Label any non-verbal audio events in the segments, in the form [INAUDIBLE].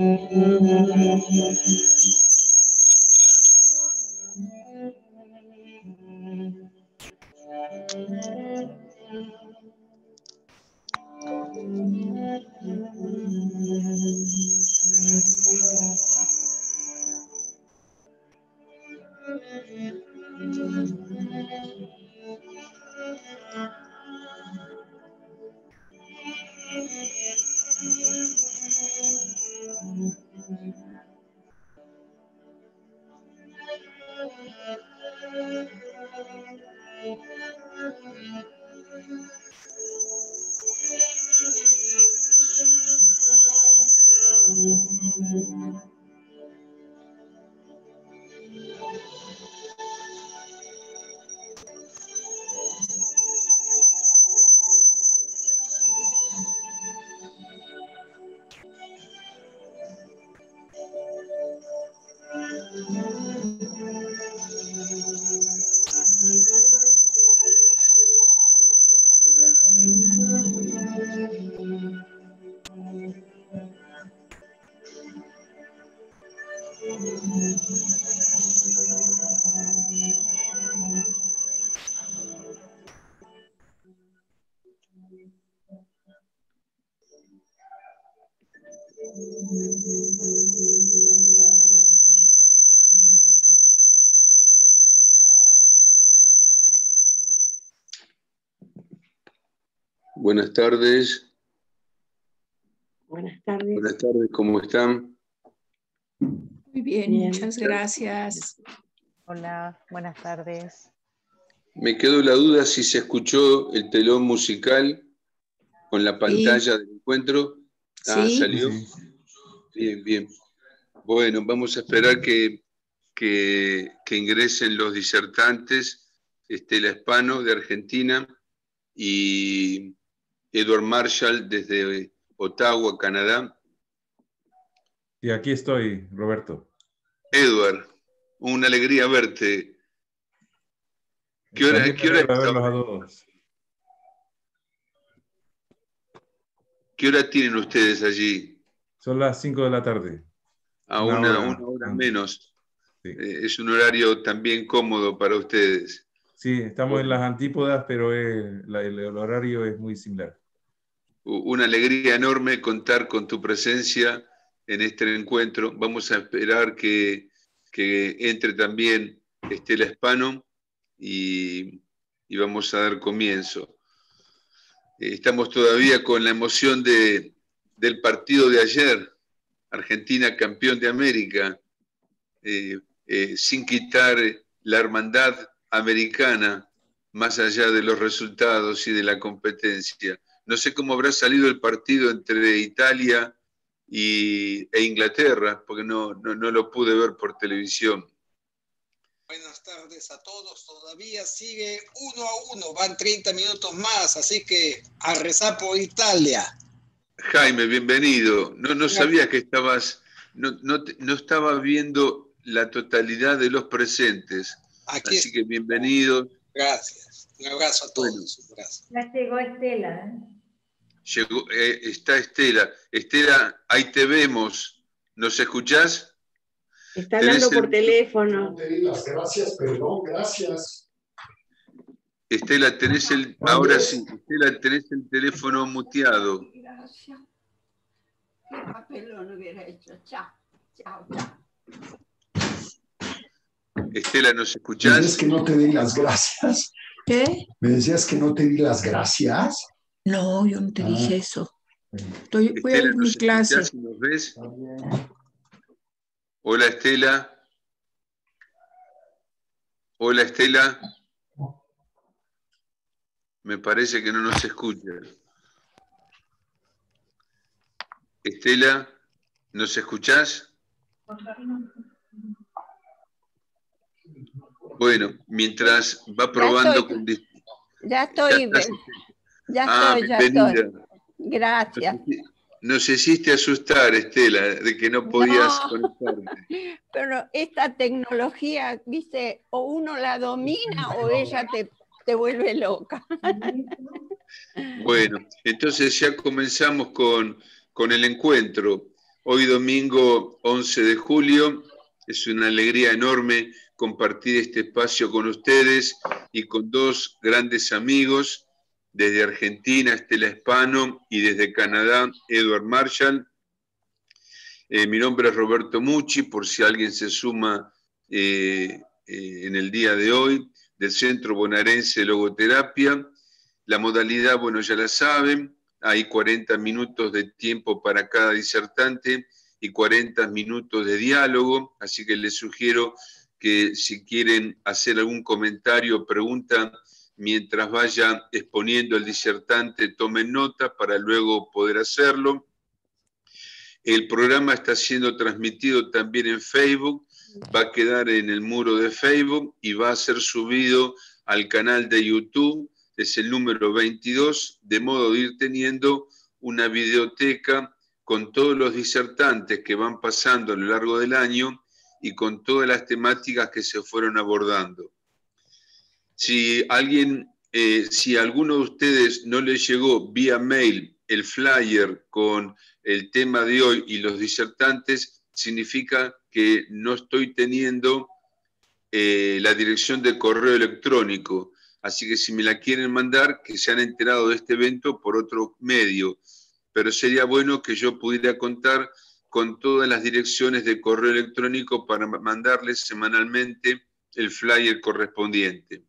Mm-hmm. Buenas tardes. Buenas tardes. Buenas tardes, ¿cómo están? Muy bien, muchas gracias. Hola, buenas tardes. Me quedó la duda si se escuchó el telón musical con la pantalla del encuentro. Ah, ¿Sí? salió. Bien, bien. Bueno, vamos a esperar que, que, que ingresen los disertantes, Estela Hispano de Argentina y Edward Marshall desde Ottawa, Canadá. Y aquí estoy, Roberto. Edward, una alegría verte. ¿Qué hora, ¿Qué hora tienen ustedes allí? Son las 5 de la tarde. A una, hora, menos. Eh, es un horario también cómodo para ustedes. Sí, estamos en las antípodas, pero eh, el horario es muy similar una alegría enorme contar con tu presencia en este encuentro. Vamos a esperar que, entre también Estela Hispano y, vamos a dar comienzo. Estamos todavía con la emoción del partido de ayer, Argentina campeón de América, eh, eh, sin quitar la hermandad americana más allá de los resultados y de la competencia. No sé cómo habrá salido el partido entre Italia y, e Inglaterra, porque no, no, lo pude ver por televisión. Buenas tardes a todos. Todavía sigue uno a uno, van 30 minutos más, así que a Rezapo, Italia. Jaime, bienvenido. No, no sabía que estabas, no, estaba viendo la totalidad de los presentes. Aquí así que bienvenido. Gracias. Un abrazo a todos. Un llegó Estela. ¿eh? Llegó, eh, está Estela. Estela, ahí te vemos. ¿Nos escuchás? Está hablando por el... teléfono. Gracias, perdón, gracias. Estela, tenés el, ahora sí, Estela, tenés el teléfono muteado. Gracias. Qué papelón hubiera hecho. Chao, chao, chao. Estela, ¿nos escuchás? Es que no te di las gracias. ¿Me decías que no te di las gracias? No, yo no te ah. dije eso. voy a ir mi clase. Hola Estela. Hola Estela. Me parece que no nos escucha. Estela, ¿nos escuchás? Bueno, mientras va probando... Ya estoy, ya estoy, ya, estoy, Gracias. Nos hiciste asustar, Estela, de que no podías no. [LAUGHS] Pero esta tecnología, dice, o uno la domina o ella te, vuelve loca. [LAUGHS] Bueno, entonces ya comenzamos con, con el encuentro. Hoy domingo 11 de julio, es una alegría enorme compartir este espacio con ustedes y con dos grandes amigos desde Argentina, Estela Espano, y desde Canadá, Edward Marshall. Eh, mi nombre es Roberto Mucci, por si alguien se suma eh, eh, en el día de hoy, del Centro Bonaerense de Logoterapia. La modalidad, bueno, ya la saben, hay 40 minutos de tiempo para cada disertante y 40 minutos de diálogo, así que les sugiero que si quieren hacer algún comentario, pregunta, mientras vaya exponiendo el disertante, tomen nota para luego poder hacerlo. El programa está siendo transmitido también en Facebook, va a quedar en el muro de Facebook y va a ser subido al canal de YouTube, es el número 22, de modo de ir teniendo una biblioteca con todos los disertantes que van pasando a lo largo del año y con todas las temáticas que se fueron abordando. Si alguien, eh, si alguno de ustedes no le llegó vía mail el flyer con el tema de hoy y los disertantes, significa que no estoy teniendo eh, la dirección de correo electrónico. Así que si me la quieren mandar, que se han enterado de este evento por otro medio. Pero sería bueno que yo pudiera contar con todas las direcciones de correo electrónico para mandarles semanalmente el flyer correspondiente.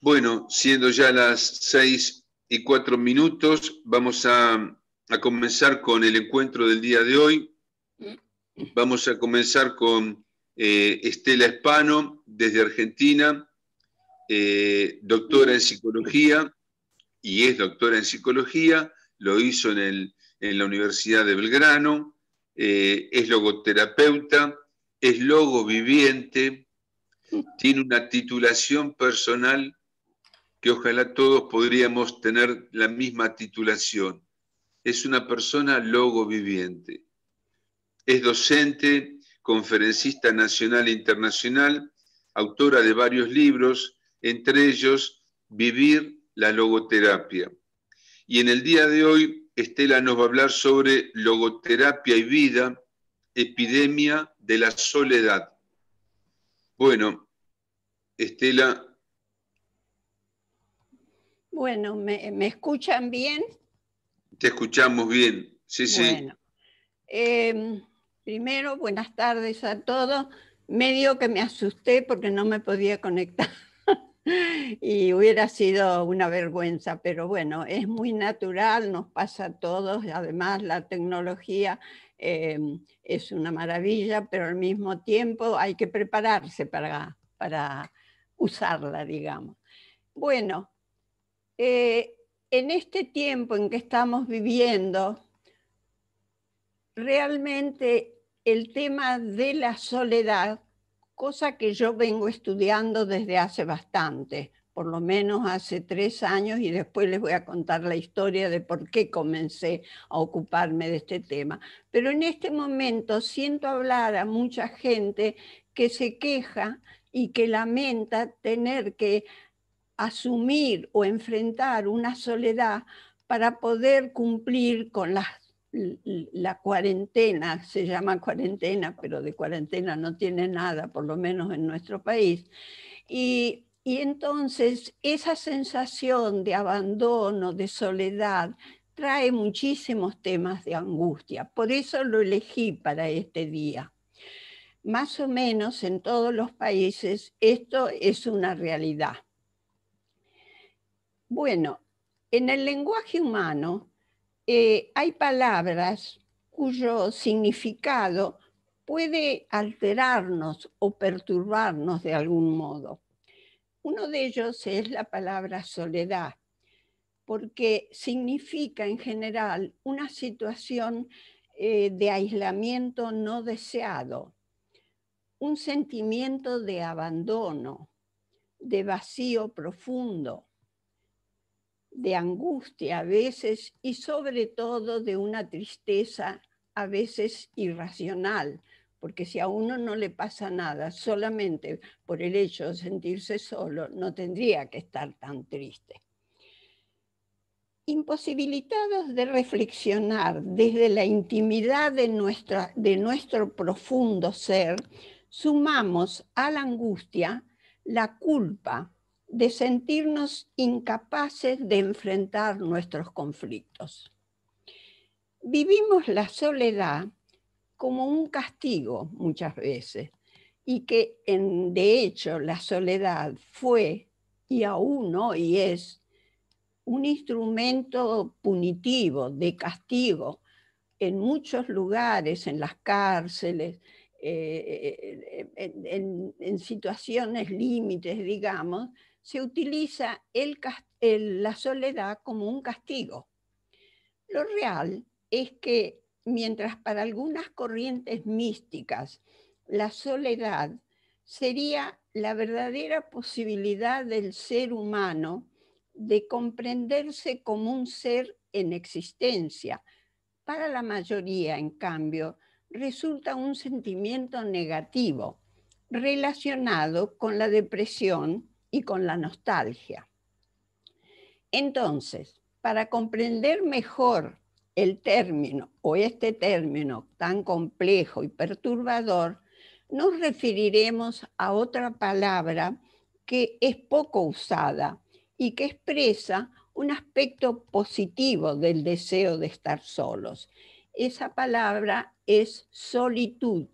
Bueno, siendo ya las 6 y cuatro minutos, vamos a, comenzar con el encuentro del día de hoy. Vamos a comenzar con eh, Estela Espano, desde Argentina, eh, doctora en psicología, y es doctora en psicología, lo hizo en el en la Universidad de Belgrano, eh, es logoterapeuta, es logo viviente, tiene una titulación personal que ojalá todos podríamos tener la misma titulación. Es una persona logo viviente. Es docente, conferencista nacional e internacional, autora de varios libros, entre ellos Vivir la logoterapia. Y en el día de hoy Estela nos va a hablar sobre logoterapia y vida, epidemia de la soledad. Bueno, Estela. Bueno, ¿me, escuchan bien? Te escuchamos bien, sí, sí. Em, primero, buenas tardes a todos. Medio que me asusté porque no me podía conectar y hubiera sido una vergüenza, pero bueno, es muy natural, nos pasa a todos, además la tecnología em, es una maravilla, pero al mismo tiempo hay que prepararse para, para usarla, digamos. Bueno, eh, en este tiempo en que estamos viviendo, realmente el tema de la soledad cosa que yo vengo estudiando desde hace bastante, por lo menos hace tres años, y después les voy a contar la historia de por qué comencé a ocuparme de este tema. Pero en este momento siento hablar a mucha gente que se queja y que lamenta tener que asumir o enfrentar una soledad para poder cumplir con las la cuarentena, se llama cuarentena, pero de cuarentena no tiene nada, por lo menos en nuestro país. Y, entonces esa sensación de abandono, de soledad, trae muchísimos temas de angustia. Por eso lo elegí para este día. Más o menos en todos los países esto es una realidad. Bueno, en el lenguaje humano eh, hay palabras cuyo significado puede alterarnos o perturbarnos de algún modo. Uno de ellos es la palabra soledad, porque significa en general una situación eh, de aislamiento no deseado, un sentimiento de abandono, de vacío profundo, de angustia a veces y sobre todo de una tristeza a veces irracional, porque si a uno no le pasa nada solamente por el hecho de sentirse solo, no tendría que estar tan triste. Imposibilitados de reflexionar desde la intimidad de, nuestra, de nuestro profundo ser, sumamos a la angustia la culpa, de sentirnos incapaces de enfrentar nuestros conflictos. Vivimos la soledad como un castigo muchas veces y que de hecho la soledad fue y aún hoy es un instrumento punitivo, de castigo, en muchos lugares, en las cárceles, eh, eh, eh, en situaciones límites, digamos, se utiliza la soledad como un castigo. Lo real es que mientras para algunas corrientes místicas la soledad sería la verdadera posibilidad del ser humano de comprenderse como un ser en existencia. Para la mayoría, en cambio, resulta un sentimiento negativo relacionado con la depresión y con la nostalgia. Entonces, para comprender mejor el término o este término tan complejo y perturbador, nos referiremos a otra palabra que es poco usada y que expresa un aspecto positivo del deseo de estar solos. Esa palabra es solitud.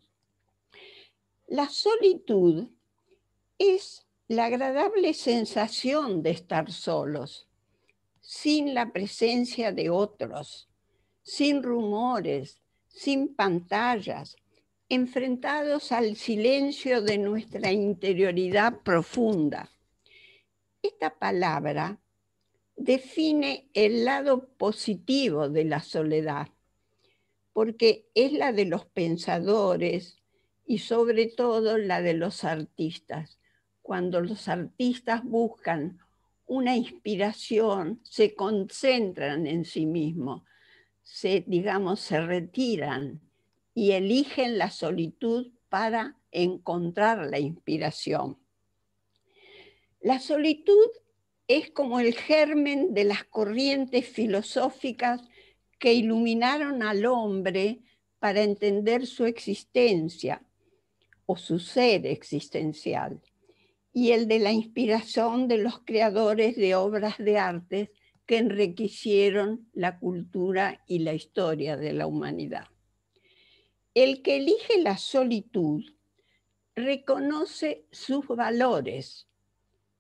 La solitud es la agradable sensación de estar solos, sin la presencia de otros, sin rumores, sin pantallas, enfrentados al silencio de nuestra interioridad profunda. Esta palabra define el lado positivo de la soledad, porque es la de los pensadores y sobre todo la de los artistas cuando los artistas buscan una inspiración, se concentran en sí mismos, se, digamos, se retiran y eligen la solitud para encontrar la inspiración. La solitud es como el germen de las corrientes filosóficas que iluminaron al hombre para entender su existencia o su ser existencial y el de la inspiración de los creadores de obras de arte que enriquecieron la cultura y la historia de la humanidad. El que elige la solitud reconoce sus valores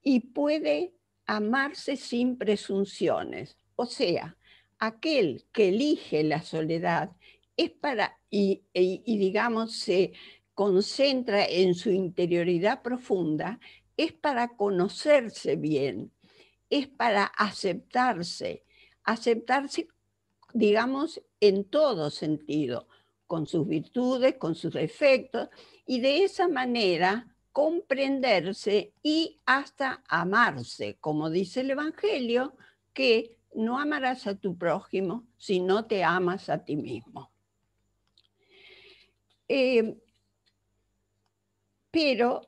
y puede amarse sin presunciones. O sea, aquel que elige la soledad es para, y, y digamos, se concentra en su interioridad profunda, es para conocerse bien, es para aceptarse, aceptarse, digamos, en todo sentido, con sus virtudes, con sus defectos, y de esa manera comprenderse y hasta amarse, como dice el Evangelio, que no amarás a tu prójimo si no te amas a ti mismo. Eh, pero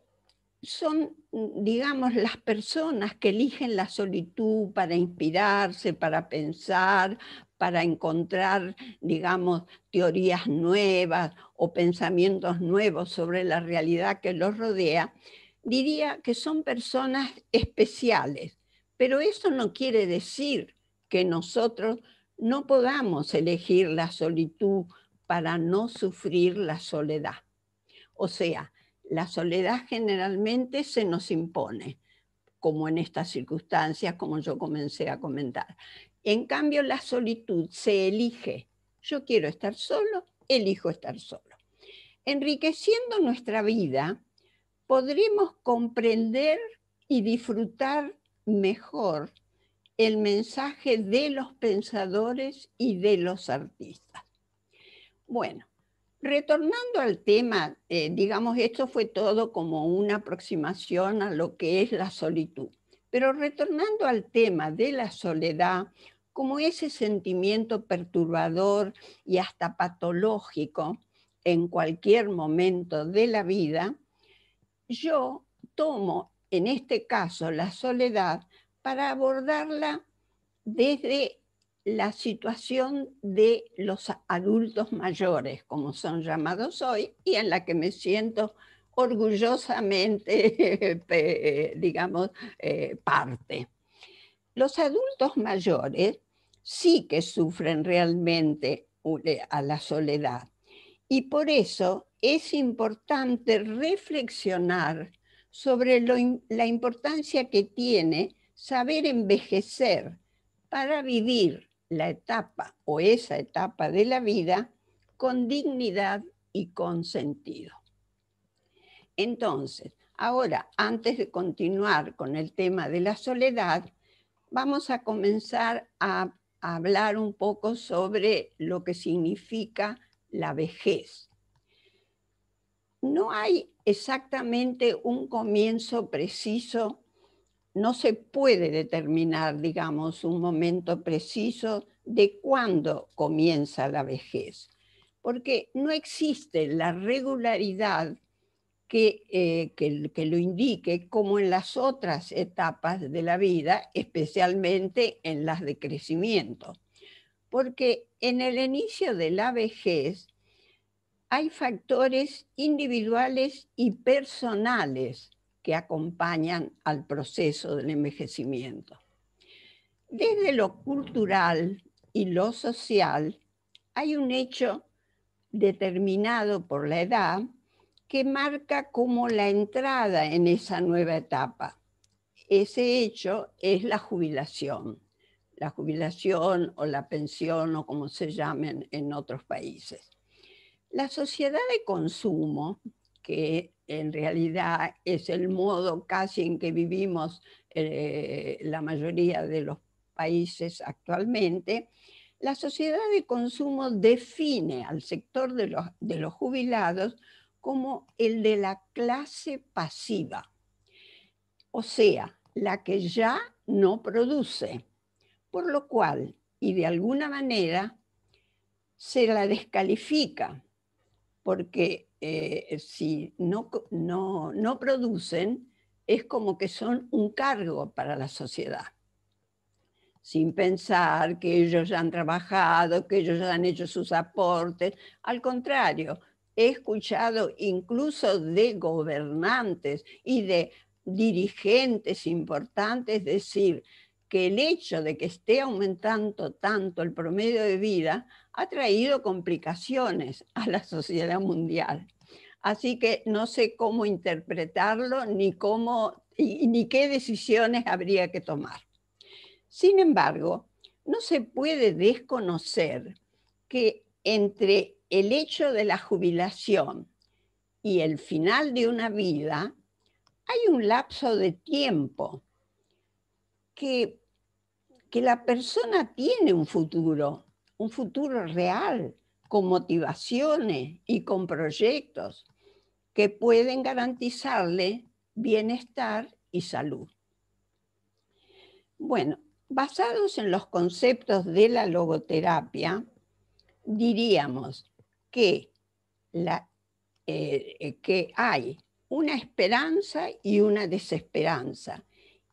son, mm, digamos, las personas que eligen la solitud para inspirarse, para pensar, para encontrar, digamos, teorías nuevas o pensamientos nuevos sobre la realidad que los rodea, diría que son personas especiales. Pero eso no quiere decir que nosotros no podamos elegir la solitud para no sufrir la soledad. O sea, la soledad generalmente se nos impone, como en estas circunstancias, como yo comencé a comentar. En cambio, la solitud se elige. Yo quiero estar solo, elijo estar solo. Enriqueciendo nuestra vida, podremos comprender y disfrutar mejor el mensaje de los pensadores y de los artistas. Bueno, Retornando al tema, eh, digamos, esto fue todo como una aproximación a lo que es la solitud, pero retornando al tema de la soledad, como ese sentimiento perturbador y hasta patológico en cualquier momento de la vida, yo tomo en este caso la soledad para abordarla desde la situación de los adultos mayores, como son llamados hoy, y en la que me siento orgullosamente, [LAUGHS] digamos, eh, parte. Los adultos mayores sí que sufren realmente a la soledad y por eso es importante reflexionar sobre la importancia que tiene saber envejecer para vivir la etapa o esa etapa de la vida con dignidad y con sentido. Entonces, ahora, antes de continuar con el tema de la soledad, vamos a comenzar a, hablar un poco sobre lo que significa la vejez. No hay exactamente un comienzo preciso no se puede determinar, digamos, un momento preciso de cuándo comienza la vejez, porque no existe la regularidad que, eh, que, lo indique como en las otras etapas de la vida, especialmente en las de crecimiento. Porque en el inicio de la vejez hay factores individuales y personales que acompañan al proceso del envejecimiento. Desde lo cultural y lo social, hay un hecho determinado por la edad que marca como la entrada en esa nueva etapa. Ese hecho es la jubilación, la jubilación o la pensión o como se llamen en otros países. La sociedad de consumo que en realidad es el modo casi en que vivimos eh, la mayoría de los países actualmente, la sociedad de consumo define al sector de los, de los jubilados como el de la clase pasiva, o sea, la que ya no produce, por lo cual, y de alguna manera, se la descalifica, porque eh, eh, si no, no, producen, es como que son un cargo para la sociedad sin pensar que ellos ya han trabajado, que ellos han hecho sus aportes. Al contrario, he escuchado incluso de gobernantes y de dirigentes importantes decir que el hecho de que esté aumentando tanto el promedio de vida ha traído complicaciones a la sociedad mundial. Así que no sé cómo interpretarlo ni cómo ni qué decisiones habría que tomar. Sin embargo, no se puede desconocer que entre el hecho de la jubilación y el final de una vida hay un lapso de tiempo que, que la persona tiene un futuro, un futuro real, con motivaciones y con proyectos que pueden garantizarle bienestar y salud. Bueno, basados en los conceptos de la logoterapia, diríamos que, la, eh, eh, que hay una esperanza y una desesperanza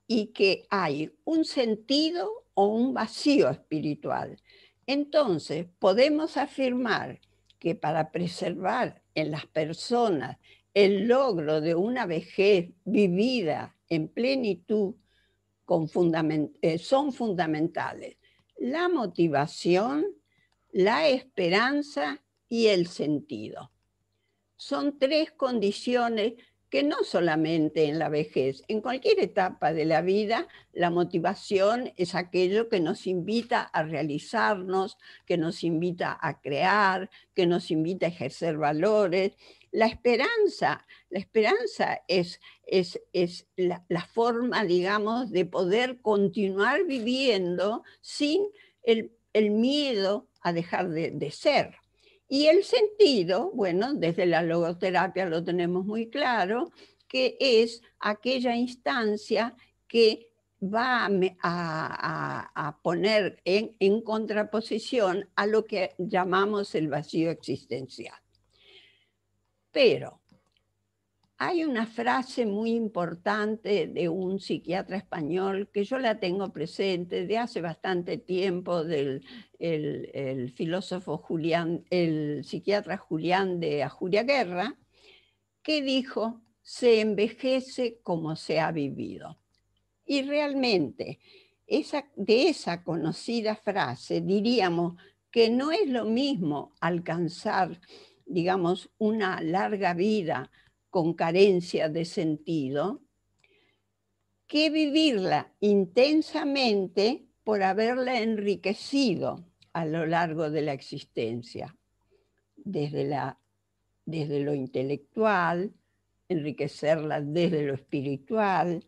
y que hay un sentido o un vacío espiritual entonces, podemos afirmar que para preservar en las personas el logro de una vejez vivida en plenitud eh, son fundamentales la motivación, la esperanza y el sentido. Son tres condiciones que no solamente en la vejez, en cualquier etapa de la vida, la motivación es aquello que nos invita a realizarnos, que nos invita a crear, que nos invita a ejercer valores. La esperanza, la esperanza es, la, forma, digamos, de poder continuar viviendo sin el, miedo a dejar de ser. Y el sentido, bueno, desde la logoterapia lo tenemos muy claro, que es aquella instancia que va a, poner en, en contraposición a lo que llamamos el vacío existencial. Pero hay una frase muy importante de un psiquiatra español que yo la tengo presente de hace bastante tiempo, del filósofo Julián, el psiquiatra Julián de Ajuria Guerra, que dijo, se envejece como se ha vivido. Y realmente, de esa conocida frase diríamos que no es lo mismo alcanzar, digamos, una larga vida, con carencia de sentido, que vivirla intensamente por haberla enriquecido a lo largo de la existencia, desde, la, desde lo intelectual, enriquecerla desde lo espiritual,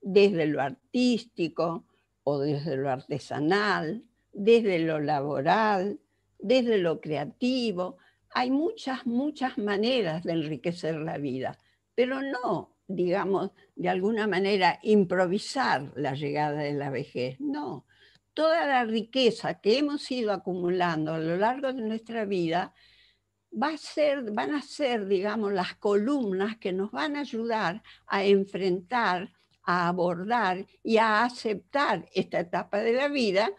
desde lo artístico o desde lo artesanal, desde lo laboral, desde lo creativo, hay muchas, muchas maneras de enriquecer la vida, pero no, digamos, de alguna manera improvisar la llegada de la vejez, no. Toda la riqueza que hemos ido acumulando a lo largo de nuestra vida va a ser, van a ser, digamos, las columnas que nos van a ayudar a enfrentar, a abordar y a aceptar esta etapa de la vida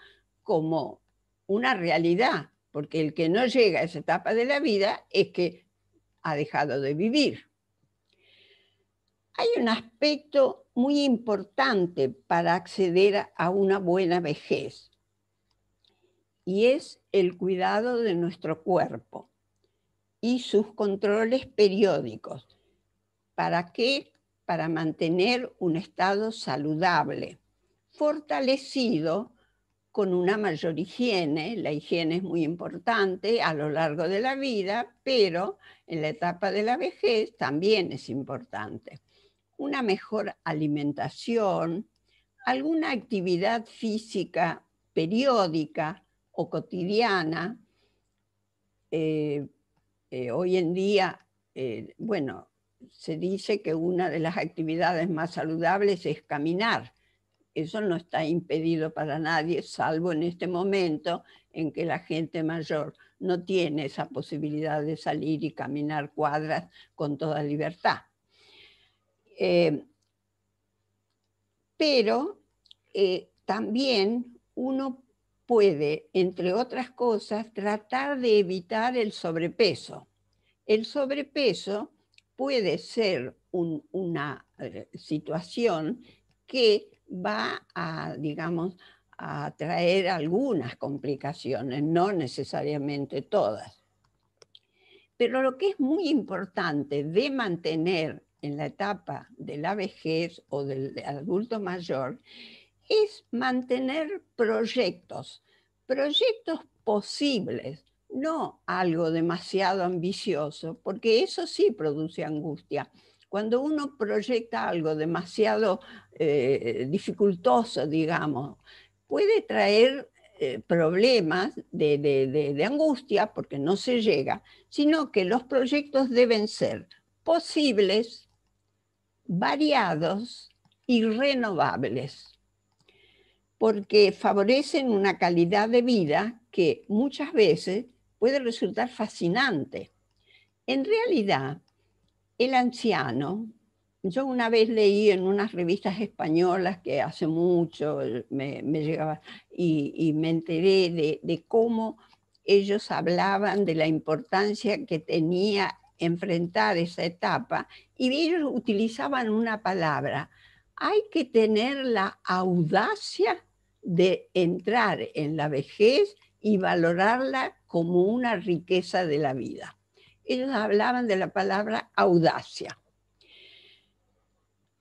como una realidad, porque el que no llega a esa etapa de la vida es que ha dejado de vivir. Hay un aspecto muy importante para acceder a una buena vejez y es el cuidado de nuestro cuerpo y sus controles periódicos. ¿Para qué? Para mantener un estado saludable, fortalecido con una mayor higiene. La higiene es muy importante a lo largo de la vida, pero en la etapa de la vejez también es importante. Una mejor alimentación, alguna actividad física periódica o cotidiana. Eh, eh, hoy en día, eh, bueno, se dice que una de las actividades más saludables es caminar eso no está impedido para nadie, salvo en este momento en que la gente mayor no tiene esa posibilidad de salir y caminar cuadras con toda libertad. Eh, pero eh, también uno puede, entre otras cosas, tratar de evitar el sobrepeso. El sobrepeso puede ser una eh, situación que va a, digamos, a traer algunas complicaciones, no necesariamente todas. Pero lo que es muy importante de mantener en la etapa de la vejez o del adulto mayor es mantener proyectos, proyectos posibles, no algo demasiado ambicioso, porque eso sí produce angustia. Cuando uno proyecta algo demasiado eh, dificultoso, digamos, puede traer eh, problemas de angustia porque no se llega, sino que los proyectos deben ser posibles, variados y renovables porque favorecen una calidad de vida que muchas veces puede resultar fascinante. En realidad, el anciano, yo una vez leí en unas revistas españolas que hace mucho eh, me, llegaba y, me enteré de cómo ellos hablaban de la importancia que tenía enfrentar esa etapa y ellos utilizaban una palabra, hay que tener la audacia de entrar en la vejez y valorarla como una riqueza de la vida ellos hablaban de la palabra audacia.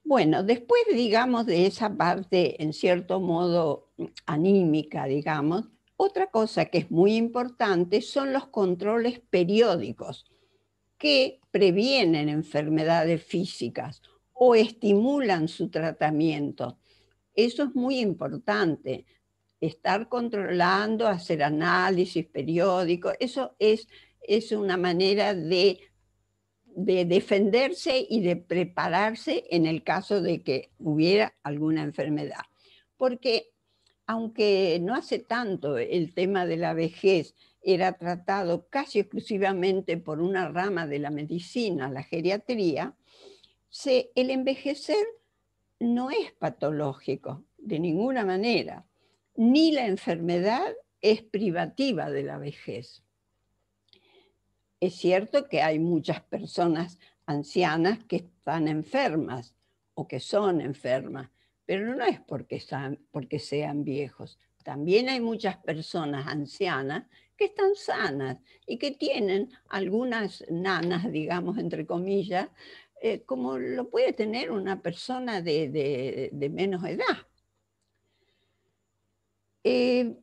Bueno, después, digamos, de esa parte, en cierto modo, anímica, digamos, otra cosa que es muy importante son los controles periódicos que previenen enfermedades físicas o estimulan su tratamiento. Eso es muy importante. Estar controlando, hacer análisis periódicos, eso es es una manera de, defenderse y de prepararse en el caso de que hubiera alguna enfermedad. Porque aunque no hace tanto el tema de la vejez era tratado casi exclusivamente por una rama de la medicina, la geriatría, se, el envejecer no es patológico de ninguna manera, ni la enfermedad es privativa de la vejez. Es cierto que hay muchas personas ancianas que están enfermas o que son enfermas, pero no es porque, sean, porque sean viejos. También hay muchas personas ancianas que están sanas y que tienen algunas nanas, digamos, entre comillas, eh, como lo puede tener una persona de, menos edad. Eh,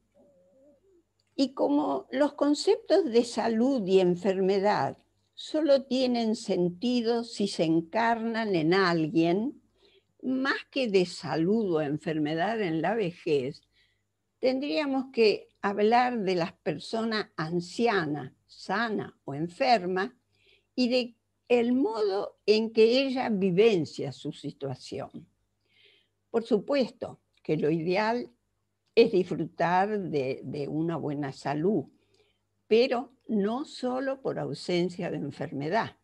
y como los conceptos de salud y enfermedad solo tienen sentido si se encarnan en alguien, más que de salud o enfermedad en la vejez, tendríamos que hablar de las personas anciana, sana o enferma, y de el modo en que ella vivencia su situación. Por supuesto que lo ideal es disfrutar de, una buena salud, pero no solo por ausencia de enfermedad.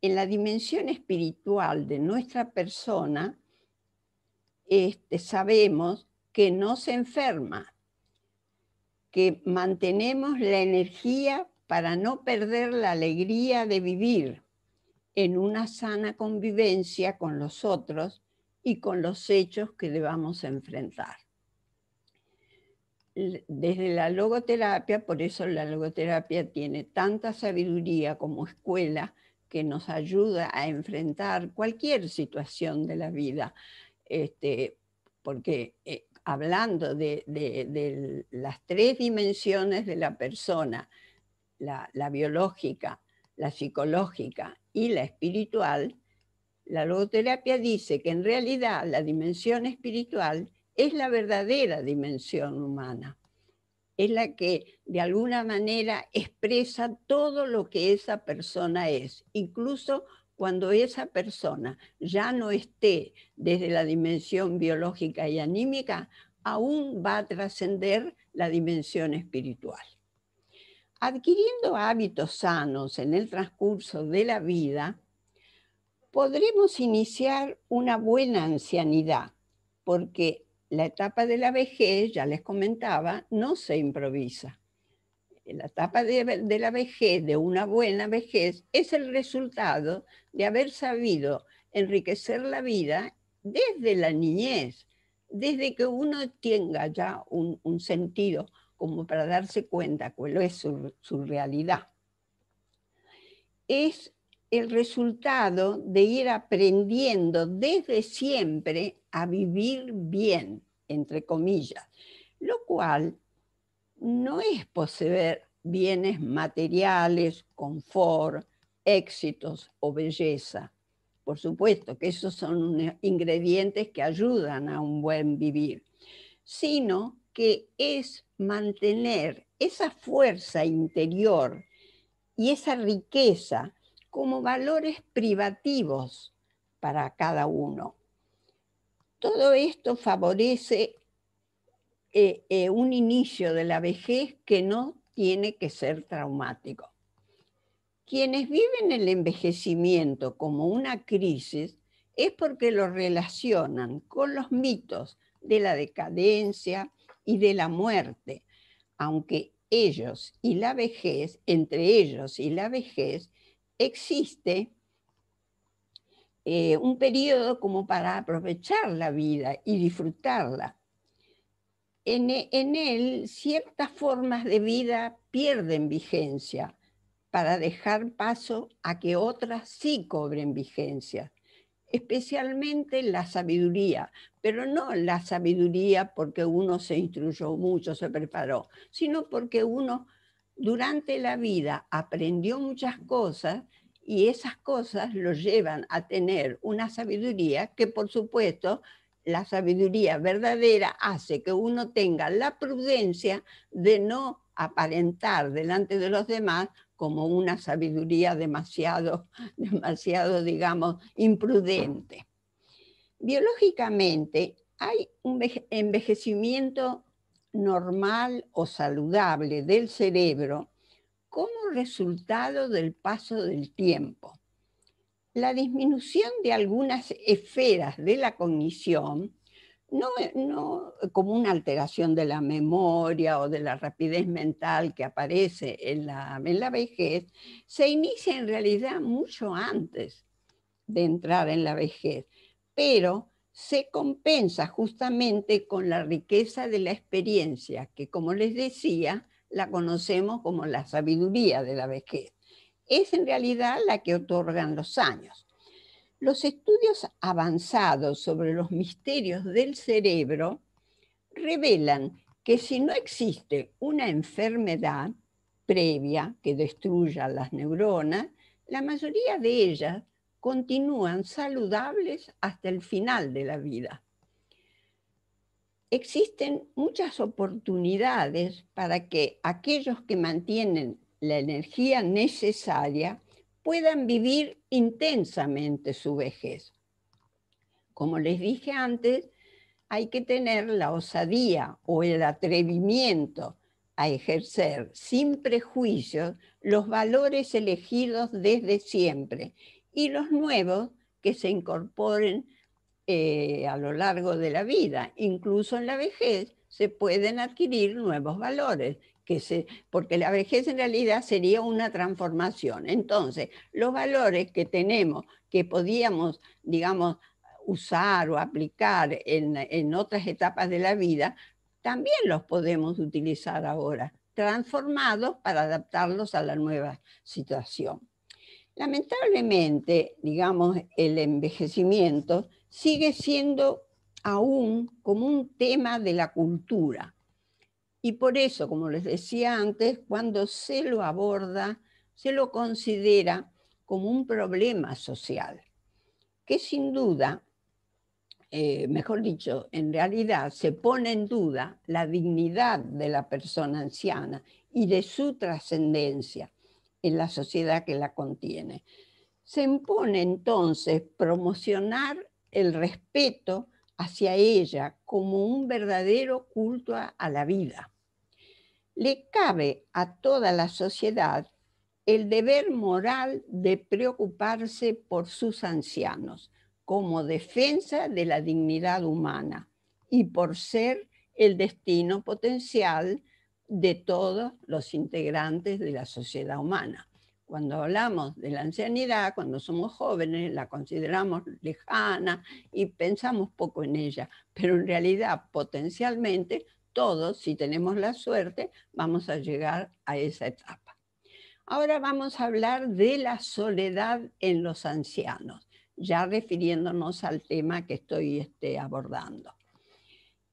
En la dimensión espiritual de nuestra persona, este, sabemos que no se enferma, que mantenemos la energía para no perder la alegría de vivir en una sana convivencia con los otros y con los hechos que debamos enfrentar desde la logoterapia, por eso la logoterapia tiene tanta sabiduría como escuela que nos ayuda a enfrentar cualquier situación de la vida, este, porque eh, hablando de, las tres dimensiones de la persona, la, la biológica, la psicológica y la espiritual, la logoterapia dice que en realidad la dimensión espiritual es la verdadera dimensión humana. Es la que de alguna manera expresa todo lo que esa persona es, incluso cuando esa persona ya no esté desde la dimensión biológica y anímica, aún va a trascender la dimensión espiritual. Adquiriendo hábitos sanos en el transcurso de la vida, podremos iniciar una buena ancianidad, porque la etapa de la vejez, ya les comentaba, no se improvisa. La etapa de, la vejez, de una buena vejez, es el resultado de haber sabido enriquecer la vida desde la niñez, desde que uno tenga ya un, sentido como para darse cuenta cuál es su realidad. Es el resultado de ir aprendiendo desde siempre a vivir bien, entre comillas, lo cual no es poseer bienes materiales, confort, éxitos o belleza. Por supuesto que esos son eh, ingredientes que ayudan a un buen vivir, sino que es mantener esa fuerza interior y esa riqueza como valores privativos para cada uno. Todo esto favorece eh, eh, un inicio de la vejez que no tiene que ser traumático. Quienes viven el envejecimiento como una crisis es porque lo relacionan con los mitos de la decadencia y de la muerte, aunque ellos y la vejez, entre ellos y la vejez, existe eh, un periodo como para aprovechar la vida y disfrutarla. En, e, en él ciertas formas de vida pierden vigencia para dejar paso a que otras sí cobren vigencia, especialmente la sabiduría, pero no la sabiduría porque uno se instruyó mucho, se preparó, sino porque uno durante la vida aprendió muchas cosas y esas cosas lo llevan a tener una sabiduría que, por supuesto, la sabiduría verdadera hace que uno tenga la prudencia de no aparentar delante de los demás como una sabiduría demasiado, [LAUGHS] demasiado, digamos, imprudente. Biológicamente hay un envejecimiento normal o saludable del cerebro como resultado del paso del tiempo. La disminución de algunas esferas de la cognición, no, como una alteración de la memoria o de la rapidez mental que aparece en la, en la vejez, se inicia en realidad mucho antes de entrar en la vejez, pero se compensa justamente con la riqueza de la experiencia, que como les decía, la conocemos como la sabiduría de la vejez. Es en realidad la que otorgan los años. Los estudios avanzados sobre los misterios del cerebro revelan que si no existe una enfermedad previa que destruya las neuronas, la mayoría de ellas continúan saludables hasta el final de la vida existen muchas oportunidades para que aquellos que mantienen la energía necesaria puedan vivir intensamente su vejez. Como les dije antes, hay que tener la osadía o el atrevimiento a ejercer sin prejuicios los valores elegidos desde siempre y los nuevos que se incorporen eh, a lo largo de la vida. Incluso en la vejez se pueden adquirir nuevos valores, que se, porque la vejez en realidad sería una transformación. Entonces, los valores que tenemos, que podíamos, digamos, usar o aplicar en, en otras etapas de la vida, también los podemos utilizar ahora, transformados para adaptarlos a la nueva situación. Lamentablemente, digamos, el envejecimiento sigue siendo aún como un tema de la cultura. Y por eso, como les decía antes, cuando se lo aborda, se lo considera como un problema social, que sin duda, eh, mejor dicho, en realidad se pone en duda la dignidad de la persona anciana y de su trascendencia en la sociedad que la contiene. Se impone entonces promocionar el respeto hacia ella como un verdadero culto a, la vida. Le cabe a toda la sociedad el deber moral de preocuparse por sus ancianos como defensa de la dignidad humana y por ser el destino potencial de todos los integrantes de la sociedad humana cuando hablamos de la ancianidad, cuando somos jóvenes, la consideramos lejana y pensamos poco en ella, pero en realidad potencialmente todos, si tenemos la suerte, vamos a llegar a esa etapa. Ahora vamos a hablar de la soledad en los ancianos, ya refiriéndonos al tema que estoy este, abordando.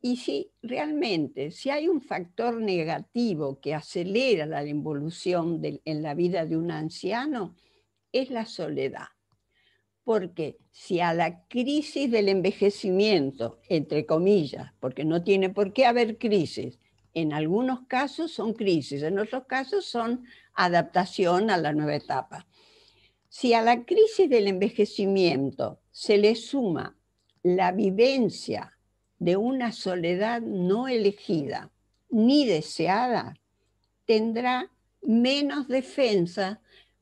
Y si realmente, si hay un factor negativo que acelera la involución en la vida de un anciano, es la soledad. Porque si a la crisis del envejecimiento, entre comillas, porque no tiene por qué haber crisis, en algunos casos son crisis, en otros casos son adaptación a la nueva etapa. Si a la crisis del envejecimiento se le suma la vivencia de una soledad no elegida ni deseada, tendrá menos defensa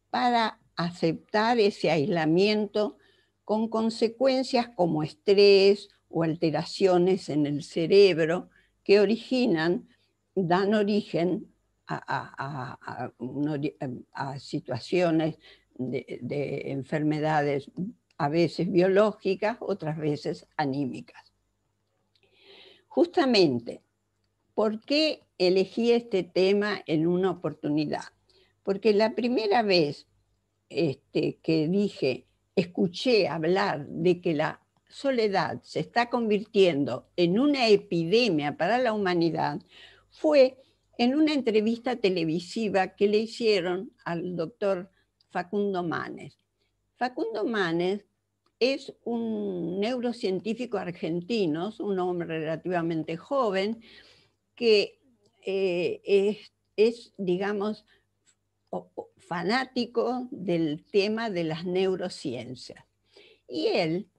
para aceptar ese aislamiento con consecuencias como estrés o alteraciones en el cerebro que originan, dan origen a, situaciones de enfermedades a veces biológicas, otras veces anímicas. Justamente, ¿por qué elegí este tema en una oportunidad? Porque la primera vez este, que dije, escuché hablar de que la soledad se está convirtiendo en una epidemia para la humanidad fue en una entrevista televisiva que le hicieron al doctor Facundo Manes. Facundo Manes es un neurocientífico argentino, un hombre relativamente joven, que eh, es, digamos, fanático del tema de las neurociencias. Y él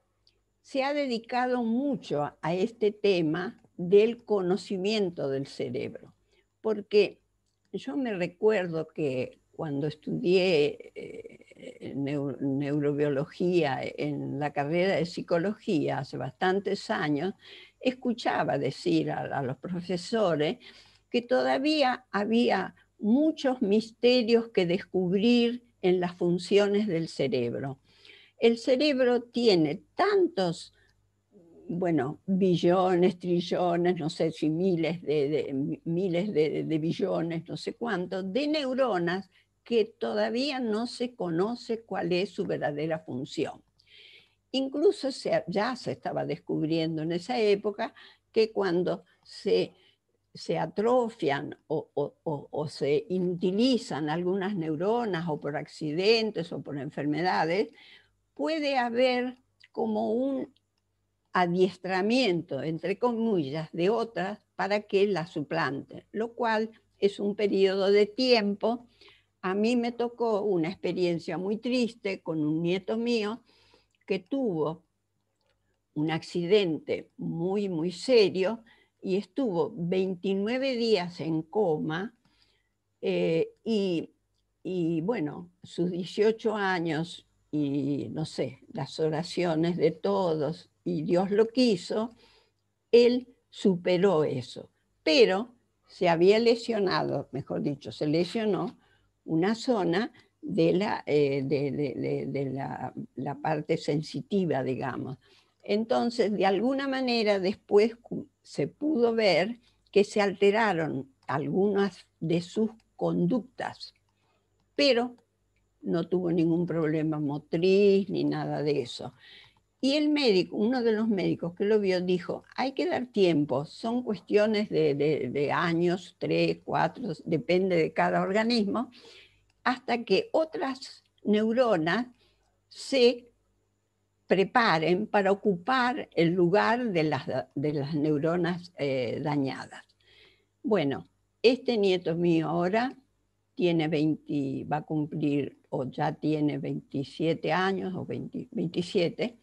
se ha dedicado mucho a este tema del conocimiento del cerebro, porque yo me recuerdo que cuando estudié eh, neurobiología en la carrera de psicología hace bastantes años, escuchaba decir a, los profesores que todavía había muchos misterios que descubrir en las funciones del cerebro. El cerebro tiene tantos, bueno, billones, trillones, no sé si miles de, miles de billones, no sé cuántos, de neuronas que todavía no se conoce cuál es su verdadera función. Incluso ya se estaba descubriendo en esa época que cuando se, se atrofian o, se inutilizan algunas neuronas o por accidentes o por enfermedades, puede haber como un adiestramiento, entre comillas, de otras para que la suplanten, lo cual es un periodo de tiempo a mí me tocó una experiencia muy triste con un nieto mío que tuvo un accidente muy, muy serio y estuvo 29 días en coma eh, y, y, bueno, sus 18 años y no sé, las oraciones de todos y Dios lo quiso, él superó eso, pero se había lesionado, mejor dicho, se lesionó una zona de la, eh, de, la parte sensitiva, digamos. Entonces, de alguna manera, después se pudo ver que se alteraron algunas de sus conductas, pero no tuvo ningún problema motriz ni nada de eso. Y el médico, uno de los médicos que lo vio, dijo, hay que dar tiempo, son cuestiones de, años, tres, cuatro, depende de cada organismo, hasta que otras neuronas se preparen para ocupar el lugar de las, neuronas eh, dañadas. Bueno, este nieto mío ahora tiene 20, va a cumplir o ya tiene 27 años o 27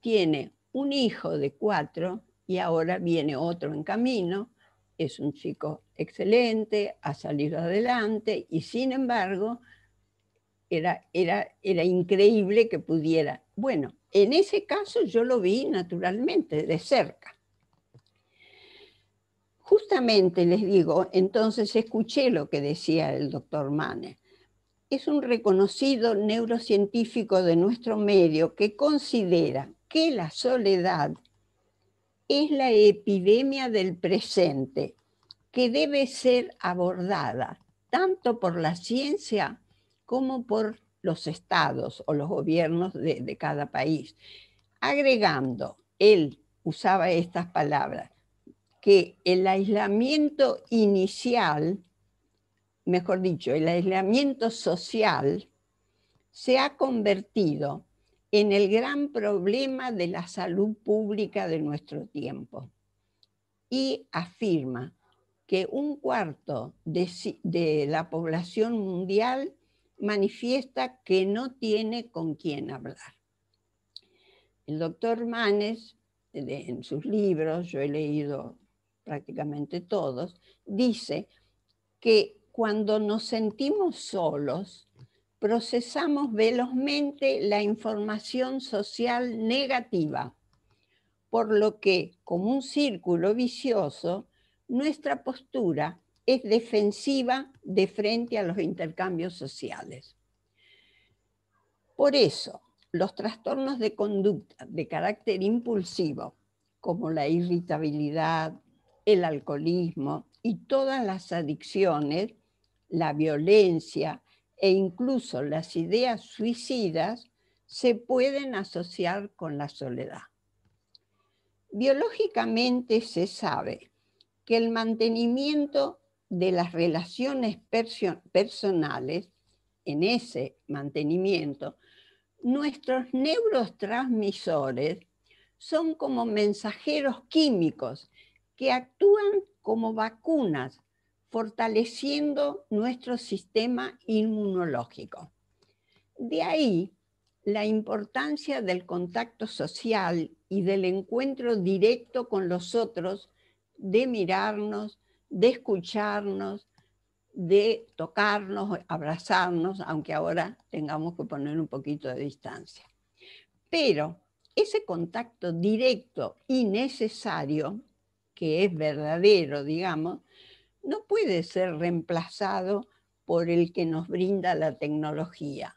tiene un hijo de cuatro y ahora viene otro en camino, es un chico excelente, ha salido adelante y sin embargo era, era, era increíble que pudiera. Bueno, en ese caso yo lo vi naturalmente, de cerca. Justamente les digo, entonces escuché lo que decía el doctor Mane. Es un reconocido neurocientífico de nuestro medio que considera que la soledad es la epidemia del presente que debe ser abordada tanto por la ciencia como por los estados o los gobiernos de, cada país. Agregando, él usaba estas palabras, que el aislamiento inicial, mejor dicho, el aislamiento social, se ha convertido en el gran problema de la salud pública de nuestro tiempo y afirma que un cuarto de, la población mundial manifiesta que no tiene con quién hablar. El doctor Manes, en sus libros, yo he leído prácticamente todos, dice que cuando nos sentimos solos, procesamos velozmente la información social negativa, por lo que, como un círculo vicioso, nuestra postura es defensiva de frente a los intercambios sociales. Por eso, los trastornos de conducta de carácter impulsivo, como la irritabilidad, el alcoholismo y todas las adicciones, la violencia, e incluso las ideas suicidas se pueden asociar con la soledad. Biológicamente se sabe que el mantenimiento de las relaciones personales, en ese mantenimiento, nuestros neurotransmisores son como mensajeros químicos que actúan como vacunas fortaleciendo nuestro sistema inmunológico. De ahí la importancia del contacto social y del encuentro directo con los otros, de mirarnos, de escucharnos, de tocarnos, abrazarnos, aunque ahora tengamos que poner un poquito de distancia. Pero ese contacto directo y necesario, que es verdadero, digamos, no puede ser reemplazado por el que nos brinda la tecnología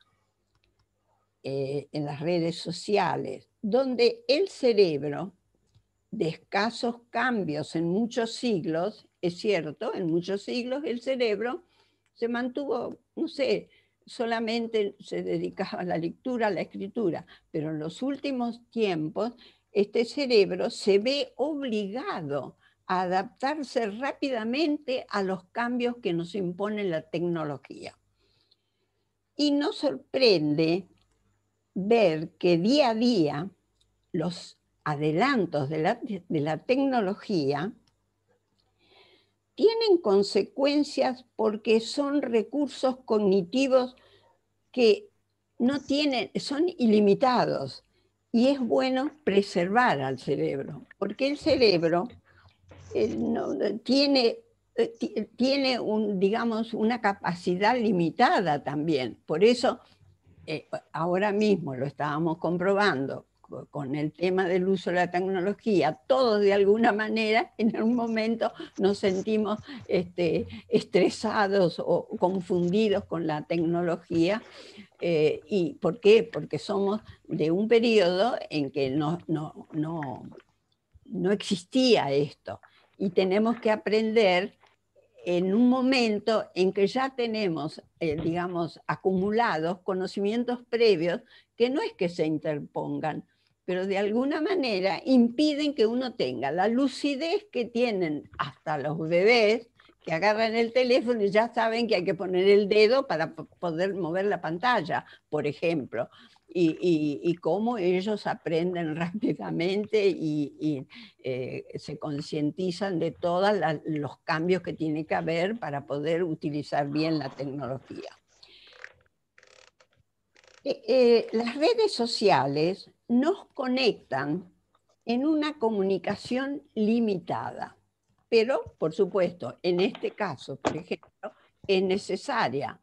eh, en las redes sociales, donde el cerebro de escasos cambios en muchos siglos, es cierto, en muchos siglos el cerebro se mantuvo, no sé, solamente se dedicaba a la lectura, a la escritura, pero en los últimos tiempos este cerebro se ve obligado adaptarse rápidamente a los cambios que nos impone la tecnología. Y nos sorprende ver que día a día los adelantos de la, tecnología tienen consecuencias porque son recursos cognitivos que no tienen, son ilimitados y es bueno preservar al cerebro, porque el cerebro eh, no, eh, eh, tiene, un, digamos, una capacidad limitada también. Por eso, ahora mismo lo estábamos comprobando con el tema del uso de la tecnología, todos de alguna manera [LAUGHS] en algún momento nos sentimos este, estresados o confundidos con la tecnología. ¿Y por qué? Porque somos de un periodo en que no existía esto y tenemos que aprender en un momento en que ya tenemos, eh, digamos, acumulados conocimientos previos que no es que se interpongan, pero de alguna manera impiden que uno tenga la lucidez que tienen hasta los bebés que agarran el teléfono y ya saben que hay que poner el dedo para poder mover la pantalla, por ejemplo y, cómo ellos aprenden [LAUGHS] rápidamente y, eh, se concientizan de todos los cambios que tiene que haber para poder utilizar bien la tecnología. E, eh, las redes sociales nos conectan en una comunicación limitada, pero por supuesto, en este caso, por ejemplo, es necesaria.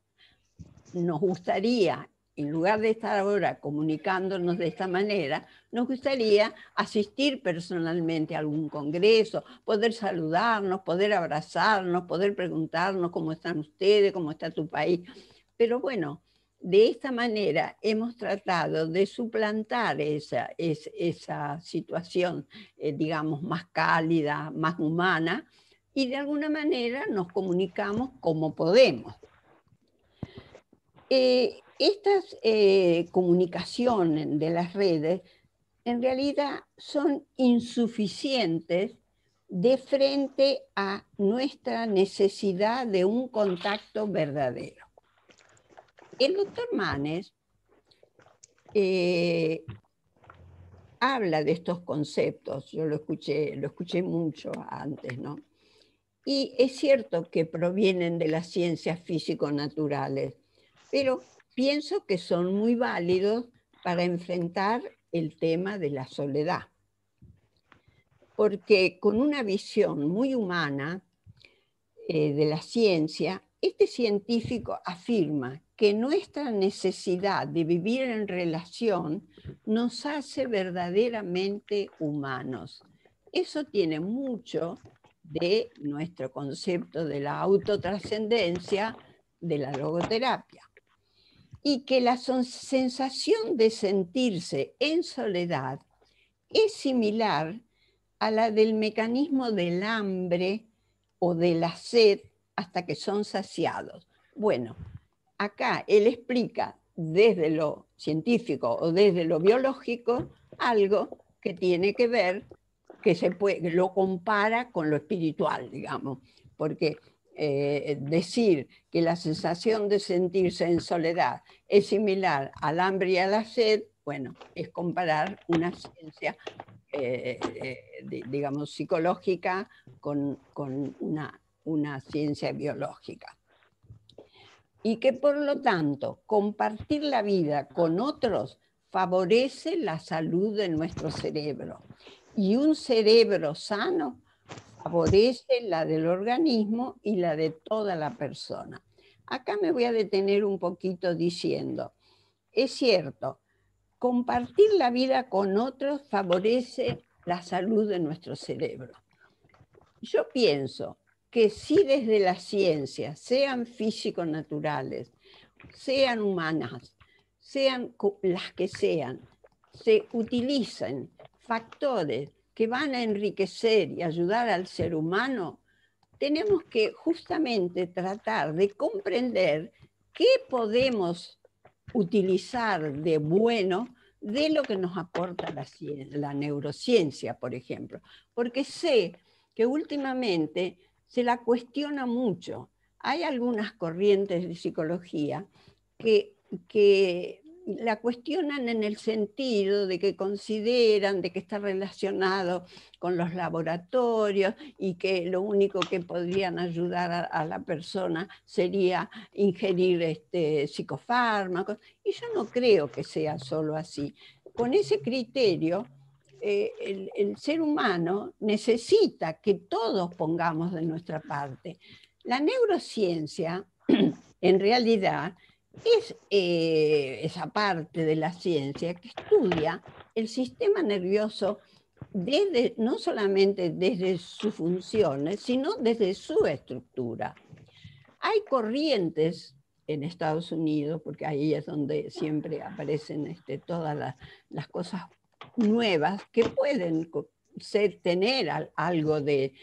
Nos gustaría en lugar de estar ahora comunicándonos de esta manera, nos gustaría asistir personalmente a algún congreso, poder saludarnos, poder abrazarnos, poder preguntarnos cómo están ustedes, cómo está tu país. Pero bueno, de esta manera hemos tratado de suplantar esa, situación, eh, digamos, más cálida, más humana, y de alguna manera nos comunicamos como podemos. Eh, estas eh, comunicaciones de las redes en realidad son insuficientes de frente a nuestra necesidad de un contacto verdadero. El doctor Manes eh, habla de estos conceptos, yo lo escuché, lo escuché mucho antes, ¿no? Y es cierto que provienen de las ciencias físico-naturales, pero pienso que son muy válidos para enfrentar el tema de la soledad. Porque con una visión muy humana eh, de la ciencia, este científico afirma que nuestra necesidad de vivir en relación nos hace verdaderamente humanos. Eso tiene mucho de nuestro concepto de la autotrascendencia de la logoterapia y que la sensación de sentirse en soledad es similar a la del mecanismo del hambre o de la sed hasta que son saciados. Bueno, acá él explica desde lo científico o desde lo biológico algo que tiene que ver, que se lo compara con lo espiritual, digamos, porque eh, decir que la sensación de sentirse en soledad es similar al hambre y a la sed, bueno, es comparar una ciencia, eh, eh, digamos, psicológica con, con una, una ciencia biológica. Y que por lo tanto, compartir la vida con otros favorece la salud de nuestro cerebro. Y un cerebro sano favorece la del organismo y la de toda la persona. Acá me voy a detener un poquito diciendo, es cierto, compartir la vida con otros favorece la salud de nuestro cerebro. Yo pienso que si desde la ciencia sean físicos naturales sean humanas, sean las que sean, se utilizan factores que van a enriquecer y ayudar al ser humano, tenemos que justamente tratar de comprender qué podemos utilizar de bueno de lo que nos aporta la, la neurociencia, por ejemplo. Porque sé que últimamente se la cuestiona mucho. Hay algunas corrientes de psicología que, que la cuestionan en el sentido de que consideran de que está relacionado con los laboratorios y que lo único que podrían ayudar a, la persona sería ingerir este, psicofármacos. Y yo no creo que sea solo así. Con ese criterio, eh, el, el ser humano necesita que todos pongamos de nuestra parte. La neurociencia, [CLEARS THROAT] en realidad, es eh, esa parte de la ciencia que estudia el sistema nervioso desde, no solamente desde sus funciones, eh, sino desde su estructura. Hay corrientes en Estados Unidos, porque ahí es donde siempre aparecen este, todas las, cosas nuevas que pueden ser, tener algo de,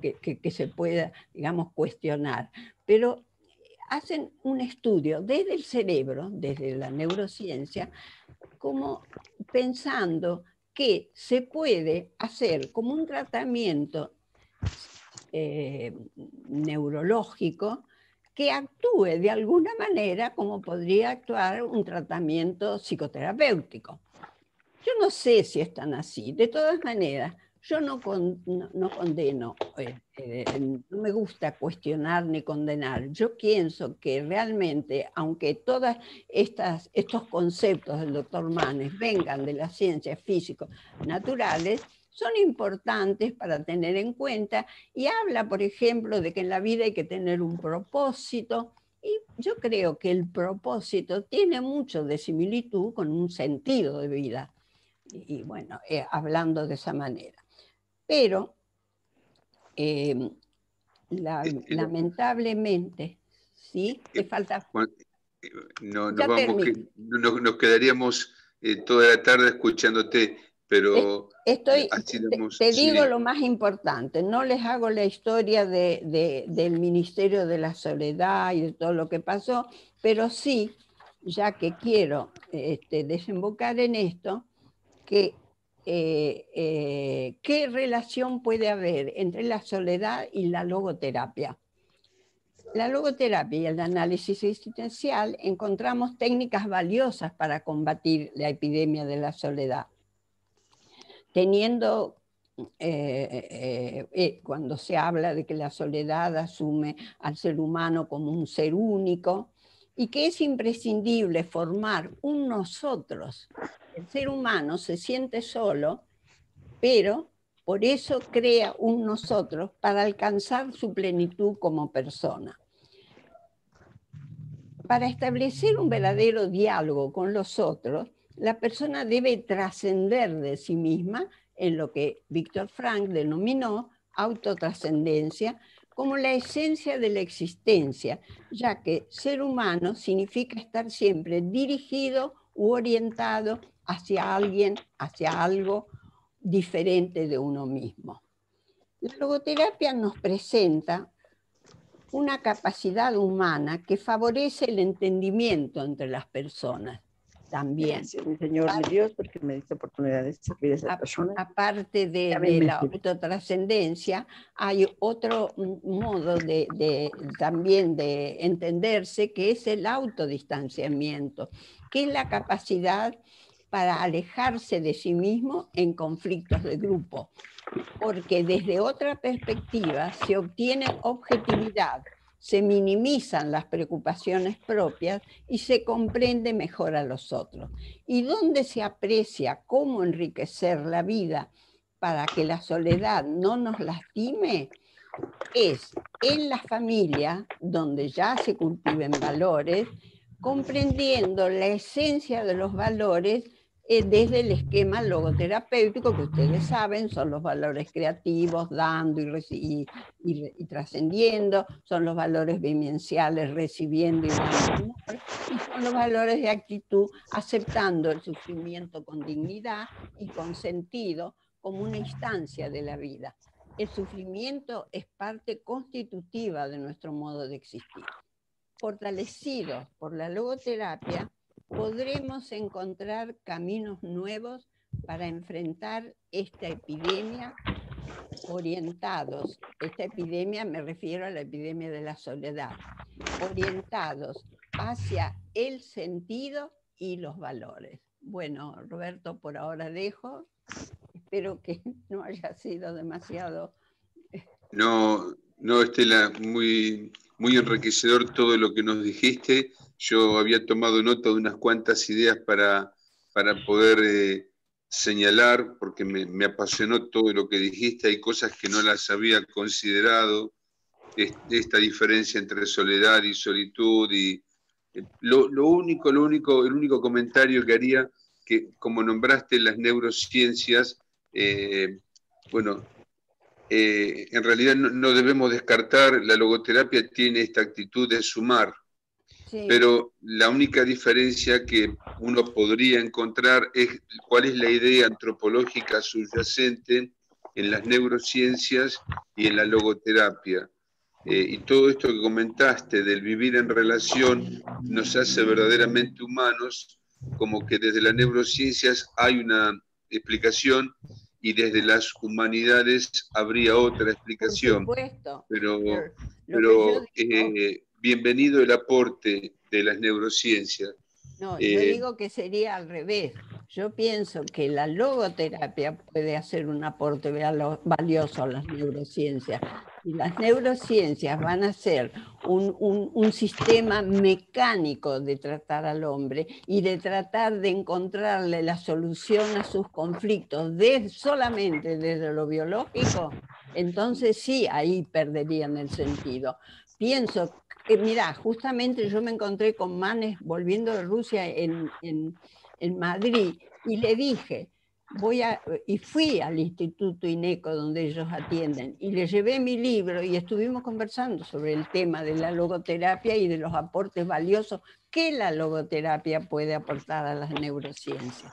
que, que se pueda, digamos, cuestionar. Pero hacen un estudio desde el cerebro, desde la neurociencia, como pensando que se puede hacer como un tratamiento eh, neurológico que actúe de alguna manera como podría actuar un tratamiento psicoterapéutico. Yo no sé si están así. De todas maneras, yo no, condeno, eh, eh, no me gusta cuestionar ni condenar. Yo pienso que realmente, aunque todos estos conceptos del doctor Manes vengan de las ciencias físicas naturales son importantes para tener en cuenta y habla, por ejemplo, de que en la vida hay que tener un propósito. Y yo creo que el propósito tiene mucho de similitud con un sentido de vida. Y bueno, eh, hablando de esa manera. Pero em, eh, eh, lamentablemente, ¿sí? Te eh, falta... No, nos, quedaríamos toda la tarde escuchándote, pero... te, digo lo más importante, no les hago la historia del Ministerio de la Soledad y de todo lo que pasó, pero sí, ya que quiero este, desembocar en esto, que eh, eh, qué relación puede haber entre la soledad y la logoterapia. La logoterapia y el análisis existencial encontramos técnicas valiosas para combatir la epidemia de la soledad, teniendo eh, cuando se habla de que la soledad asume al ser humano como un ser único y que es imprescindible formar un nosotros el ser humano se siente solo, pero por eso crea un nosotros para alcanzar su plenitud como persona. Para establecer un verdadero diálogo con los otros, la persona debe trascender de sí misma en lo que Víctor Frank denominó autotrascendencia como la esencia de la existencia, ya que ser humano significa estar siempre dirigido u orientado hacia alguien, hacia algo diferente de uno mismo. La logoterapia nos presenta una capacidad humana que favorece el entendimiento entre las personas también. Señor Dios, porque me diste oportunidad de servir a esa persona. Aparte de, la autotrascendencia, hay otro modo también de entenderse que es el autodistanciamiento, que es la capacidad para alejarse de sí mismo en conflictos de grupo, porque desde otra perspectiva se obtiene objetividad, se minimizan las preocupaciones propias y se comprende mejor a los otros. Y donde se aprecia cómo enriquecer la vida para que la soledad no nos lastime, es en la familia, donde ya se cultiven valores, comprendiendo la esencia de los valores eh, desde el esquema logoterapéutico, que ustedes saben, son los valores creativos, dando y, y, trascendiendo, son los valores vivenciales, recibiendo y dando y son los valores de actitud, aceptando el sufrimiento con dignidad y con sentido como una instancia de la vida. El sufrimiento es parte constitutiva de nuestro modo de existir. Fortalecidos por la logoterapia, podremos encontrar caminos nuevos para enfrentar esta epidemia orientados, esta epidemia me refiero a la epidemia de la soledad, orientados hacia el sentido y los valores. Bueno, Roberto, por ahora dejo. Espero que [LAUGHS] no haya sido demasiado... No, no, Estela, muy, muy enriquecedor todo lo que nos dijiste. Yo había tomado nota de unas cuantas ideas para, poder eh, señalar, porque me, apasionó todo lo que dijiste, hay cosas que no las había considerado, esta diferencia entre soledad y solitud, y eh, lo, único, único, el único comentario que haría, que como nombraste las neurociencias, eh, bueno, en realidad no, debemos descartar, la logoterapia tiene esta actitud de sumar, pero la única diferencia que uno podría encontrar es cuál es la idea antropológica subyacente en las neurociencias y en la logoterapia. Eh, y todo esto que comentaste del vivir en relación nos hace verdaderamente humanos, como que desde las neurociencias hay una explicación y desde las humanidades habría otra explicación. Por supuesto. Pero, pero, eh, bienvenido el aporte de las neurociencias. No, yo eh, digo que sería al revés. Yo pienso que la logoterapia puede hacer un aporte valioso a las neurociencias. Y las neurociencias van a ser un, sistema mecánico de tratar al hombre y de tratar de encontrarle la solución a sus conflictos de, solamente desde lo biológico. Entonces sí, ahí perderían el sentido. Pienso Mirá, mira, justamente yo me encontré con Manes volviendo de Rusia en, Madrid y le dije, voy a, y fui al Instituto INECO donde ellos atienden y le llevé mi libro y estuvimos conversando sobre el tema de la logoterapia y de los aportes valiosos que la logoterapia puede aportar a las neurociencias.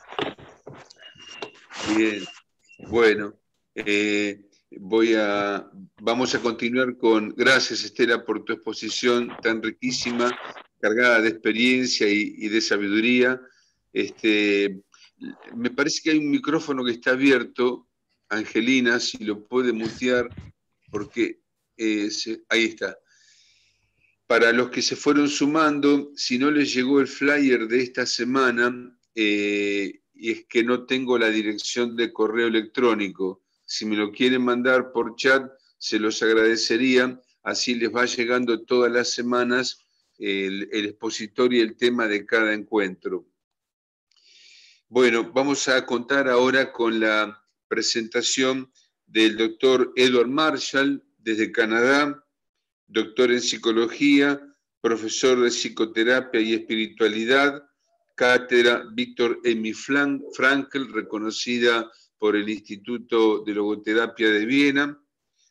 Bien, bueno. Eh, voy a, vamos a continuar con, gracias Estela por tu exposición tan riquísima, cargada de experiencia y, de sabiduría. Este, me parece que hay un micrófono que está abierto, Angelina, si lo puede mutear, porque eh, ahí está. Para los que se fueron sumando, si no les llegó el flyer de esta semana, eh, y es que no tengo la dirección de correo electrónico si me lo quieren mandar por chat, se los agradecería. Así les va llegando todas las semanas el, expositorio expositor y el tema de cada encuentro. Bueno, vamos a contar ahora con la presentación del doctor Edward Marshall desde Canadá, doctor en psicología, profesor de psicoterapia y espiritualidad, cátedra Víctor Emi Frankl, reconocida por el Instituto de Logoterapia de Viena,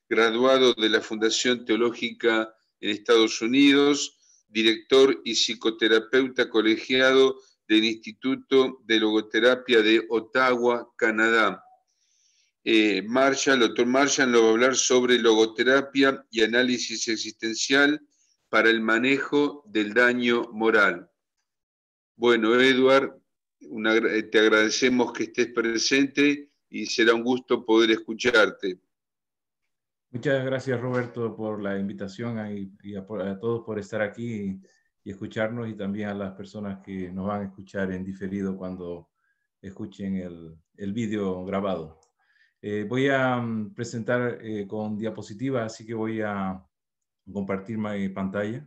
graduado de la Fundación Teológica en Estados Unidos, director y psicoterapeuta colegiado del Instituto de Logoterapia de Ottawa, Canadá. Eh, Marshall, doctor Marshall nos va a hablar sobre logoterapia y análisis existencial para el manejo del daño moral. Bueno, Edward, te agradecemos que estés presente y será un gusto poder escucharte. Muchas gracias Roberto por la invitación y a, todos por estar aquí y escucharnos y también a las personas que nos van a escuchar en diferido cuando escuchen el, vídeo grabado. Eh, voy a mm, presentar eh, con diapositiva, así que voy a compartir mi pantalla.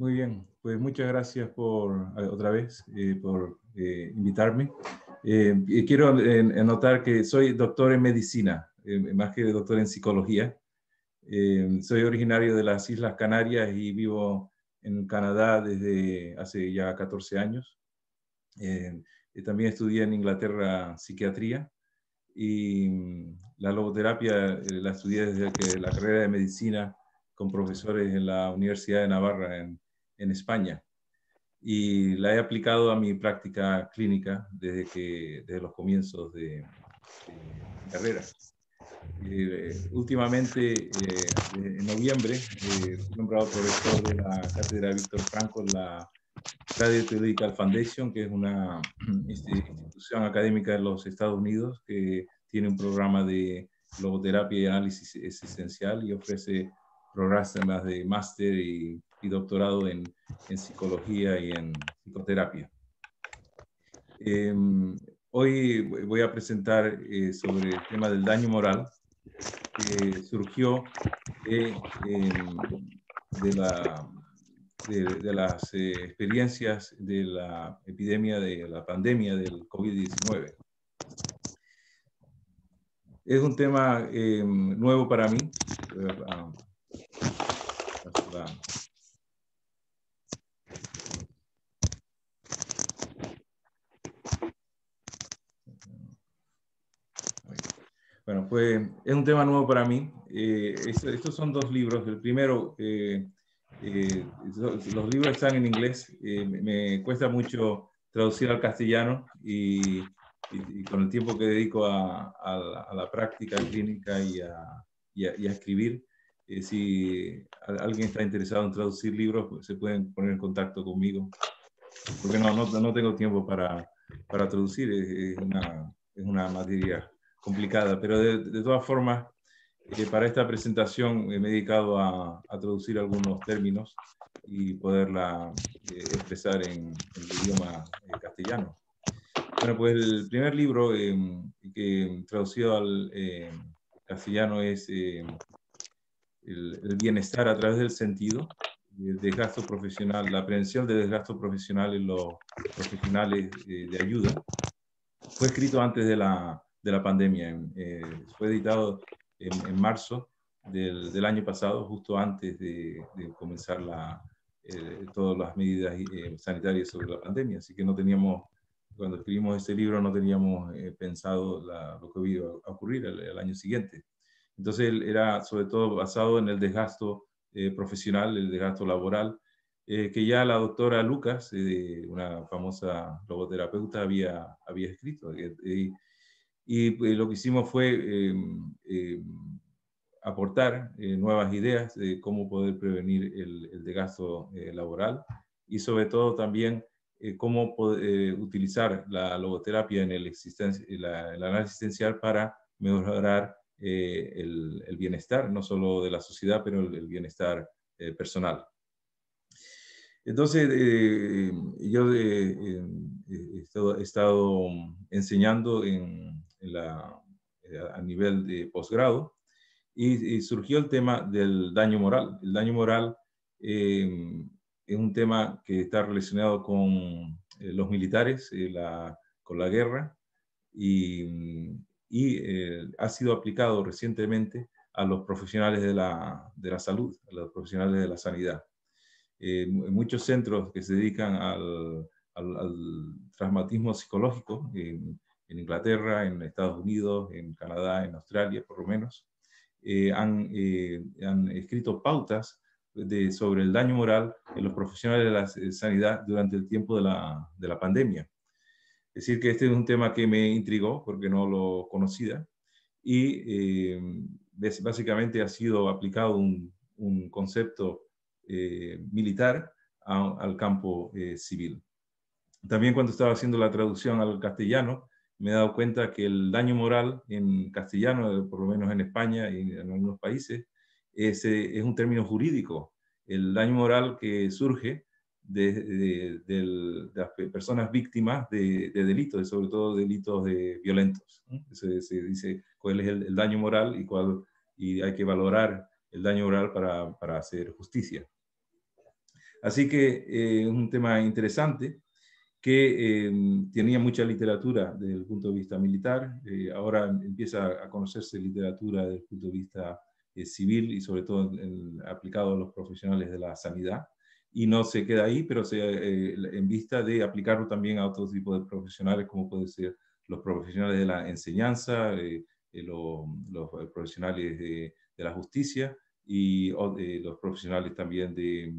Muy bien, pues muchas gracias por eh, otra vez eh, por eh, invitarme. quiero anotar que soy doctor en medicina, más que doctor en psicología. soy originario de las Islas Canarias y vivo en Canadá desde hace ya 14 años. también estudié en Inglaterra psiquiatría y mm, la logoterapia la estudié desde la carrera de medicina con profesores en la Universidad de Navarra en en España y la he aplicado a mi práctica clínica desde, que, desde los comienzos de, carrera. Eh, últimamente, eh, en noviembre, eh, fui nombrado profesor de la Cátedra Víctor Franco en la Radio Theoretical Foundation, que es una [CLEARS THROAT] institución académica de los Estados Unidos que tiene un programa de logoterapia y análisis existencial y ofrece programas de máster y y doctorado en, psicología y en psicoterapia. Em, hoy voy a presentar eh, sobre el tema del daño moral que surgió de, em, la, de, las eh, experiencias de la epidemia de la pandemia del COVID-19. Es un tema em, nuevo para mí. Eh, ah, pues es un tema nuevo para mí. Eh, estos son dos libros. El primero, eh, eh, los libros están en inglés. me cuesta mucho traducir al castellano y, con el tiempo que dedico a, la, práctica clínica y a, escribir, si alguien está interesado en traducir libros, pues, se pueden poner en contacto conmigo. Porque no, no, no tengo tiempo para, para traducir. Es, una, es una materia complicada, pero de, todas formas, eh, para esta presentación eh, me he dedicado a, traducir algunos términos y poderla eh, expresar en, el idioma castellano. Bueno, pues el primer libro que traducido al castellano es el, el, bienestar a través del sentido, el desgasto profesional, la prevención del desgasto profesional en los profesionales de ayuda. Fue escrito antes de la, de la pandemia. Eh, fue editado en, marzo del, año pasado, justo antes de, comenzar la, eh, todas las medidas eh, sanitarias sobre la pandemia. Así que no teníamos, cuando escribimos este libro, no teníamos pensado lo que iba a ocurrir el, año siguiente. Entonces era sobre todo basado en el desgasto profesional, el desgasto laboral, que ya la doctora Lucas, una famosa logoterapeuta, había, había escrito. Eh, y pues, lo que hicimos fue em, em, aportar eh, nuevas ideas de cómo poder prevenir el, el desgasto eh, laboral y sobre todo también eh, cómo poder, utilizar la logoterapia en el, existencia, la, análisis existencial para mejorar el, bienestar, no solo de la sociedad, pero el, bienestar personal. Entonces, yo em, he estado enseñando en, eh, a nivel de posgrado, y, surgió el tema del daño moral. El daño moral em, es un tema que está relacionado con eh, los militares, eh, con la guerra, y, ha sido aplicado recientemente a los profesionales de la, de la salud, a los profesionales de la sanidad. En muchos centros que se dedican al, al, traumatismo psicológico, en en Inglaterra, en Estados Unidos, en Canadá, en Australia, por lo menos, eh, han, eh, han, escrito pautas sobre el daño moral en los profesionales de la eh, sanidad durante el tiempo de la, pandemia. Es decir, que este es un tema que me intrigó porque no lo conocía y básicamente ha sido aplicado un, concepto militar al campo civil. También cuando estaba haciendo la traducción al castellano, me he dado cuenta que el daño moral en castellano, eh, por lo menos en España y en algunos países, es, eh, es un término jurídico. El daño moral que surge de, las personas víctimas de, delitos, sobre todo delitos violentos. Se, dice cuál es el, daño moral y, cuál, y hay que valorar el daño moral para, hacer justicia. Así que eh, es un tema interesante que em, tenía mucha literatura desde el punto de vista militar, eh, ahora empieza a conocerse literatura desde el punto de vista eh, civil y sobre todo aplicado a los profesionales de la sanidad, y no se queda ahí, pero se, eh, en vista de aplicarlo también a otro tipo de profesionales, como pueden ser los profesionales de la enseñanza, los, profesionales de, la justicia y los profesionales también de,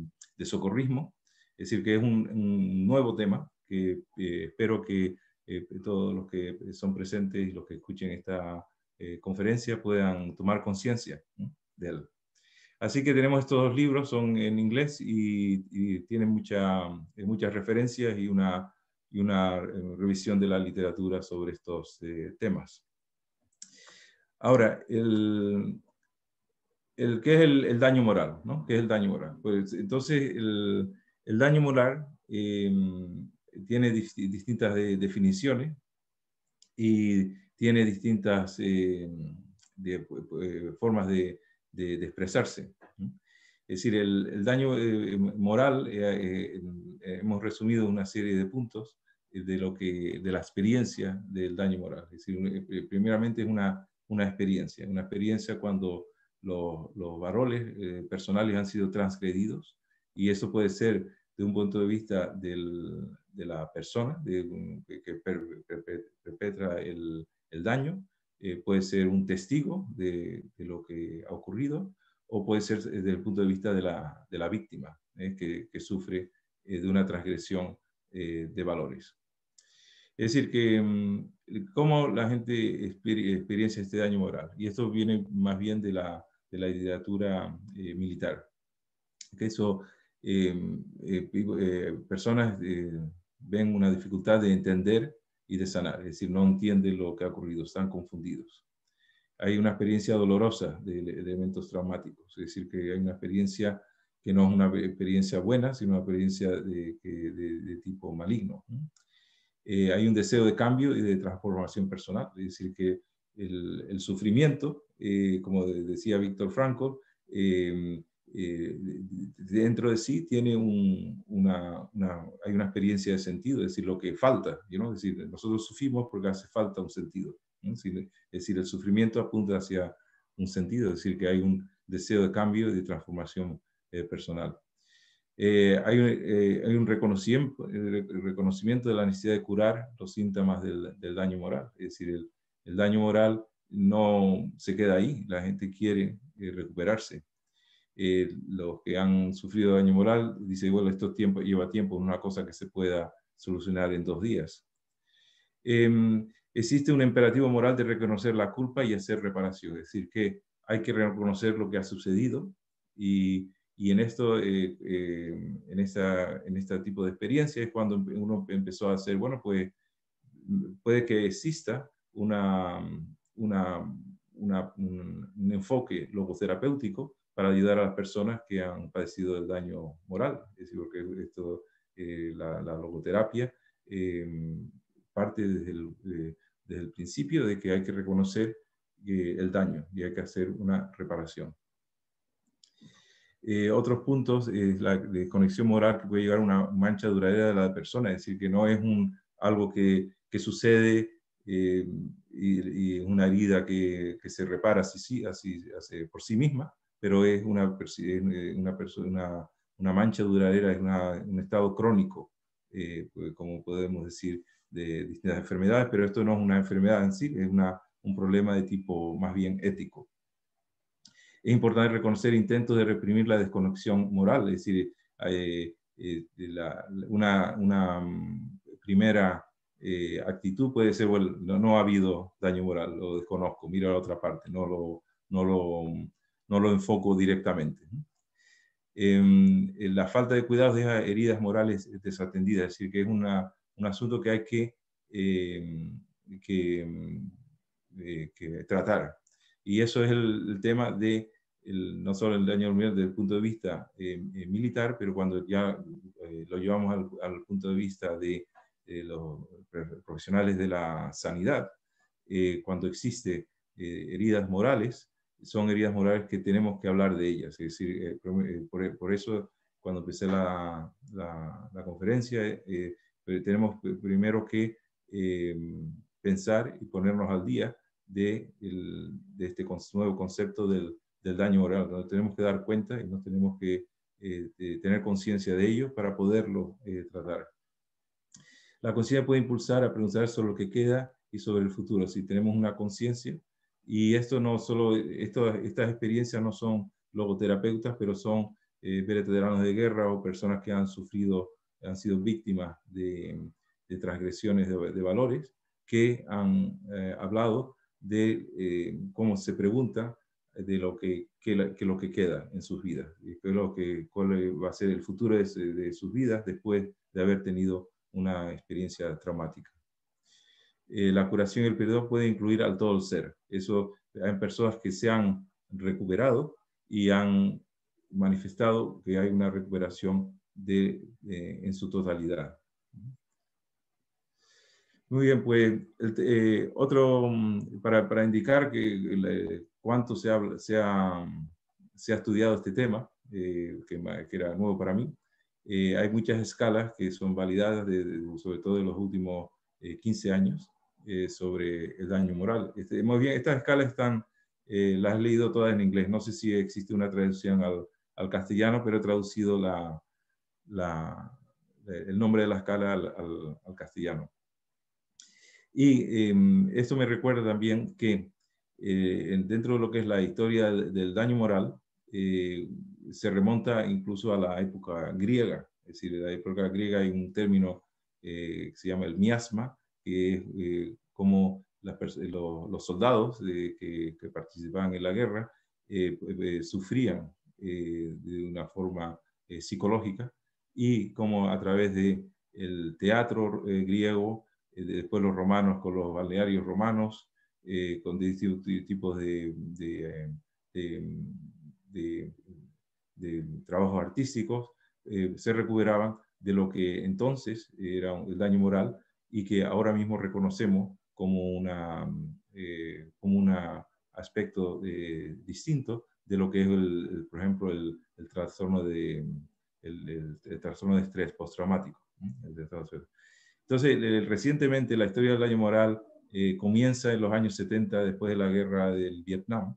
socorrismo. Es decir, que es un nuevo tema eh, espero que eh, todos los que son presentes y los que escuchen esta eh, conferencia puedan tomar conciencia de él. Así que tenemos estos dos libros, son en inglés y, tienen mucha, muchas referencias y una, y una revisión de la literatura sobre estos temas. Ahora, el, el, ¿qué es el, daño moral? ¿no? ¿Qué es el daño moral? Pues, entonces, el, el daño moral em, tiene distintas definiciones y tiene distintas eh, eh, formas de, expresarse. Es decir, el, daño eh, moral, hemos resumido una serie de puntos de, lo que, de la experiencia del daño moral. Es decir, primeramente es una, una experiencia, una experiencia cuando los, los personales han sido transgredidos y eso puede ser de un punto de vista de la persona que perpetra el, daño, eh, puede ser un testigo de, lo que ha ocurrido o puede ser desde el punto de vista de la, víctima eh, que, sufre eh, de una transgresión de valores. Es decir, que mm, cómo la gente experiencia este daño moral. Y esto viene más bien de la, de la literatura militar. Que eso Em, eh, eh, personas eh, ven una dificultad de entender y de sanar, es decir, no entienden lo que ha ocurrido, están confundidos. Hay una experiencia dolorosa de, eventos traumáticos, es decir, que hay una experiencia que no es una experiencia buena, sino una experiencia de, tipo maligno. hay un deseo de cambio y de transformación personal, es decir, que el, sufrimiento, como decía Víctor Franco, eh, em, eh, dentro de sí tiene una, hay una experiencia de sentido, es decir, lo que falta, ¿no? decir, nosotros sufrimos porque hace falta un sentido, es, decir, el sufrimiento apunta hacia un sentido, es decir, que hay un deseo de cambio y de transformación eh, personal. Eh, hay, un, reconocimiento, reconocimiento de la necesidad de curar los síntomas del, daño moral, es decir, el daño moral no se queda ahí, la gente quiere recuperarse, eh, los que han sufrido daño moral, dice, bueno, esto lleva tiempo, es una cosa que se pueda solucionar en dos días. Em, existe un imperativo moral de reconocer la culpa y hacer reparación, es decir, que hay que reconocer lo que ha sucedido y, y en esto, eh, em, en, en este tipo de experiencia es cuando em, uno empezó a hacer, bueno, pues mm, puede que exista una, una, un, un enfoque logoterapéutico para ayudar a las personas que han padecido el daño moral. Es decir, porque esto, eh, la, logoterapia eh, parte eh, desde el, principio de que hay que reconocer el daño y hay que hacer una reparación. otros puntos es la desconexión moral que puede llevar a una mancha duradera de la persona, es decir, que no es un, algo que, sucede y, y, una herida que, que se repara así, así, por sí misma, pero es una, eh, una, persona, una mancha duradera, es una, un estado crónico, eh, pues, como podemos decir, de distintas enfermedades, pero esto no es una enfermedad en sí, es una, un problema de tipo más bien ético. Es importante reconocer intentos de reprimir la desconexión moral, es decir, eh, la, una, una, mm, primera actitud puede ser, no, ha habido daño moral, lo desconozco, mira a la otra parte, no lo, no lo, mm, no lo enfoco directamente. Em, eh, la falta de cuidados deja heridas morales desatendidas, es decir, que es un asunto que hay que, em, em, eh, que, tratar. Y eso es el, tema de no solo el daño humano desde el punto de vista eh, militar, pero cuando ya lo llevamos al, al, punto de vista de los profesionales de la sanidad, cuando existe heridas morales, son heridas morales que tenemos que hablar de ellas. Es decir, eh, eh, por, eso cuando empecé la, la, conferencia, eh, tenemos primero que pensar y ponernos al día de, el, de este nuevo concepto del, del, daño moral. tenemos que dar cuenta y nos tenemos que tener conciencia de ello para poderlo tratar. La conciencia puede impulsar a preguntar sobre lo que queda y sobre el futuro. Si tenemos una conciencia, y esto no solo, estas experiencias no son logoterapeutas, pero son eh, veteranos de guerra o personas que han sufrido, han sido víctimas de, transgresiones de, valores, que han eh, hablado de eh, cómo se pregunta de lo que, lo que queda en sus vidas, y que que, cuál va a ser el futuro de sus vidas después de haber tenido una experiencia traumática. Eh, la curación y el perdón puede incluir al todo el ser. Eso hay personas que se han recuperado y han manifestado que hay una recuperación de, en su totalidad. Muy bien, pues eh, otro, mm, para, indicar que eh, cuánto se ha, estudiado este tema, que, que, era nuevo para mí, hay muchas escalas que son validadas, sobre todo en los últimos 15 años, eh, sobre el daño moral. Este, Muy bien, estas escalas están, eh, las he leído todas en inglés, no sé si existe una traducción al, castellano, pero he traducido la, el nombre de la escala al, castellano. Y em, esto me recuerda también que eh, dentro de lo que es la historia del, daño moral, se remonta incluso a la época griega, es decir, en la época griega hay un término que se llama el miasma, que es eh, cómo los soldados eh, que, participaban en la guerra eh, sufrían de una forma psicológica y cómo a través de teatro griego, después los romanos con los balnearios romanos, con distintos tipos de, trabajos artísticos, se recuperaban de lo que entonces era el daño moral y que ahora mismo reconocemos como mm, eh, un como una aspecto eh, distinto de lo que es, por ejemplo, el, trastorno de, mm, el, trastorno de estrés postraumático. Entonces, recientemente la historia del daño moral eh, comienza en los años 70, después de la guerra del Vietnam,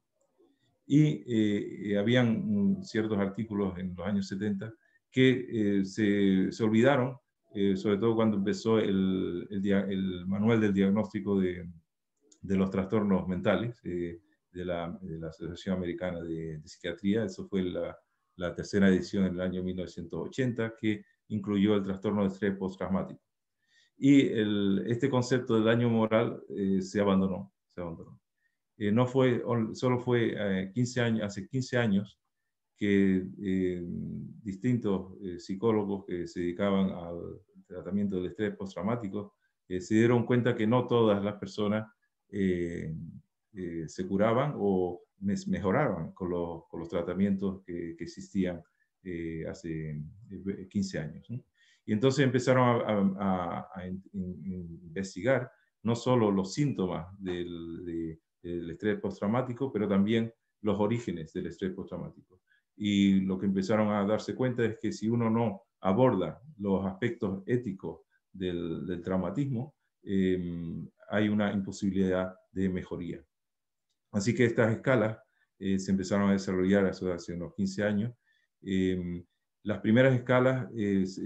y habían mm, ciertos artículos en los años 70 que se, se, olvidaron eh, sobre todo cuando empezó el, el, manual del diagnóstico de, los trastornos mentales eh, de, la, Asociación Americana de, Psiquiatría. Eso fue la, tercera edición en el año 1980 que incluyó el trastorno de estrés postraumático. Y este concepto del daño moral eh, se abandonó. Se no fue, solo fue 15 años, hace 15 años que em, distintos eh, psicólogos que se dedicaban al tratamiento del estrés postraumático eh, se dieron cuenta que no todas las personas eh, se curaban o mejoraban con los, tratamientos que, existían hace 15 em, años. Y entonces empezaron a, investigar no solo los síntomas del, de, del estrés postraumático, pero también los orígenes del estrés postraumático y lo que empezaron a darse cuenta es que si uno no aborda los aspectos éticos del, traumatismo, em, hay una imposibilidad de mejoría. Así que estas escalas eh, se empezaron a desarrollar hace unos 15 años. Em, las primeras escalas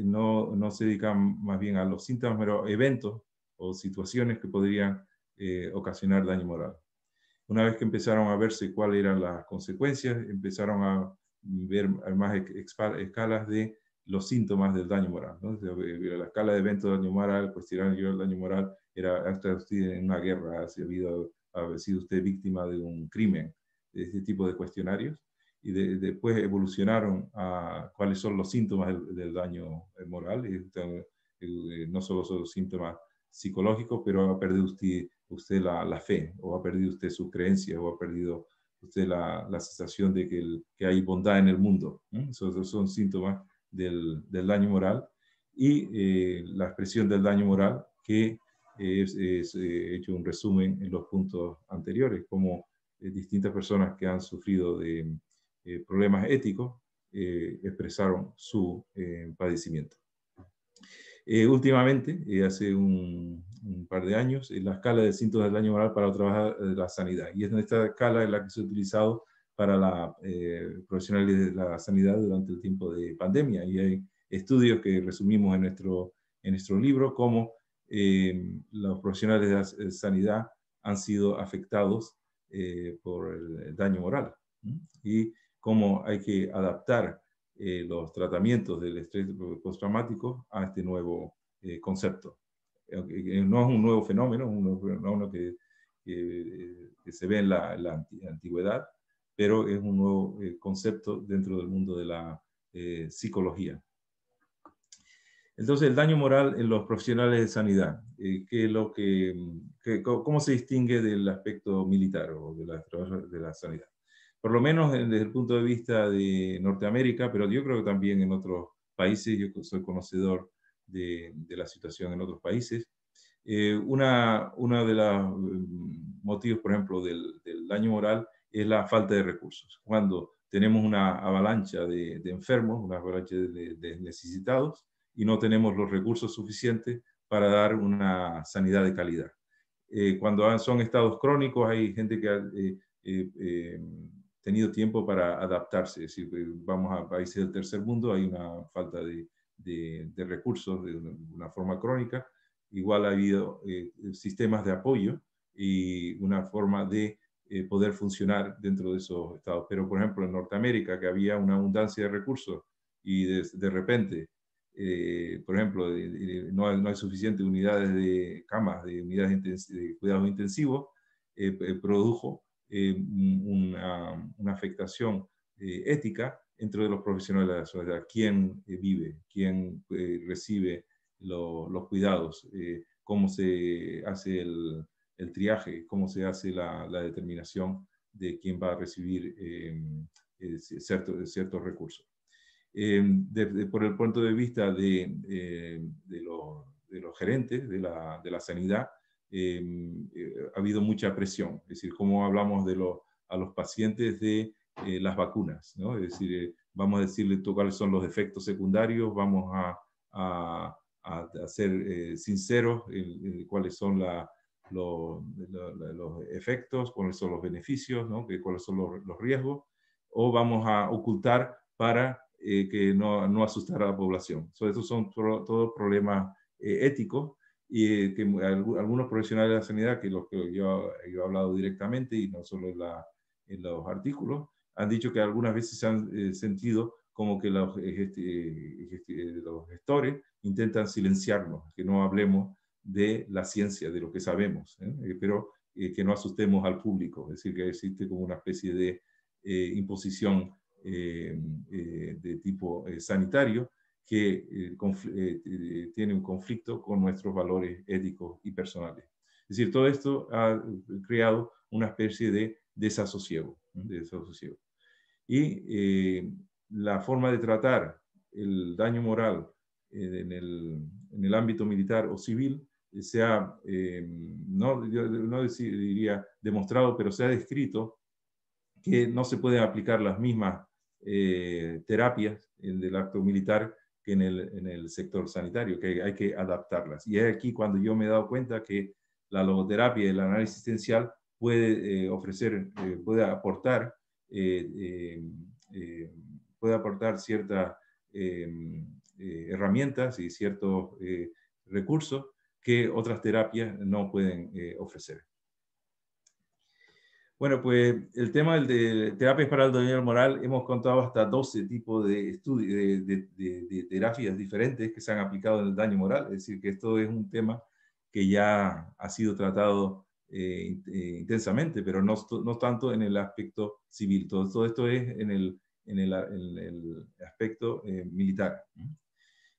no, no, se dedican más bien a los síntomas, pero eventos o situaciones que podrían eh, ocasionar daño moral. Una vez que empezaron a verse cuáles eran las consecuencias, empezaron a ver más escalas de los síntomas del daño moral. La escala de eventos del daño moral, cuestionar el daño moral, era hasta usted en una guerra, ha, sido usted víctima de un crimen, de este tipo de cuestionarios, y después evolucionaron a cuáles son los síntomas del, daño moral, y, eh, eh, no solo son los síntomas psicológicos, pero ha perdido usted, usted la, la fe, o ha perdido usted sus creencias, o ha perdido usted la, sensación de que, que, hay bondad en el mundo. Esos, son síntomas del, del, daño moral y eh, la expresión del daño moral que es, eh, hecho un resumen en los puntos anteriores, como eh, distintas personas que han sufrido de problemas éticos expresaron su padecimiento. Eh, últimamente, eh, hace un, par de años, eh, la escala de cintos del daño moral para trabajar la sanidad. Y es en esta escala en la que se ha utilizado para los profesionales de la sanidad durante el tiempo de pandemia. Y hay estudios que resumimos en nuestro, en nuestro libro, cómo los profesionales de la sanidad han sido afectados por el daño moral. Y cómo hay que adaptar eh, los tratamientos del estrés postraumático a este nuevo eh, concepto. Eh, no es un nuevo fenómeno, es un que, se ve en la, antigüedad, pero es un nuevo concepto dentro del mundo de la psicología. Entonces, el daño moral en los profesionales de sanidad, ¿qué es lo que, mm, que, ¿cómo se distingue del aspecto militar o de la, de la sanidad? por lo menos desde el punto de vista de Norteamérica, pero yo creo que también en otros países, yo soy conocedor de, la situación en otros países. Eh, una, una, de los mm, motivos, por ejemplo, del, daño moral es la falta de recursos. Cuando tenemos una avalancha de, enfermos, una avalancha de, necesitados, y no tenemos los recursos suficientes para dar una sanidad de calidad. Eh, cuando son estados crónicos, hay gente que eh, eh, eh tenido tiempo para adaptarse. Es decir, eh, vamos a países del tercer mundo, hay una falta de, recursos de una, forma crónica. Igual ha habido eh, sistemas de apoyo y una forma de eh, poder funcionar dentro de esos estados. Pero, por ejemplo, en Norteamérica, que había una abundancia de recursos y de, repente, por ejemplo, no, hay, no hay suficientes unidades de camas, de unidades de cuidados intensivos, produjo eh, una, afectación eh, ética entre los profesionales de la sociedad, quién eh, vive, quién eh, recibe los cuidados, cómo se hace el, triaje, cómo se hace la, determinación de quién va a recibir em, ciertos recursos. Eh, por el punto de vista de, los gerentes de la, sanidad, Em, eh, ha habido mucha presión, es decir, como hablamos de a los pacientes de eh, las vacunas, ¿no? Es decir, eh, vamos a decirle cuáles son los efectos secundarios, vamos a, ser sinceros en, cuáles son los, efectos, cuáles son los beneficios, ¿no? cuáles son los, riesgos, o vamos a ocultar para que no, no asustar a la población. So, esos son todos problemas éticos y eh, que algunos profesionales de la sanidad, que los que yo, he hablado directamente y no solo en, los artículos, han dicho que algunas veces han eh, sentido como que los, eh, los gestores intentan silenciarnos, que no hablemos de la ciencia, de lo que sabemos, pero que no asustemos al público, es decir, que existe como una especie de imposición de tipo sanitario que eh, eh, eh, tiene un conflicto con nuestros valores éticos y personales. Es decir, todo esto ha creado una especie de desasosiego. De Y la forma de tratar el daño moral en el, ámbito militar o civil se ha, no, diría demostrado, pero se ha descrito que no se pueden aplicar las mismas terapias del acto militar en el, sector sanitario, que hay que adaptarlas. Y es aquí cuando yo me he dado cuenta que la logoterapia y el análisis existencial puede eh, ofrecer, eh, puede aportar, eh, em, em, puede aportar ciertas em, herramientas y ciertos recursos que otras terapias no pueden ofrecer. Bueno, pues el tema de terapias para el daño moral, hemos contado hasta 12 tipos de estudios, de, terapias diferentes que se han aplicado en el daño moral. Es decir, que esto es un tema que ya ha sido tratado eh, eh, intensamente, pero no, no tanto en el aspecto civil. Todo, esto es en el, en el, aspecto eh, militar.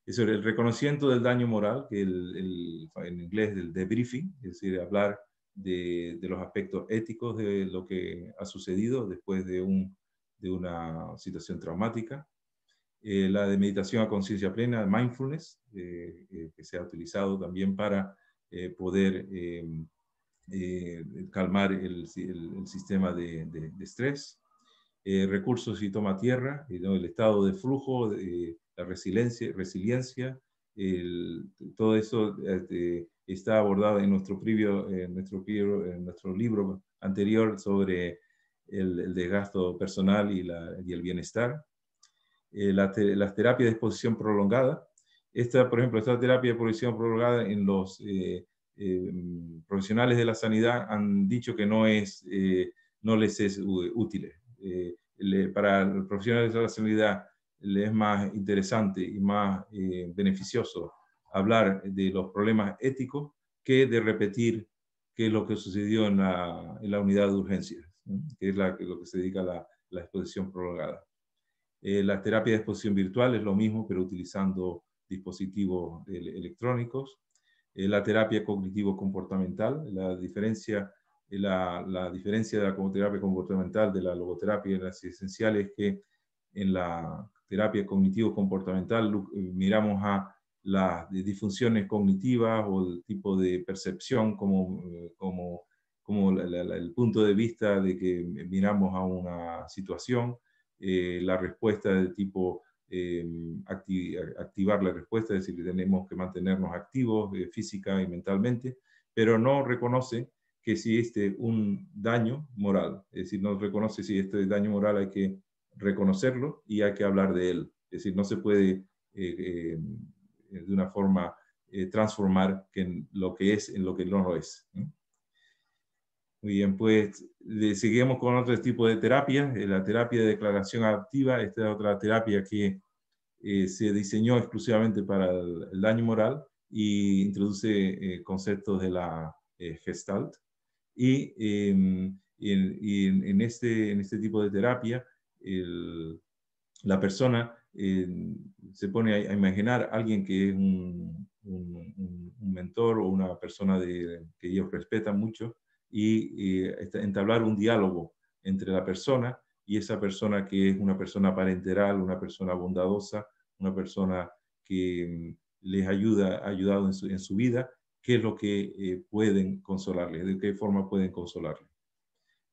Es sobre el reconocimiento del daño moral, que el, en inglés es el debriefing, es decir, hablar de, los aspectos éticos de lo que ha sucedido después de, un, de una situación traumática. Eh, la de meditación a conciencia plena, mindfulness, eh, eh, que se ha utilizado también para poder calmar el, el, sistema de, de, estrés. recursos y toma tierra, el estado de flujo, la resiliencia, resiliencia todo eso este, está abordada en nuestro, previo, nuestro, nuestro libro anterior sobre el, desgasto personal y, el bienestar. Eh, las terapias de exposición prolongada. Esta, por ejemplo, esta terapia de exposición prolongada en los eh, eh, profesionales de la sanidad han dicho que no, es, no les es útil. para los profesionales de la sanidad les es más interesante y más beneficioso hablar de los problemas éticos que de repetir qué es lo que sucedió en la, en la unidad de urgencias, que es lo que se dedica a la, exposición prolongada. Eh, la terapia de exposición virtual es lo mismo, pero utilizando dispositivos electrónicos. Eh, la terapia cognitivo-comportamental, la diferencia, eh, la, la, diferencia de la terapia comportamental de la logoterapia en las esenciales es que en la terapia cognitivo-comportamental miramos a las disfunciones cognitivas o el tipo de percepción como, eh, como, como el punto de vista de que miramos a una situación, eh, la respuesta de tipo eh, activar la respuesta, es decir, tenemos que mantenernos activos física y mentalmente, pero no reconoce que si este un daño moral, es decir, no reconoce si este daño moral hay que reconocerlo y hay que hablar de él, es decir, no se puede eh, de una forma eh, transformar lo que es en lo que no lo es. Muy bien, pues seguimos con otro tipo de terapia, eh, la terapia de declaración activa esta es otra terapia que se diseñó exclusivamente para el, daño moral y introduce conceptos de la gestalt. Y, em, en, este, en este tipo de terapia, la persona se pone a, imaginar a alguien que es un, mentor o una persona que ellos respetan mucho y entablar un diálogo entre la persona y esa persona que es una persona parenteral, una persona bondadosa, una persona que mm, les ayuda, ha ayudado en su, vida, qué es lo que eh, pueden consolarles, de qué forma pueden consolarles.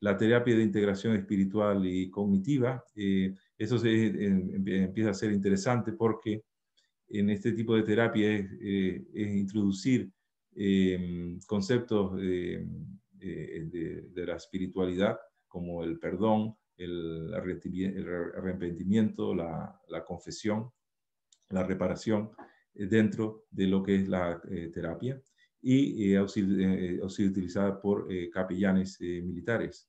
La terapia de integración espiritual y cognitiva eh, eso se, empieza a ser interesante porque en este tipo de terapia es, eh, introducir eh, conceptos eh, de, la espiritualidad como el perdón, el arrepentimiento, la, confesión, la reparación dentro de lo que es la terapia y ha sido utilizada por capellanes militares.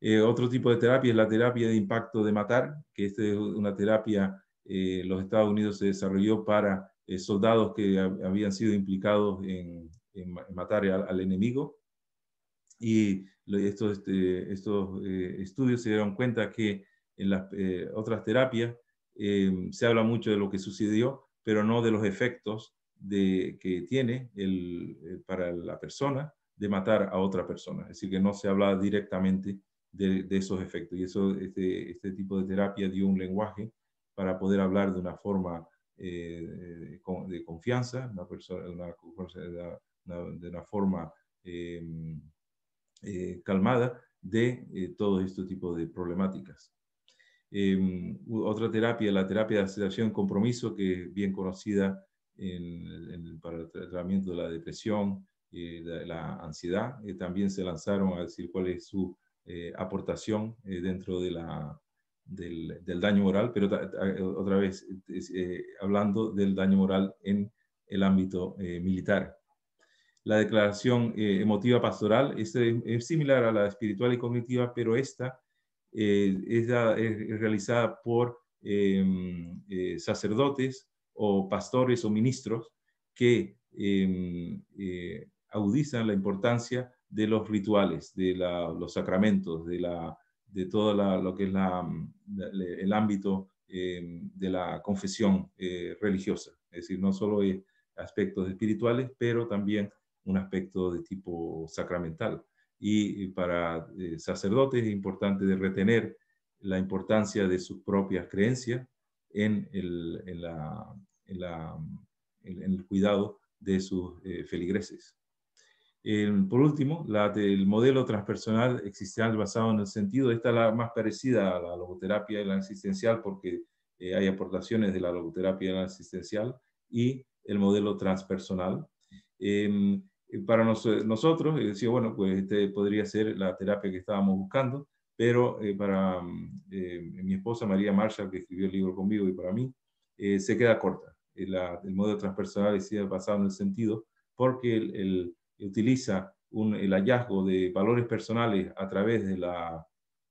Eh, otro tipo de terapia es la terapia de impacto de matar, que esta es una terapia eh, los Estados Unidos se desarrolló para eh, soldados que habían sido implicados en, matar al, enemigo. Y este, estos, estos eh, estudios se dieron cuenta que en las otras terapias se habla mucho de lo que sucedió, pero no de los efectos de, que tiene el, para la persona de matar a otra persona. Es decir, que no se habla directamente de, esos efectos. Y eso, este, este, tipo de terapia dio un lenguaje para poder hablar de una forma eh, de confianza, una persona, de una forma eh, eh, calmada de todos estos tipos de problemáticas. otra terapia, la terapia de aceleración compromiso, que es bien conocida para el tratamiento de la depresión, y la, ansiedad. también se lanzaron a decir cuál es su eh, aportación eh, dentro de la, del, daño moral, pero eh, otra vez hablando del daño moral en el ámbito militar. La declaración emotiva pastoral es, similar a la espiritual y cognitiva, pero esta es, realizada por sacerdotes o pastores o ministros que eh, la importancia de los rituales, de los sacramentos, de, la, todo lo que es mm, el ámbito eh, de la confesión eh, religiosa. Es decir, no solo es aspectos espirituales, pero también un aspecto de tipo sacramental. Y para eh, sacerdotes es importante retener la importancia de sus propias creencias en el cuidado de sus feligreses. Eh, por último, la del modelo transpersonal existencial basado en el sentido. Esta es la más parecida a la logoterapia y la existencial porque eh, hay aportaciones de la logoterapia y la existencial y el modelo transpersonal. Em, eh, para nosotros, decía, bueno, pues este podría ser la terapia que estábamos buscando, pero para mm, mi esposa María Marshall, que escribió el libro conmigo y para mí, se queda corta. el modelo transpersonal es basado en el sentido porque el utiliza el hallazgo de valores personales a través de,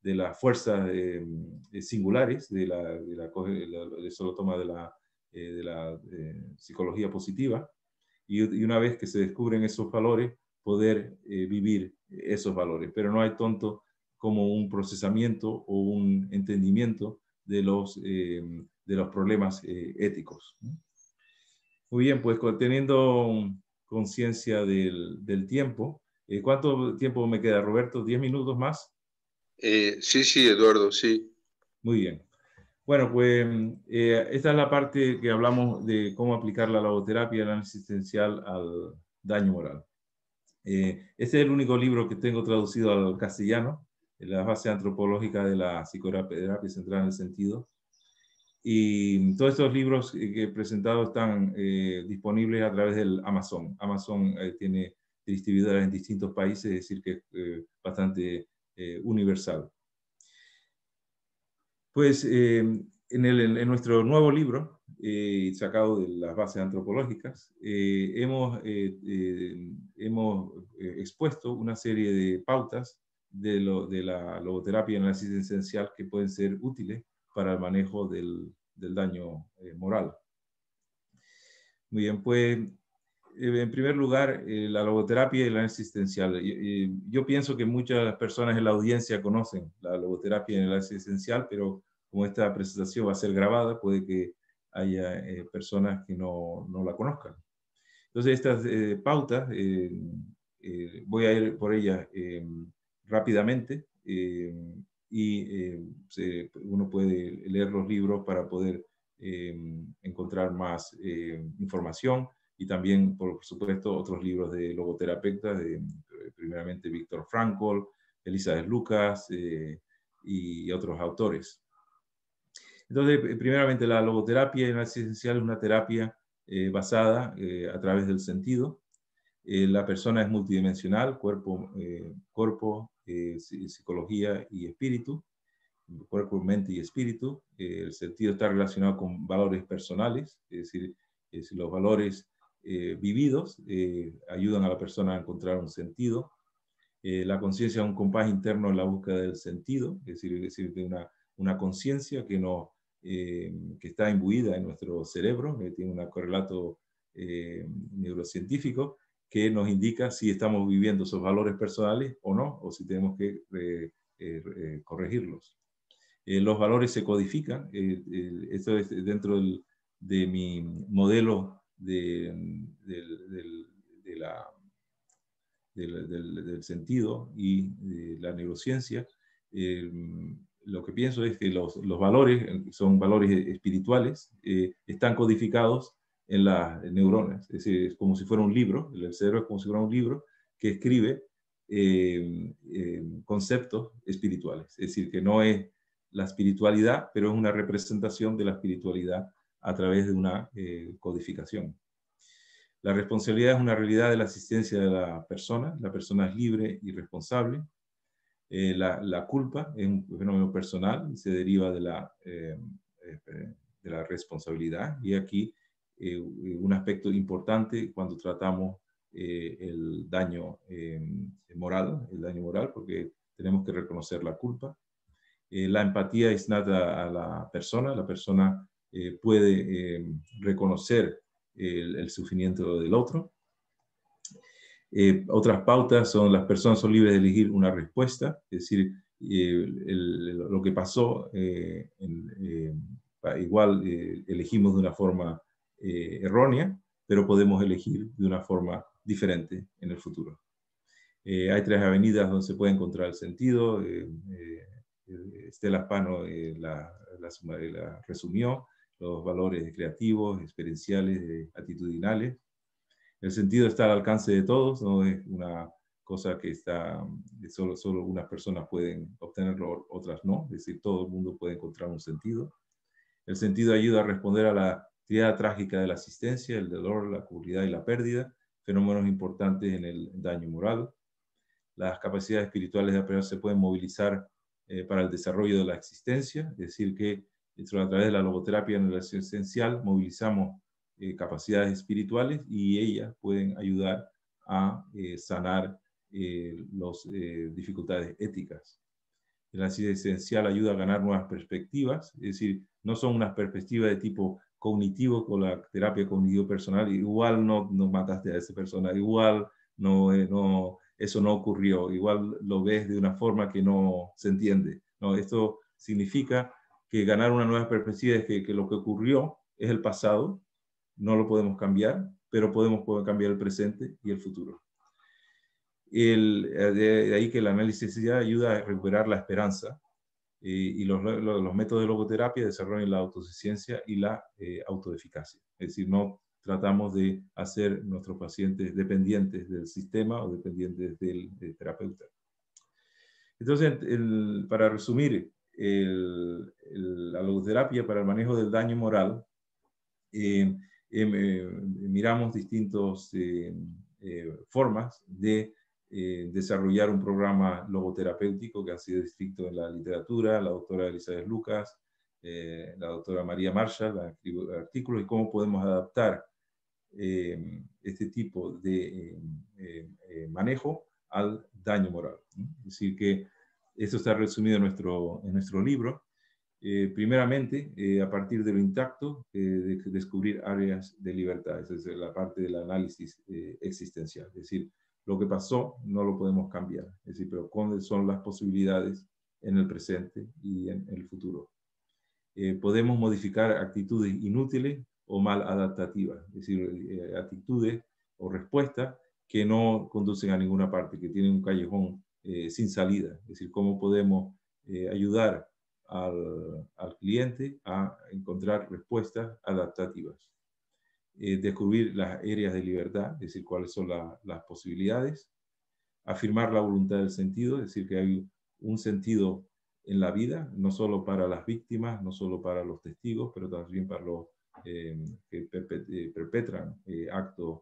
de las fuerzas eh, eh, singulares, de la, de toma de la, eh, psicología positiva, y, una vez que se descubren esos valores, poder vivir esos valores. Pero no hay tonto como un procesamiento o un entendimiento de los, de los problemas éticos. Muy bien, pues teniendo conciencia del, tiempo. Eh, ¿Cuánto tiempo me queda, Roberto? ¿Diez minutos más? Eh, sí, sí, Eduardo, sí. Muy bien. Bueno, pues eh, esta es la parte que hablamos de cómo aplicar la logoterapia el la existencial al daño moral. este es el único libro que tengo traducido al castellano, la base antropológica de la psicoterapia central en el sentido. Y todos estos libros eh, que he presentado están eh, disponibles a través del Amazon. Amazon eh, tiene distribuidores en distintos países, es decir, que es bastante universal. Pues en, el, en, nuestro nuevo libro, sacado de las bases antropológicas, hemos, hemos expuesto una serie de pautas de, lo, de, la logoterapia la análisis esencial que pueden ser útiles para el manejo del, daño eh, moral. Muy bien, pues eh, en primer lugar, eh, la logoterapia y la existencial. Yo, pienso que muchas personas en la audiencia conocen la logoterapia y la existencial, pero como esta presentación va a ser grabada, puede que haya personas que no, la conozcan. Entonces, estas pautas, voy a ir por ellas rápidamente y eh, uno puede leer los libros para poder eh, encontrar más eh, información y también, por supuesto, otros libros de logoterapeutas, de, primeramente Víctor Frankl, Elizabeth Lucas y otros autores. Entonces, primeramente, la logoterapia en esencial es una terapia basada a través del sentido. la persona es multidimensional, cuerpo, cuerpo eh, psicología y espíritu, cuerpo, mente y espíritu. el sentido está relacionado con valores personales, es decir, los valores eh, vividos eh, ayudan a la persona a encontrar un sentido. la conciencia es un compás interno en la búsqueda del sentido, es decir, decir de una, una conciencia que, no, que está imbuida en nuestro cerebro, tiene un correlato neurocientífico que nos indica si estamos viviendo esos valores personales o no, o si tenemos que eh, eh, eh, corregirlos. los valores se codifican, esto es dentro de mi modelo de, del, la, del, sentido y la neurociencia. lo que pienso es que los, los valores, son valores espirituales, están codificados en las neuronas. Es decir, es como si fuera un libro, el cerebro es como si fuera un libro que escribe em, em, conceptos espirituales. Es decir, que no es la espiritualidad, pero es una representación de la espiritualidad a través de una eh, codificación. La responsabilidad es una realidad de la existencia de la persona. La persona es libre y responsable. Eh, la, culpa es un fenómeno personal y se deriva de la, em, eh, de la responsabilidad. Y aquí eh, eh, un aspecto importante cuando tratamos eh, el daño moral, el daño moral, porque tenemos que reconocer la culpa. la empatía es nada a la persona, la persona puede reconocer el, sufrimiento del otro. otras pautas son las personas son libres de elegir una respuesta, es decir, lo que pasó, igual elegimos de una forma eh, errónea, pero podemos elegir de una forma diferente en el futuro. Eh, hay tres avenidas donde se puede encontrar el sentido. Eh, Estela Pano la, resumió, los valores creativos, experienciales, atitudinales. El sentido está al alcance de todos, no es una cosa que solo, solo unas personas pueden obtenerlo, otras no, es decir, todo el mundo puede encontrar un sentido. El sentido ayuda a responder a la tríada trágica de la asistencia, el dolor, la culpabilidad y la pérdida, fenómenos importantes en el daño moral. Las capacidades espirituales de aprender se pueden movilizar eh, para el desarrollo de la existencia, es decir, que eh, a través de la logoterapia en relación esencial movilizamos eh, capacidades espirituales y ellas pueden ayudar a sanar las dificultades éticas. el la esencial ayuda a ganar nuevas perspectivas, es decir, no son unas perspectivas de tipo cognitivo con la terapia cognitivo personal, igual no, no mataste a esa persona, igual no, eh, no, eso no ocurrió, igual lo ves de una forma que no se entiende. No, esto significa que ganar una nueva perspectiva es que, lo que ocurrió es el pasado, no lo podemos cambiar, pero podemos cambiar el presente y el futuro. El, eh, de, ahí que el análisis ya ayuda a recuperar la esperanza, y los, los, métodos de logoterapia desarrollan la autosuficiencia y la eh, autoeficacia. Es decir, no tratamos de hacer nuestros pacientes dependientes del sistema o dependientes del, eh, terapeuta. Entonces, para resumir, la logoterapia para el manejo del daño moral, eh, em, miramos distintas formas de eh, desarrollar un programa logoterapéutico que ha sido descrito en la literatura, la doctora Elizabeth Lucas, eh, la doctora María Marshall, ha artículos, y cómo podemos adaptar eh, este tipo de manejo al daño moral. Es decir, que esto está resumido en nuestro, en nuestro libro. primeramente, a partir de lo intacto, de descubrir áreas de libertad. Esa es la parte del análisis existencial. Es decir, lo que pasó no lo podemos cambiar, es decir, pero cuáles son las posibilidades en el presente y en el futuro. Eh, podemos modificar actitudes inútiles o mal adaptativas, es decir, eh, actitudes o respuestas que no conducen a ninguna parte, que tienen un callejón eh, sin salida, es decir, cómo podemos ayudar al, al cliente a encontrar respuestas adaptativas. Eh, descubrir las áreas de libertad, es decir, cuáles son las posibilidades, afirmar la voluntad del sentido, es decir, que hay un sentido en la vida, no solo para las víctimas, no solo para los testigos, pero también para los eh, que eh, perpetran actos,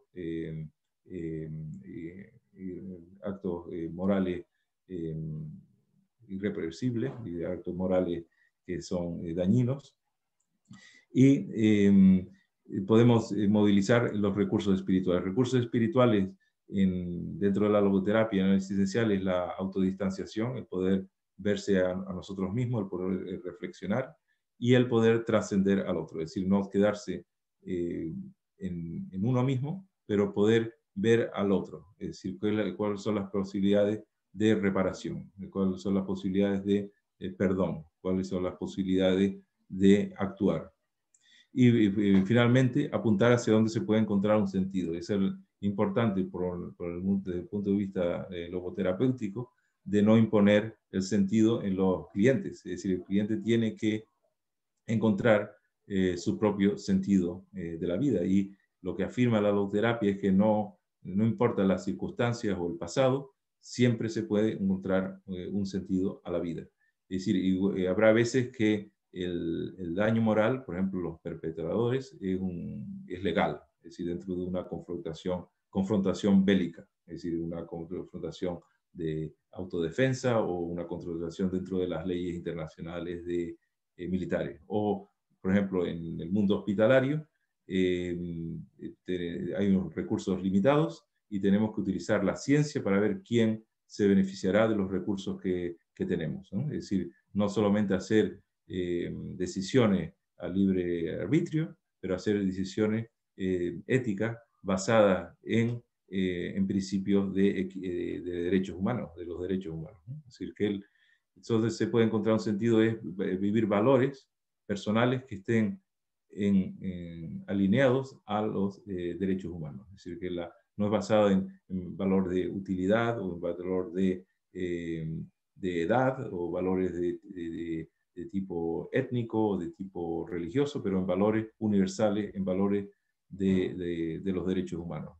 actos morales irreversibles y actos morales que son dañinos. Y eh, podemos eh, movilizar los recursos espirituales. Recursos espirituales dentro de la logoterapia, en el existencial, es la autodistanciación, el poder verse a, nosotros mismos, el poder eh, reflexionar y el poder trascender al otro, es decir, no quedarse en, uno mismo, pero poder ver al otro, es decir, cuáles son las posibilidades de reparación, cuáles son las posibilidades de perdón, cuáles son las posibilidades de actuar y, finalmente apuntar hacia dónde se puede encontrar un sentido. Es el, importante por, desde el punto de vista eh, logoterapéutico de no imponer el sentido en los clientes. Es decir, el cliente tiene que encontrar eh, su propio sentido eh, de la vida. Y lo que afirma la logoterapia es que no, no importa las circunstancias o el pasado, siempre se puede encontrar un sentido a la vida. Es decir, habrá veces que el, daño moral, por ejemplo, los perpetradores, es, un, es legal, es decir, dentro de una confrontación, confrontación bélica, es decir, una confrontación de autodefensa o una confrontación dentro de las leyes internacionales de eh, militares. O, por ejemplo, en el mundo hospitalario eh, hay unos recursos limitados y tenemos que utilizar la ciencia para ver quién se beneficiará de los recursos que, tenemos. Es decir, no solamente hacer eh, decisiones a libre arbitrio, pero hacer decisiones eh, éticas basadas en, eh, en principios de, derechos humanos, de los derechos humanos. Es decir, que entonces se puede encontrar un sentido de vivir valores personales que estén alineados a los derechos humanos. Es decir, que no es basada en, valor de utilidad o valor de, edad o valores de, de tipo étnico, de tipo religioso, pero en valores universales, en valores de, de, los derechos humanos.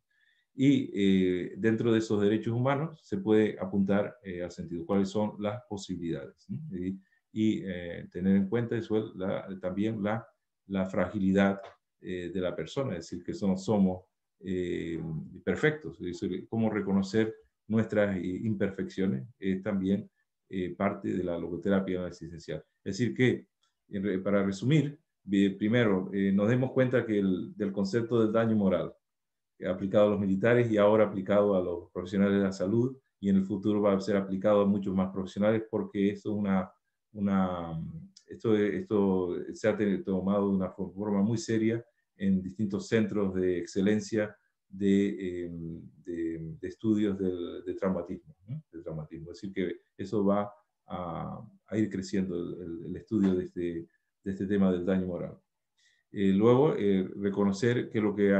Y eh, dentro de esos derechos humanos se puede apuntar eh, al sentido cuáles son las posibilidades y, eh, tener en cuenta también la, la fragilidad de la persona, es decir, que no somos perfectos, es cómo reconocer nuestras imperfecciones es también eh, parte de la logoterapia existencial. Es decir, que para resumir, primero, eh, nos demos cuenta que del concepto del daño moral, eh, aplicado a los militares y ahora aplicado a los profesionales de la salud, y en el futuro va a ser aplicado a muchos más profesionales porque esto es una, una esto, esto se ha tomado de una forma muy seria en distintos centros de excelencia eh, de, estudios del, de traumatismo, traumatismo. Es decir, que eso va a, ir creciendo el, estudio este, de este, tema del daño moral. Eh, luego, eh, reconocer que lo que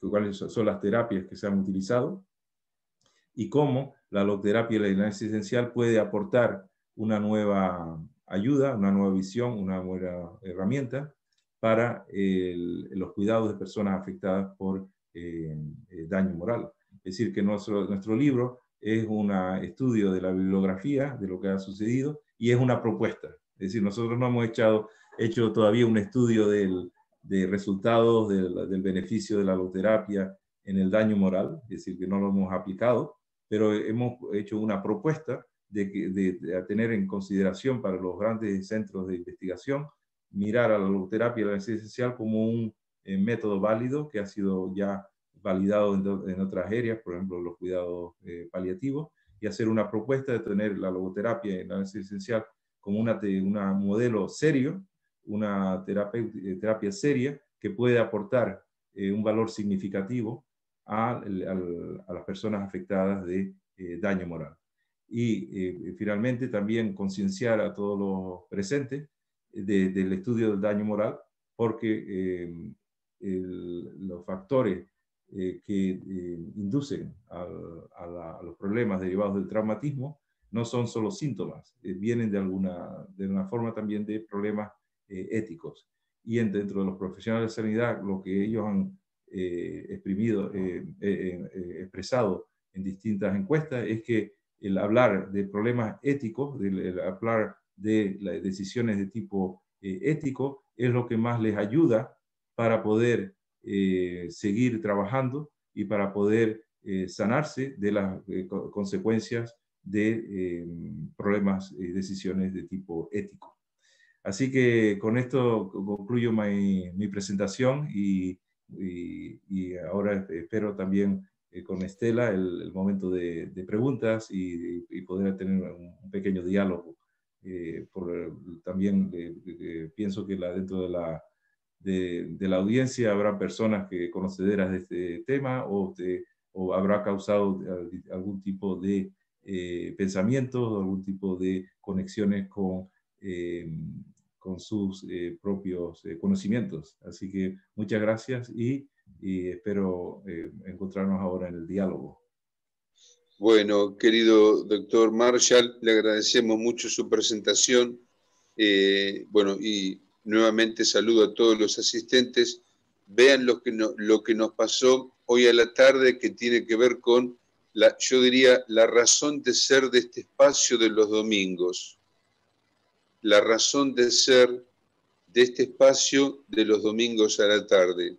cuáles son las terapias que se han utilizado y cómo la logoterapia y la dinámica esencial puede aportar una nueva ayuda, una nueva visión, una nueva herramienta para los cuidados de personas afectadas por eh, eh, daño moral. Es decir, que nuestro, libro es un estudio de la bibliografía, de lo que ha sucedido, y es una propuesta. Es decir, nosotros no hemos hecho todavía un estudio de resultados del, beneficio de la loterapia en el daño moral, es decir, que no lo hemos aplicado, pero hemos hecho una propuesta de, tener en consideración para los grandes centros de investigación mirar a la logoterapia y la anestesia esencial como un eh, método válido que ha sido ya validado en, otras áreas, por ejemplo, los cuidados eh, paliativos, y hacer una propuesta de tener la logoterapia y la anestesia esencial como un modelo serio, una terapia, eh, terapia seria que puede aportar un valor significativo a, las personas afectadas de daño moral. Y finalmente también concienciar a todos los presentes del estudio del daño moral, porque em, los factores eh, que em, inducen a, los problemas derivados del traumatismo no son solo síntomas, eh, vienen de alguna de una forma también de problemas eh, éticos. Y dentro de los profesionales de sanidad, lo que ellos han exprimido, expresado en distintas encuestas es que el hablar de problemas éticos, el, el hablar de las decisiones de tipo eh, ético es lo que más les ayuda para poder eh, seguir trabajando y para poder eh, sanarse de las consecuencias de problemas y decisiones de tipo ético. Así que con esto concluyo mi, presentación y, ahora espero también con Estela el, momento de, preguntas y poder tener un pequeño diálogo eh, por, también pienso que la, dentro de la, de, la audiencia habrá personas que conocederas de este tema o, o habrá causado eh, algún tipo de eh, pensamientos, algún tipo de conexiones con, con sus propios conocimientos. Así que muchas gracias y espero encontrarnos ahora en el diálogo. Bueno, querido doctor Marshall, le agradecemos mucho su presentación. Eh, bueno, y nuevamente saludo a todos los asistentes. Vean lo que, lo que nos pasó hoy a la tarde que tiene que ver con, la, yo diría, la razón de ser de este espacio de los domingos. La razón de ser de este espacio de los domingos a la tarde.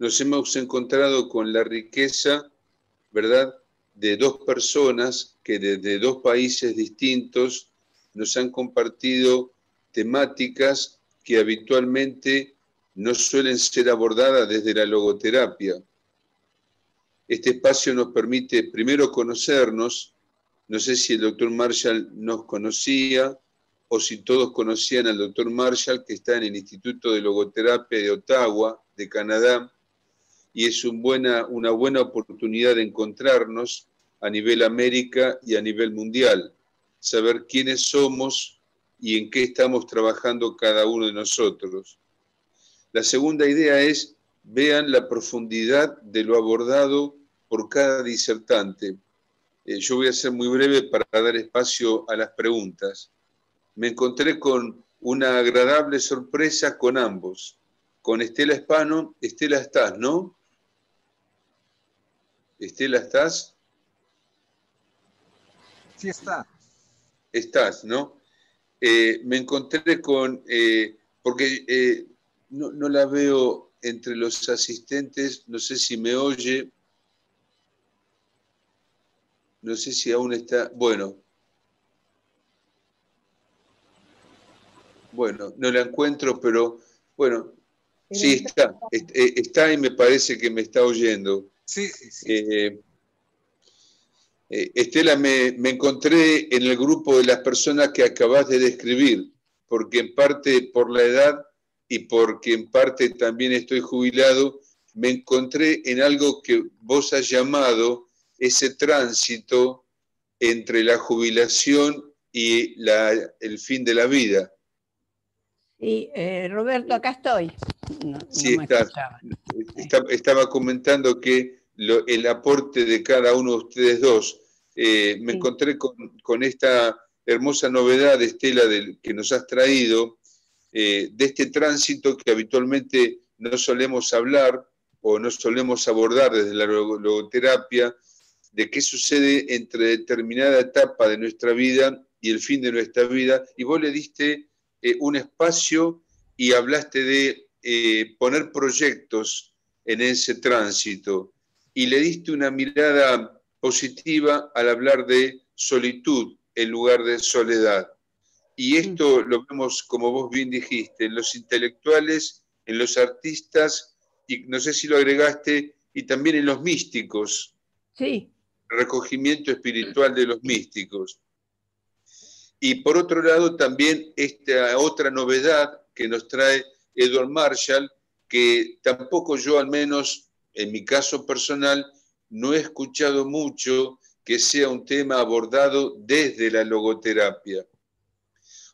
Nos hemos encontrado con la riqueza, ¿verdad? de dos personas que desde dos países distintos nos han compartido temáticas que habitualmente no suelen ser abordadas desde la logoterapia. Este espacio nos permite primero conocernos, no sé si el doctor Marshall nos conocía o si todos conocían al doctor Marshall que está en el Instituto de Logoterapia de Ottawa, de Canadá, y es una buena oportunidad de encontrarnos a nivel América y a nivel mundial, saber quiénes somos y en qué estamos trabajando cada uno de nosotros. La segunda idea es vean la profundidad de lo abordado por cada disertante. Eh, yo voy a ser muy breve para dar espacio a las preguntas. Me encontré con una agradable sorpresa con ambos, con Estela Espano. Estela, ¿estás, no? Estela, ¿estás? Sí, está. Estás, ¿no? Eh, me encontré con, eh, porque eh, no, no, la veo entre los asistentes, no sé si me oye, no sé si aún está, bueno. Bueno, no la encuentro, pero bueno, sí está, está y me parece que me está oyendo. Sí, sí, eh, eh, Estela, me, me, encontré en el grupo de las personas que acabas de describir, porque en parte por la edad y porque en parte también estoy jubilado, me encontré en algo que vos has llamado ese tránsito entre la jubilación y la, el fin de la vida. Eh, Roberto, acá estoy. sí, estaba comentando que el aporte de cada uno de ustedes dos, eh, me encontré con, esta hermosa novedad, Estela, del, que nos has traído, eh, de este tránsito que habitualmente no solemos hablar o no solemos abordar desde la logoterapia, de qué sucede entre determinada etapa de nuestra vida y el fin de nuestra vida, y vos le diste eh, un espacio y hablaste de eh, poner proyectos en ese tránsito y le diste una mirada positiva al hablar de solitud en lugar de soledad. Y mm. esto lo vemos, como vos bien dijiste, en los intelectuales, en los artistas, y no sé si lo agregaste, y también en los místicos. Sí. Recogimiento espiritual de los místicos. Y por otro lado, también esta otra novedad que nos trae Edward Marshall, que tampoco yo, al menos en mi caso personal, no he escuchado mucho que sea un tema abordado desde la logoterapia.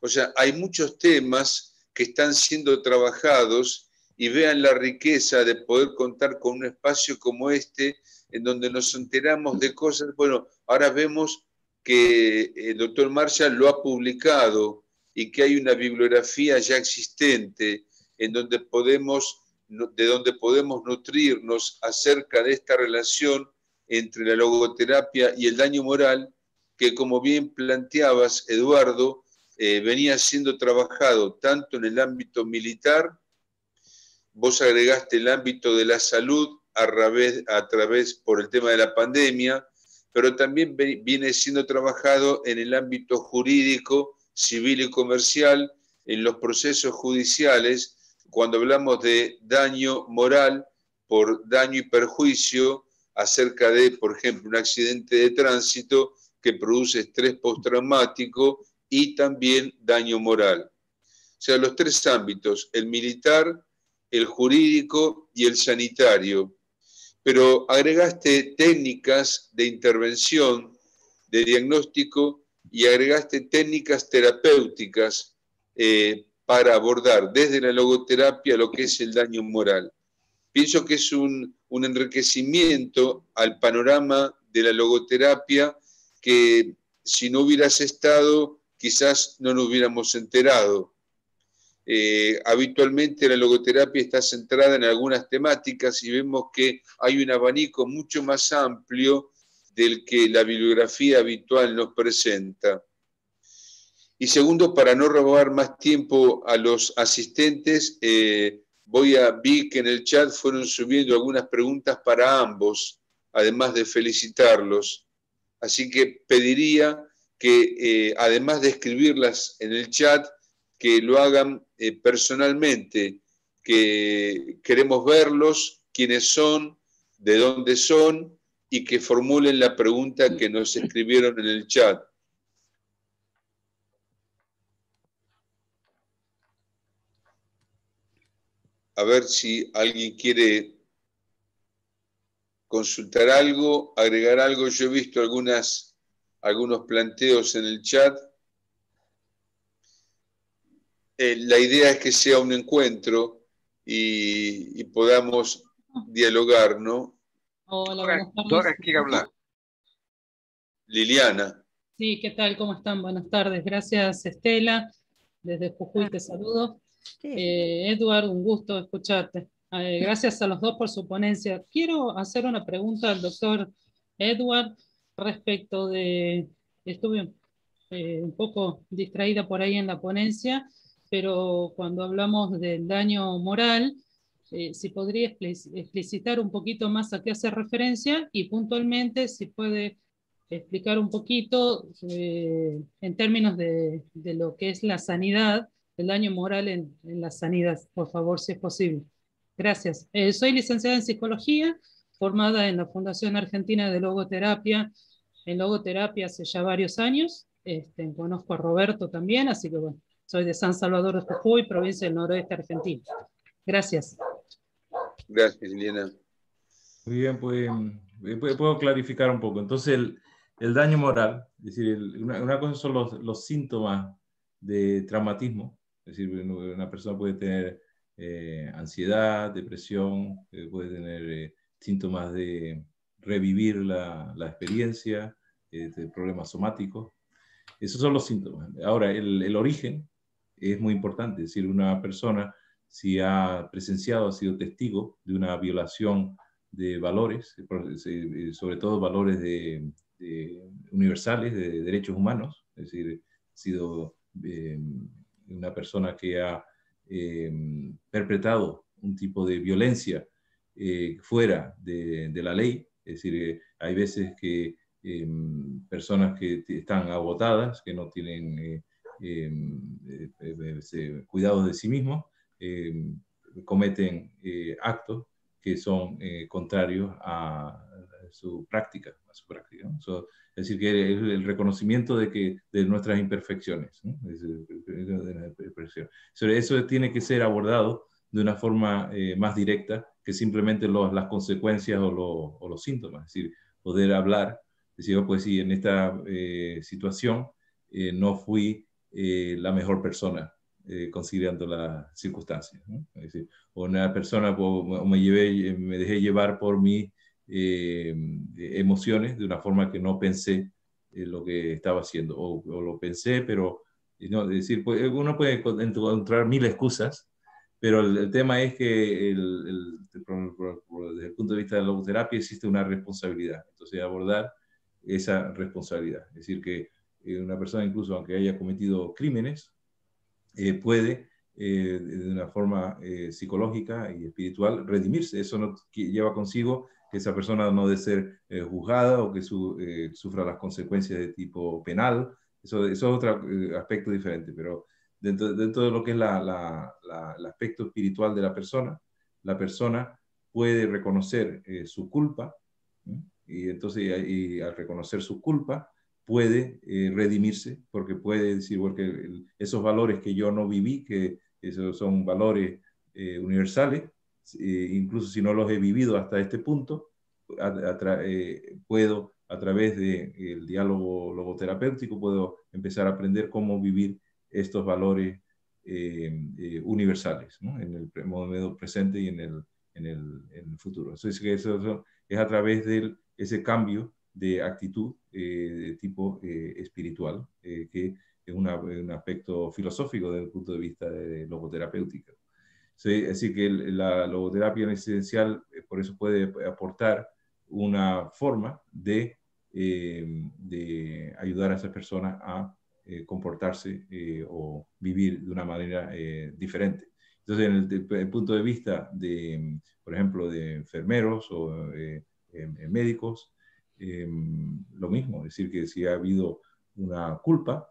O sea, hay muchos temas que están siendo trabajados y vean la riqueza de poder contar con un espacio como este, en donde nos enteramos de cosas. Bueno, ahora vemos que el eh, doctor Marshall lo ha publicado y que hay una bibliografía ya existente en donde podemos, de donde podemos nutrirnos acerca de esta relación entre la logoterapia y el daño moral, que como bien planteabas, Eduardo, eh, venía siendo trabajado tanto en el ámbito militar, vos agregaste el ámbito de la salud a través, a través por el tema de la pandemia, pero también viene siendo trabajado en el ámbito jurídico, civil y comercial, en los procesos judiciales, cuando hablamos de daño moral por daño y perjuicio acerca de, por ejemplo, un accidente de tránsito que produce estrés postraumático y también daño moral. O sea, los tres ámbitos, el militar, el jurídico y el sanitario pero agregaste técnicas de intervención, de diagnóstico y agregaste técnicas terapéuticas eh, para abordar desde la logoterapia lo que es el daño moral. Pienso que es un, un enriquecimiento al panorama de la logoterapia que si no hubieras estado quizás no nos hubiéramos enterado eh, habitualmente la logoterapia está centrada en algunas temáticas y vemos que hay un abanico mucho más amplio del que la bibliografía habitual nos presenta. Y segundo, para no robar más tiempo a los asistentes, eh, voy a, vi que en el chat fueron subiendo algunas preguntas para ambos, además de felicitarlos. Así que pediría que, eh, además de escribirlas en el chat, que lo hagan eh, personalmente, que queremos verlos, quiénes son, de dónde son y que formulen la pregunta que nos escribieron en el chat. A ver si alguien quiere consultar algo, agregar algo. Yo he visto algunas, algunos planteos en el chat. Eh, la idea es que sea un encuentro y, podamos dialogar, ¿no? Hola, hablar. Liliana. Sí, ¿qué tal? ¿Cómo están? Buenas tardes. Gracias, Estela. Desde Jujuy te saludo. Eh, Edward, un gusto escucharte. Eh, gracias a los dos por su ponencia. Quiero hacer una pregunta al doctor Edward respecto de... Estuve un poco distraída por ahí en la ponencia pero cuando hablamos del daño moral, eh, si podría explicitar un poquito más a qué hace referencia y puntualmente si puede explicar un poquito eh, en términos de, lo que es la sanidad, el daño moral en, en la sanidad, por favor, si es posible. Gracias. Eh, soy licenciada en psicología, formada en la Fundación Argentina de Logoterapia, en Logoterapia hace ya varios años. Este, conozco a Roberto también, así que bueno, soy de San Salvador de Jujuy, provincia del noroeste argentino. Gracias. Gracias, Liliana. Muy bien, pues, eh, pues puedo clarificar un poco. Entonces, el, daño moral, es decir, una, cosa son los, síntomas de traumatismo, es decir, una persona puede tener eh, ansiedad, depresión, eh, puede tener síntomas de revivir la, experiencia, problemas somáticos. Esos son los síntomas. Ahora, el, el origen, es muy importante. Es decir, una persona, si ha presenciado, ha sido testigo de una violación de valores, eh, sobre todo valores de, universales, de derechos humanos, es decir, ha sido eh, una persona que ha eh, perpetrado un tipo de violencia fuera de, de, la ley, es decir, hay veces que personas que están agotadas, que no tienen Em, eh, eh, eh, cuidados de sí mismos, em, cometen actos que son contrarios a su práctica. es decir, que el, reconocimiento de, que, de nuestras imperfecciones. ¿no? Eso tiene que ser abordado de una forma más directa que simplemente las consecuencias o, los síntomas. Es decir, poder hablar, decir, oh, pues sí, en esta situación no fui eh, la mejor persona, eh, considerando las circunstancias. ¿no? una persona, pues, me, dejé llevar por mis eh, emociones de una forma que no pensé eh, lo que estaba haciendo, o, lo pensé, pero no, pues, uno puede encontrar mil excusas, pero el, tema es que el, desde el punto de vista de la logoterapia existe una responsabilidad, entonces abordar esa responsabilidad, es decir, que eh, una persona incluso aunque haya cometido crímenes, eh, puede eh, de una forma psicológica y espiritual redimirse. Eso no lleva consigo que esa persona no debe ser juzgada o que sufra las consecuencias de tipo penal. Eso, es otro aspecto diferente, pero dentro, de lo que es el aspecto espiritual de la persona, la persona puede reconocer su culpa y entonces y al reconocer su culpa puede eh, redimirse, porque puede decir, porque esos valores que yo no viví, que esos son valores eh, universales, eh, incluso si no los he vivido hasta este punto, puedo a través del diálogo logoterapéutico, puedo empezar a aprender cómo vivir estos valores universales en el momento presente y en el, en el, futuro. eso es a través de ese cambio de actitud eh, de tipo eh, espiritual, eh, que es un aspecto filosófico desde el punto de vista de, logoterapéutica. Sí, así que la logoterapia esencial por eso puede aportar una forma de, de ayudar a esas personas a comportarse o vivir de una manera diferente. Entonces, en el, punto de vista de, por ejemplo, de enfermeros o em, médicos, Em, lo mismo, es decir, que si ha habido una culpa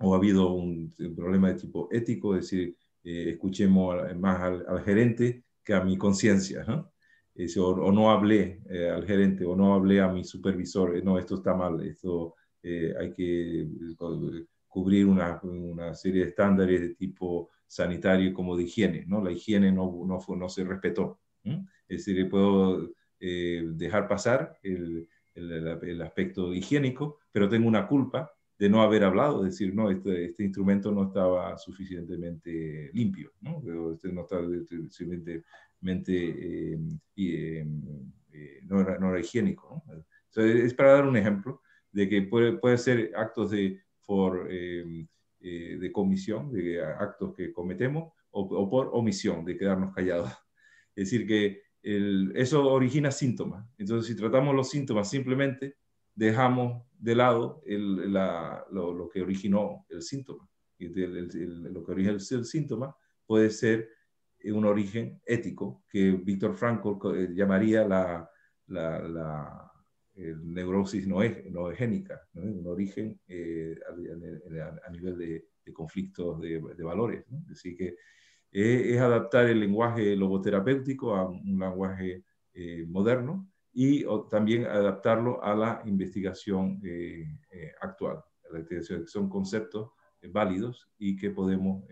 o ha habido un, problema de tipo ético, es decir, eh, escuchemos más al, gerente que a mi conciencia, ¿no? o, no hablé eh, al gerente o no hablé a mi supervisor, eh, no, esto está mal, esto hay que cubrir una, serie de estándares de tipo sanitario como de higiene, ¿no? La higiene no, no, fue, no se respetó. Es decir, puedo dejar pasar el, el, aspecto higiénico, pero tengo una culpa de no haber hablado, de decir, no, este, este instrumento no estaba suficientemente limpio, ¿no? Este no estaba este, suficientemente, em, em, eh, no, era, no, era, higiénico. es para dar un ejemplo de que puede, ser actos de, por, em, eh, de comisión, de actos que cometemos, o, o por omisión, de quedarnos callados. [LAUGHS] Es decir, que eso origina síntomas. Entonces, si tratamos los síntomas simplemente, dejamos de lado lo, que originó el síntoma. Y lo que origina el, síntoma puede ser un origen ético que Víctor Franco eh, llamaría la, la, neurosis no es ¿no? un origen eh, a, nivel de, conflictos de, valores. Así que es adaptar el lenguaje logoterapéutico a un lenguaje eh, moderno y también adaptarlo a la investigación eh, eh, actual. son conceptos válidos y que podemos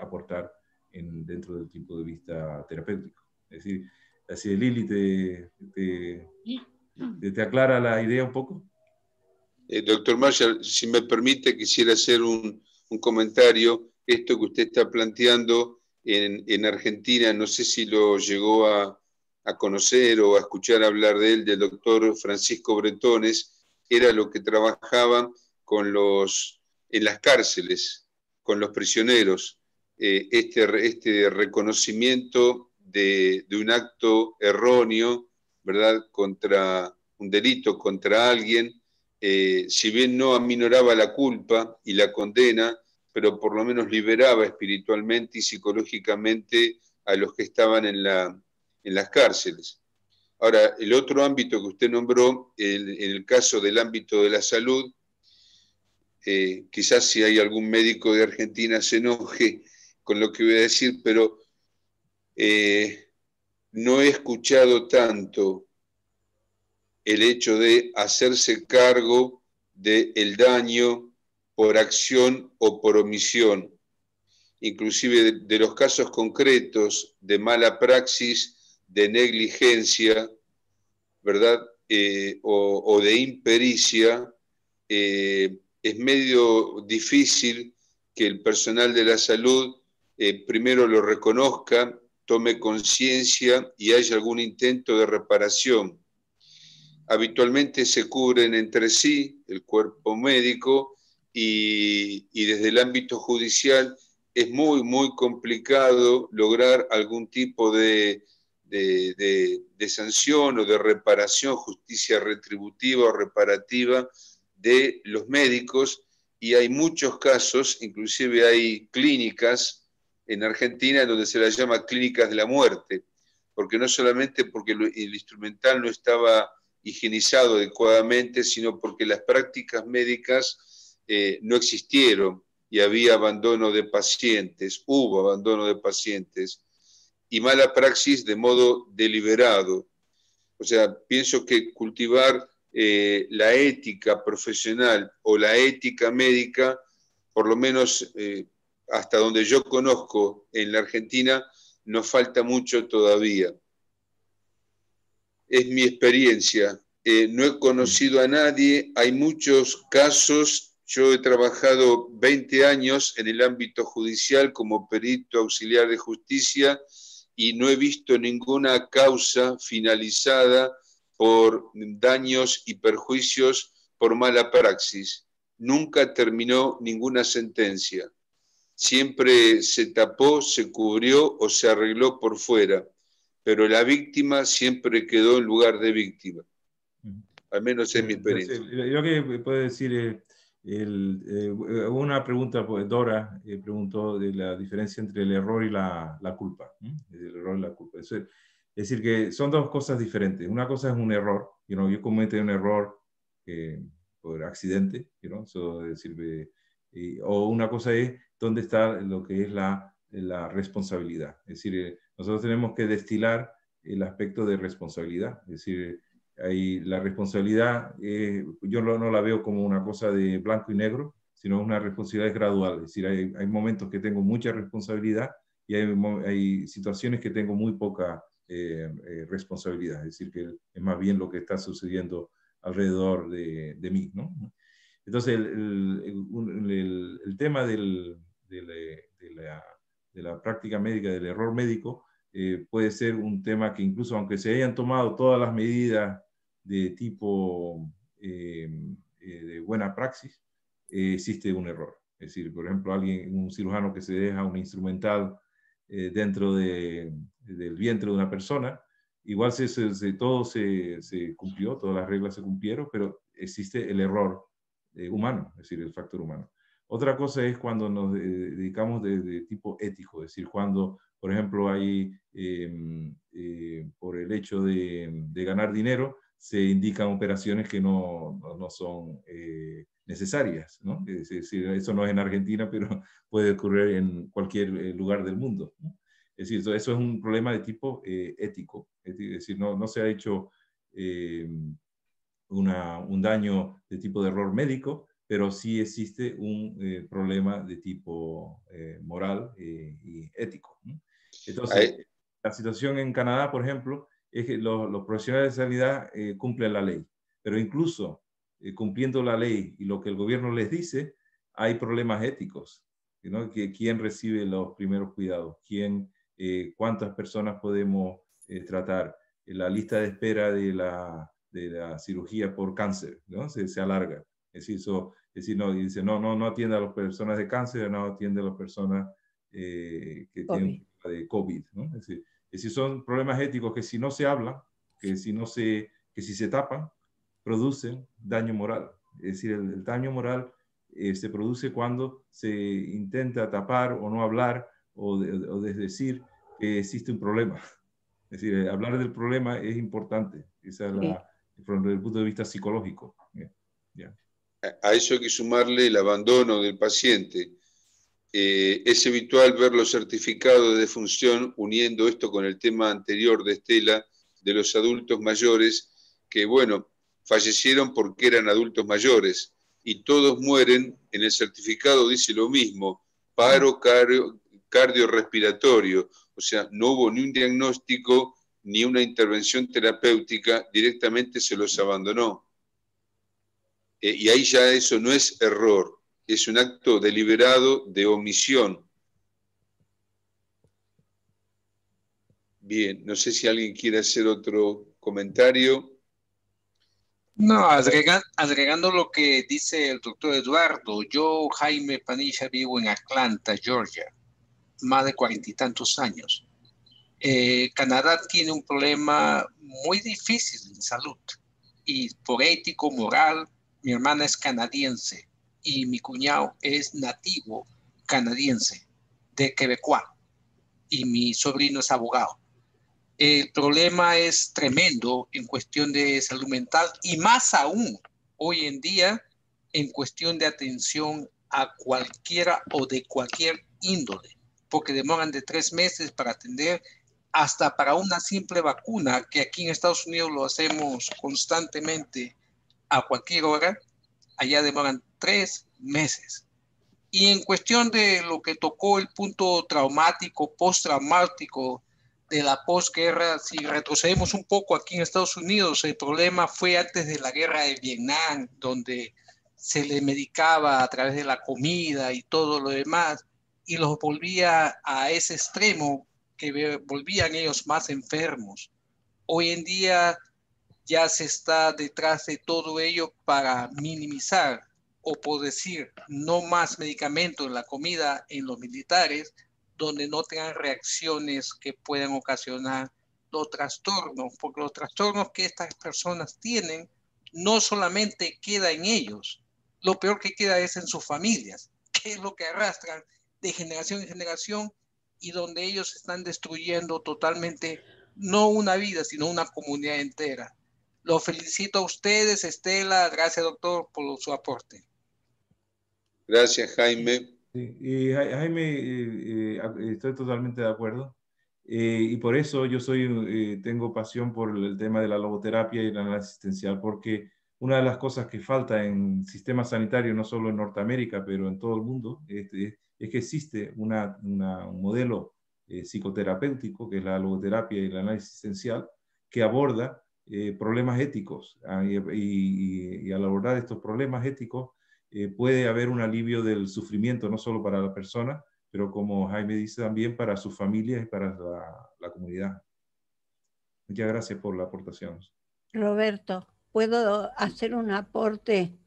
aportar en, dentro del tipo de vista terapéutico. Es decir, así Lili te, te aclara la idea un poco. doctor Marshall, si me permite, quisiera hacer un, un comentario esto que usted está planteando en, Argentina, no sé si lo llegó a, conocer o a escuchar hablar de él, del doctor Francisco Bretones, era lo que trabajaba en las cárceles, con los prisioneros, eh, este, este reconocimiento de, un acto erróneo, ¿verdad?, contra un delito, contra alguien, eh, si bien no aminoraba la culpa y la condena, pero por lo menos liberaba espiritualmente y psicológicamente a los que estaban en, la, en las cárceles. Ahora, el otro ámbito que usted nombró, en, el caso del ámbito de la salud, eh, quizás si hay algún médico de Argentina se enoje con lo que voy a decir, pero eh, no he escuchado tanto el hecho de hacerse cargo del daño por acción o por omisión, inclusive de, los casos concretos de mala praxis, de negligencia, ¿verdad? Eh, o, de impericia, eh, es medio difícil que el personal de la salud eh, primero lo reconozca, tome conciencia y haya algún intento de reparación. Habitualmente se cubren entre sí el cuerpo médico, y, desde el ámbito judicial es muy, muy complicado lograr algún tipo de, de, de, sanción o de reparación, justicia retributiva o reparativa de los médicos. Y hay muchos casos, inclusive hay clínicas en Argentina donde se las llama clínicas de la muerte, porque no solamente porque el instrumental no estaba higienizado adecuadamente, sino porque las prácticas médicas eh, no existieron y había abandono de pacientes, hubo abandono de pacientes y mala praxis de modo deliberado. O sea, pienso que cultivar eh, la ética profesional o la ética médica, por lo menos eh, hasta donde yo conozco en la Argentina, nos falta mucho todavía. Es mi experiencia. no he conocido a nadie. Hay muchos casos yo he trabajado 20 años en el ámbito judicial como perito auxiliar de justicia y no he visto ninguna causa finalizada por daños y perjuicios por mala praxis. Nunca terminó ninguna sentencia. Siempre se tapó, se cubrió o se arregló por fuera, pero la víctima siempre quedó en lugar de víctima. Mm. Al menos es mi experiencia. lo que puede decir eh, el, eh, eh, una pregunta, pues, Dora eh, preguntó de la diferencia entre el error y la, culpa. El error y la culpa. Es, decir, que son dos cosas diferentes. Una cosa es un error. You know, yo cometí un error por accidente. o una cosa es dónde está lo que es la, la responsabilidad. Es decir, nosotros tenemos que destilar el aspecto de responsabilidad. Es decir, la responsabilidad, eh, yo no la veo como una cosa de blanco y negro, sino una responsabilidad gradual. Es decir, hay, momentos que tengo mucha responsabilidad y hay, situaciones que tengo muy poca eh, eh, responsabilidad. Es decir, que es más bien lo que está sucediendo alrededor de, mí. Entonces, el, tema de la práctica médica, del error médico, eh, puede ser un tema que incluso aunque se hayan tomado todas las medidas de tipo eh, eh, de buena praxis, existe un error. Es decir, por ejemplo, alguien, un cirujano que se deja un instrumental dentro del vientre de una persona, igual se, todo se, cumplió, todas las reglas se cumplieron, pero existe el error humano, es decir, el factor humano. Otra cosa es cuando nos dedicamos de, de, tipo ético, es decir, cuando por ejemplo, ahí, em, eh, por el hecho de, ganar dinero, se indican operaciones que no, no, son eh, necesarias. ¿no? Es decir, eso no es en Argentina, pero [LAUGHS] puede ocurrir en cualquier eh, lugar del mundo. Es decir, eso, es un problema de tipo ético. Es decir, no, no se ha hecho un daño de tipo de error médico, pero sí existe un problema de tipo moral y ético. ¿no? Entonces, la situación en Canadá, por ejemplo, es que los, profesionales de sanidad eh, cumplen la ley, pero incluso eh, cumpliendo la ley y lo que el gobierno les dice, hay problemas éticos, ¿no? Que, ¿Quién recibe los primeros cuidados? ¿Quién, eh, ¿Cuántas personas podemos tratar? La lista de espera de la, de la cirugía por cáncer, ¿no? Se, alarga. Es decir, es no, dice, no, no, no atiende a las personas de cáncer, no atiende a las personas que tienen de COVID. Es, decir, son problemas éticos que si no se habla, que si, no se, que si se tapan, producen daño moral. Es decir, el, daño moral eh, se produce cuando se intenta tapar o no hablar o, de, o desdecir que existe un problema. Es decir, eh, hablar del problema es importante. la, desde el punto de vista psicológico. A eso hay que sumarle el abandono del paciente eh, es habitual ver los certificados de función uniendo esto con el tema anterior de Estela, de los adultos mayores, que bueno, fallecieron porque eran adultos mayores y todos mueren, en el certificado dice lo mismo, paro cardiorrespiratorio, o sea, no hubo ni un diagnóstico ni una intervención terapéutica, directamente se los abandonó. Eh, y ahí ya eso no es error, es un acto deliberado de omisión. Bien, no sé si alguien quiere hacer otro comentario. No, agregando, lo que dice el doctor Eduardo, yo, Jaime Panilla, vivo en Atlanta, Georgia, más de cuarenta y tantos años. Eh, Canadá tiene un problema muy difícil en salud y por ético, moral, mi hermana es canadiense y mi cuñado es nativo canadiense de Quebecois y mi sobrino es abogado. El problema es tremendo en cuestión de salud mental y más aún hoy en día en cuestión de atención a cualquiera o de cualquier índole, porque demoran de tres meses para atender hasta para una simple vacuna, que aquí en Estados Unidos lo hacemos constantemente a cualquier hora, allá demoran tres meses. Y en cuestión de lo que tocó el punto traumático, traumático de la posguerra, si retrocedemos un poco aquí en Estados Unidos, el problema fue antes de la guerra de Vietnam, donde se le medicaba a través de la comida y todo lo demás, y los volvía a ese extremo que volvían ellos más enfermos. Hoy en día ya se está detrás de todo ello para minimizar o por decir no más medicamentos en la comida en los militares, donde no tengan reacciones que puedan ocasionar los trastornos, porque los trastornos que estas personas tienen no solamente queda en ellos, lo peor que queda es en sus familias, [LAUGHS] que es lo que arrastran de generación en generación y donde ellos están destruyendo totalmente no una vida, sino una comunidad entera. Lo felicito a ustedes, Estela. Gracias, doctor, por su aporte. Gracias, Jaime. y Jaime, eh, eh, estoy totalmente de acuerdo. Eh, y por eso yo soy, tengo pasión por el tema de la logoterapia y la análisis asistencial, porque una de las cosas que falta en sistema sanitario, no solo en Norteamérica, pero en todo el mundo, es, que existe un modelo psicoterapéutico, que es la logoterapia y el análisis esencial, que aborda eh, problemas éticos ah, y, al abordar estos problemas éticos eh, puede haber un alivio del sufrimiento, no solo para la persona, pero como Jaime dice también para sus familias y para la, comunidad. Muchas gracias por la aportación. Roberto, ¿puedo hacer un aporte?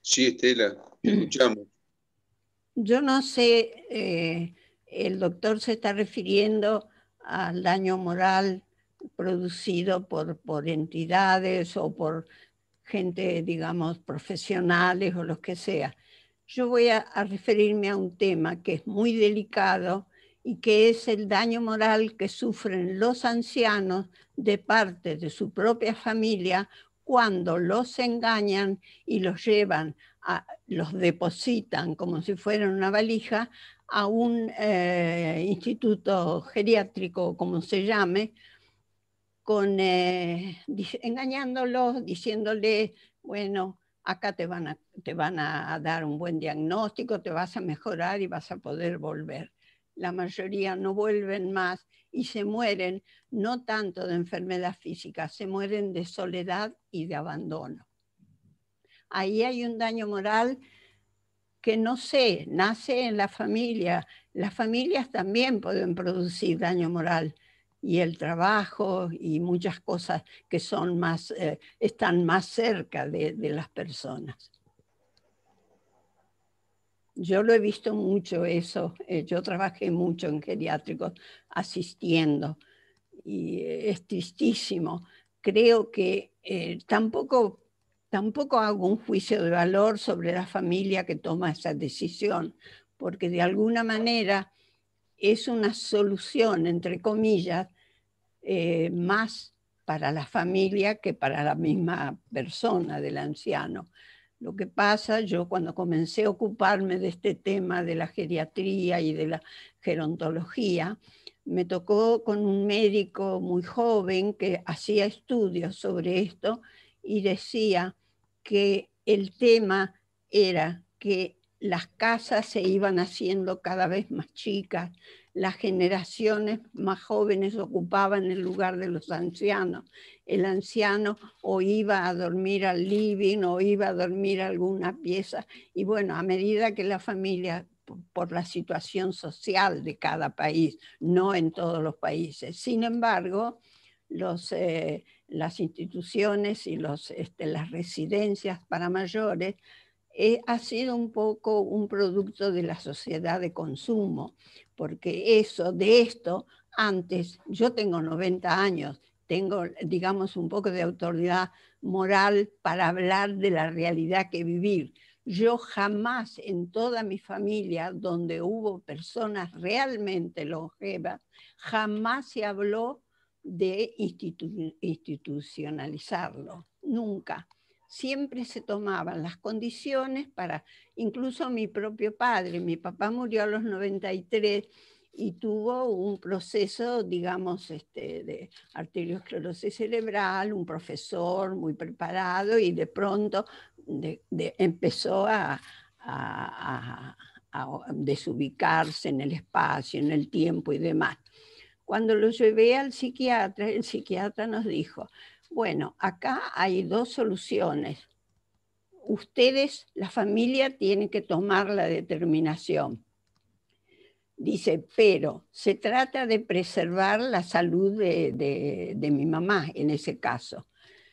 Sí, Estela, escuchamos. Yo no sé, eh, el doctor se está refiriendo al daño moral producido por, entidades o por gente, digamos, profesionales o los que sea. Yo voy a, referirme a un tema que es muy delicado y que es el daño moral que sufren los ancianos de parte de su propia familia cuando los engañan y los llevan, los depositan como si fueran una valija a un eh, instituto geriátrico, como se llame, eh, engañándolos, diciéndoles, bueno, acá te van, a, te van a dar un buen diagnóstico, te vas a mejorar y vas a poder volver. La mayoría no vuelven más y se mueren, no tanto de enfermedad física, se mueren de soledad y de abandono. Ahí hay un daño moral que no sé, nace en la familia. Las familias también pueden producir daño moral y el trabajo y muchas cosas que son más, eh, están más cerca de, las personas. Yo lo he visto mucho eso, eh, yo trabajé mucho en geriátricos asistiendo y eh, es tristísimo. Creo que tampoco, tampoco hago un juicio de valor sobre la familia que toma esa decisión, porque de alguna manera es una solución, entre comillas, eh, más para la familia que para la misma persona del anciano. Lo que pasa, yo cuando comencé a ocuparme de este tema de la geriatría y de la gerontología, me tocó con un médico muy joven que hacía estudios sobre esto y decía que el tema era que las casas se iban haciendo cada vez más chicas, las generaciones más jóvenes ocupaban el lugar de los ancianos. El anciano o iba a dormir al living o iba a dormir a alguna pieza. Y bueno, a medida que la familia, por la situación social de cada país, no en todos los países. Sin embargo, los, eh, las instituciones y los, este, las residencias para mayores eh, ha sido un poco un producto de la sociedad de consumo, porque eso, de esto, antes, yo tengo 90 años, tengo, digamos, un poco de autoridad moral para hablar de la realidad que vivir. Yo jamás en toda mi familia, donde hubo personas realmente longevas, jamás se habló de institucionalizarlo, nunca siempre se tomaban las condiciones para, incluso mi propio padre, mi papá murió a los 93 y tuvo un proceso, digamos, este, de arteriosclerosis cerebral, un profesor muy preparado y de pronto empezó a desubicarse en el espacio, en el tiempo y demás. Cuando lo llevé al psiquiatra, el psiquiatra nos dijo, bueno, acá hay dos soluciones. Ustedes, la familia, tienen que tomar la determinación. Dice, pero se trata de preservar la salud de, mi mamá en ese caso.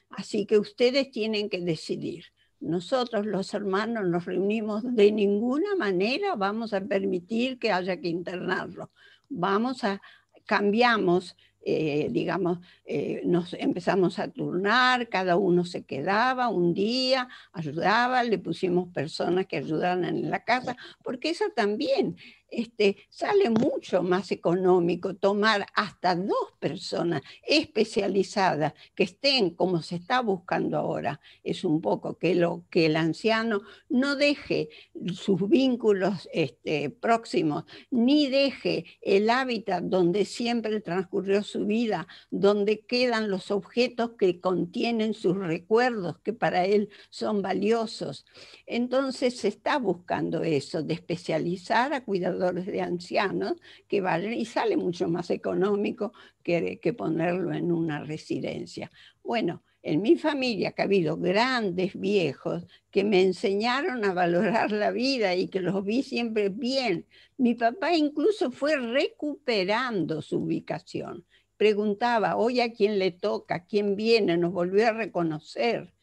Así que ustedes tienen que decidir. Nosotros los hermanos nos reunimos de ninguna manera, vamos a permitir que haya que internarlo. Vamos a, cambiamos eh, digamos, eh, nos empezamos a turnar, cada uno se quedaba un día, ayudaba, le pusimos personas que ayudaran en la casa, porque eso también este, sale mucho más económico tomar hasta dos personas especializadas que estén como se está buscando ahora. Es un poco que, lo, que el anciano no deje sus vínculos este, próximos, ni deje el hábitat donde siempre transcurrió su vida, donde quedan los objetos que contienen sus recuerdos, que para él son valiosos. Entonces se está buscando eso, de especializar a cuidadores de ancianos que vale y sale mucho más económico que, ponerlo en una residencia. Bueno, en mi familia que ha habido grandes viejos que me enseñaron a valorar la vida y que los vi siempre bien. Mi papá incluso fue recuperando su ubicación. Preguntaba, hoy a quién le toca, quién viene, nos volvió a reconocer.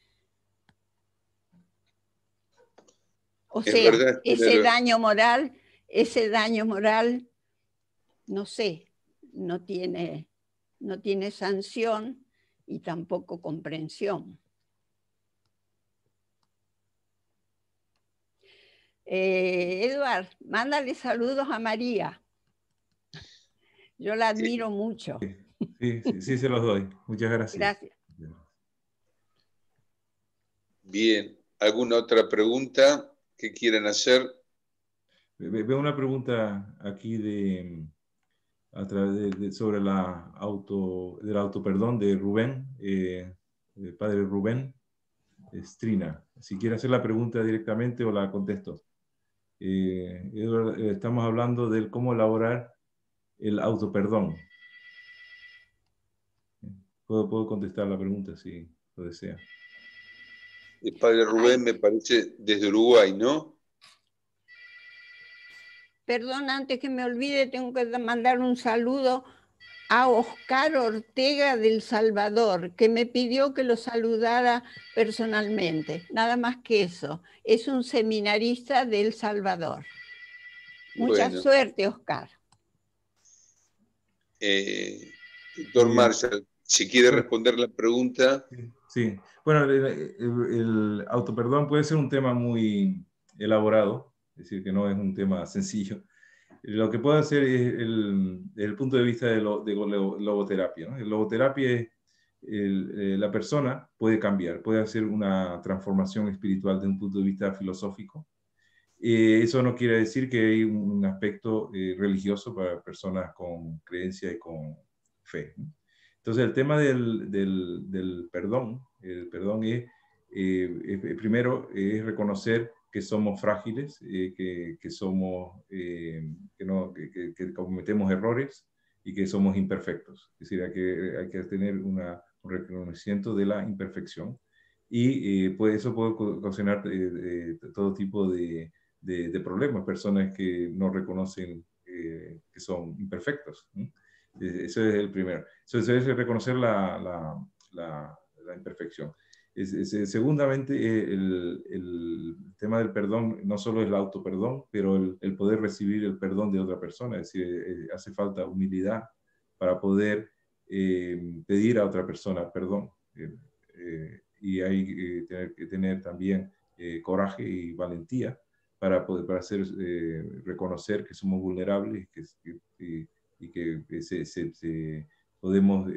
O sea, ese daño moral ese daño moral, no sé, no tiene, no tiene sanción y tampoco comprensión. Eh, Eduard, mándale saludos a María. Yo la admiro mucho. Sí, sí, sí, se los doy. Muchas gracias. Gracias. Bien, ¿alguna otra pregunta que quieran hacer? Veo una pregunta aquí de mm, a través sobre la auto del auto perdón de Rubén, el eh, padre Rubén Estrina. Si quiere hacer la pregunta directamente o la contesto. Eh, eh, estamos hablando de cómo elaborar el auto perdón. Puedo, puedo contestar la pregunta si lo desea. El padre Rubén me parece desde Uruguay, ¿no? Perdón, antes que me olvide, tengo que mandar un saludo a Oscar Ortega del Salvador, que me pidió que lo saludara personalmente. Nada más que eso. Es un seminarista del Salvador. Mucha suerte, Oscar. Eh, doctor Marshall, si quiere responder la pregunta. Sí, bueno, el, auto el autoperdón puede ser un tema muy elaborado, es decir, que no es un tema sencillo. Lo que puedo hacer es el, el punto de vista de, lo, logoterapia. ¿no? logoterapia es eh, la persona puede cambiar, puede hacer una transformación espiritual desde un punto de vista filosófico. Eh, eso no quiere decir que hay un aspecto eh, religioso para personas con creencia y con fe. Entonces, el tema del, del, perdón, el perdón es, primero, es reconocer que somos frágiles, eh, que, que, somos, eh, que, no, que, cometemos errores y que somos imperfectos. Es decir, hay que, tener un reconocimiento de la imperfección y eh, pues eso puede ocasionar todo tipo de, de, problemas, personas que no reconocen que son imperfectos. E, Ese es el primero. Eso, es reconocer la, la, la imperfección. Eh, segundamente, eh, el, tema del perdón no solo es el perdón pero el, poder recibir el perdón de otra persona. Es decir, eh, hace falta humildad para poder pedir a otra persona perdón. y hay que tener, también coraje y valentía para poder para hacer, reconocer que somos vulnerables y que podemos,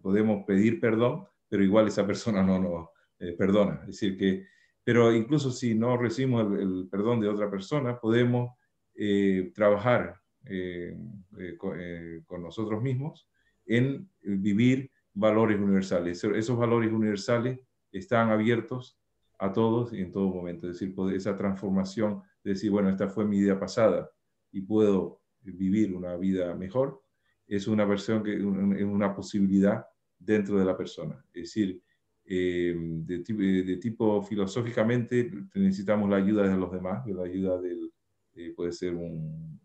podemos pedir perdón pero igual esa persona no nos eh, perdona. Es decir, que, pero incluso si no recibimos el, perdón de otra persona, podemos eh, trabajar eh, con, nosotros mismos en vivir valores universales. Esos valores universales están abiertos a todos y en todo momento. Es decir, esa transformación de decir, bueno, esta fue mi vida pasada y puedo vivir una vida mejor, es una versión que es una posibilidad dentro de la persona. Es decir, eh, eh, de, tipo filosóficamente necesitamos la ayuda de los demás, la ayuda del, eh, puede ser un,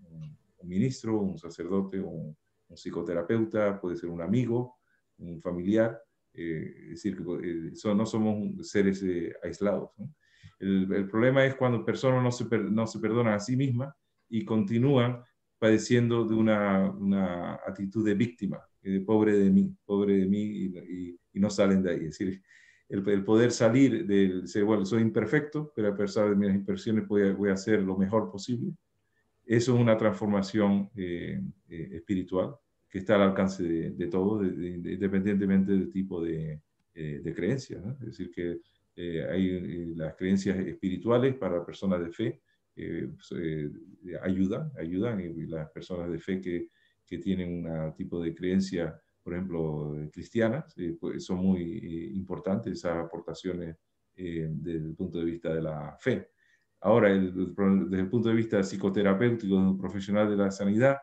ministro, un sacerdote, un, psicoterapeuta, puede ser un amigo, un familiar. es decir, que no somos seres aislados. El, problema es cuando personas no se, no se perdonan a sí mismas y continúan padeciendo de una, una, actitud de víctima, pobre de mí, pobre de mí, y, no salen de ahí. Es decir, el, poder salir del, bueno, soy imperfecto, pero a pesar de mis impresiones voy a, voy a hacer lo mejor posible. Eso es una transformación eh, eh, espiritual que está al alcance de, todos, independientemente del tipo de, eh, creencias. Es decir, que hay las creencias espirituales para personas de fe, pues, ayudan, ayudan, y las personas de fe que que tienen un tipo de creencia, por ejemplo, eh, cristiana, pues, son muy eh, importantes esas aportaciones eh, desde el punto de vista de la fe. Ahora, desde el punto de vista psicoterapéutico, un profesional de la sanidad,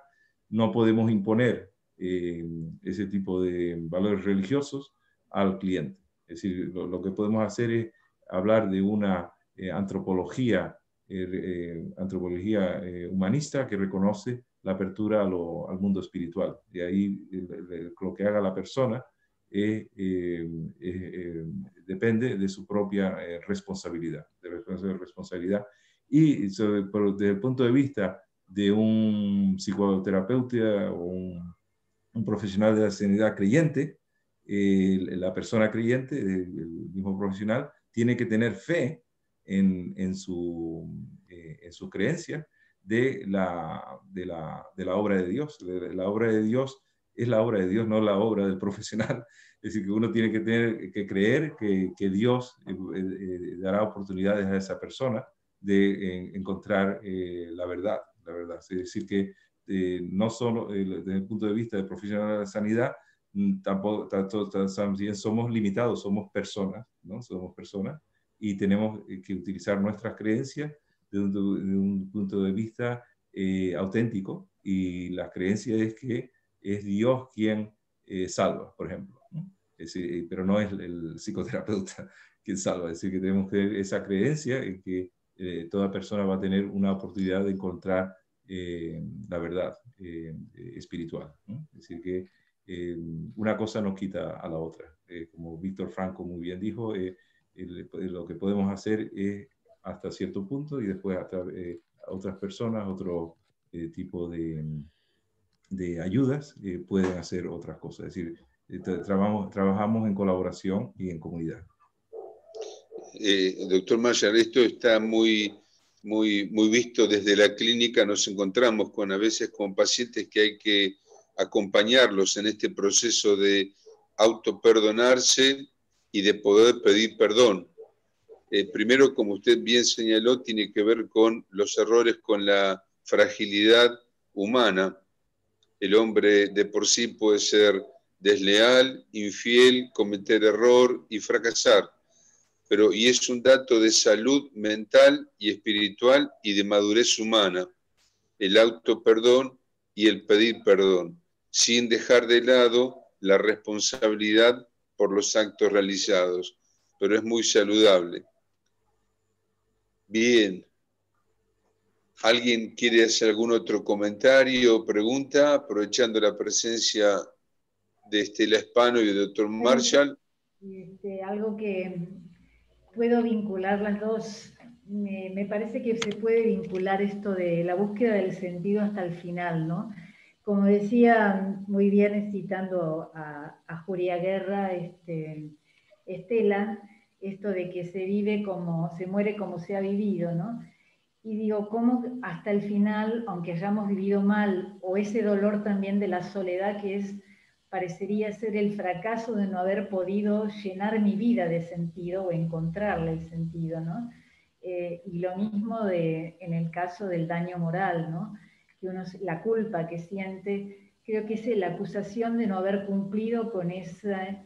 no podemos imponer ese tipo de valores religiosos al cliente. Es decir, lo, que podemos hacer es hablar de una antropología, antropología humanista que reconoce la apertura al mundo espiritual. De ahí lo que haga la persona eh, eh, eh, depende de su propia responsabilidad, de responsabilidad. Y desde el punto de vista de un psicoterapeuta o un, profesional de la sanidad creyente, la persona creyente, el mismo profesional, tiene que tener fe en, su, en su creencia de la, de la, obra de Dios. la obra de Dios es la obra de Dios, no la obra del [LAUGHS] profesional. Es decir, que uno tiene que, tener, que creer que, Dios eh, eh, dará oportunidades a esa persona de eh, encontrar la verdad. La verdad. Es decir, que no solo desde el punto de vista del profesional de la sanidad, mm, tampoco, también somos limitados, somos personas, ¿no? Somos personas y tenemos que utilizar nuestras creencias desde un, de un punto de vista eh, auténtico y la creencia es que es Dios quien eh, salva, por ejemplo. Eh, pero no es el psicoterapeuta [LAUGHS] quien salva, es decir, que tenemos que tener esa creencia en que toda persona va a tener una oportunidad de encontrar la verdad espiritual. Es decir, que una cosa nos quita a la otra. como Víctor Franco muy bien dijo, lo que podemos hacer es hasta cierto punto y después hasta eh, otras personas, otro eh, tipo de, mm, ayudas eh, pueden hacer otras cosas. Es decir, trabajamos, en colaboración y en comunidad. doctor Mayer, esto está muy, muy, muy visto desde la clínica. Nos encontramos con a veces con pacientes que hay que acompañarlos en este proceso de autoperdonarse y de poder pedir perdón eh, primero, como usted bien señaló, tiene que ver con los errores, con la fragilidad humana. El hombre de por sí puede ser desleal, infiel, cometer error y fracasar. Pero, y es un dato de salud mental y espiritual y de madurez humana, el auto perdón y el pedir perdón, sin dejar de lado la responsabilidad por los actos realizados, pero es muy saludable. Bien. ¿Alguien quiere hacer algún otro comentario o pregunta, aprovechando la presencia de Estela Espano y del doctor Marshall? Este, algo que puedo vincular las dos. Me, parece que se puede vincular esto de la búsqueda del sentido hasta el final, ¿no? Como decía muy bien citando a, a Guerra, este, Estela, esto de que se vive como, se muere como se ha vivido, ¿no? Y digo, ¿cómo hasta el final, aunque hayamos vivido mal, o ese dolor también de la soledad que es, parecería ser el fracaso de no haber podido llenar mi vida de sentido o encontrarle el sentido, ¿no? Eh, y lo mismo de, en el caso del daño moral, ¿no? Que uno, la culpa que siente, creo que es la acusación de no haber cumplido con esa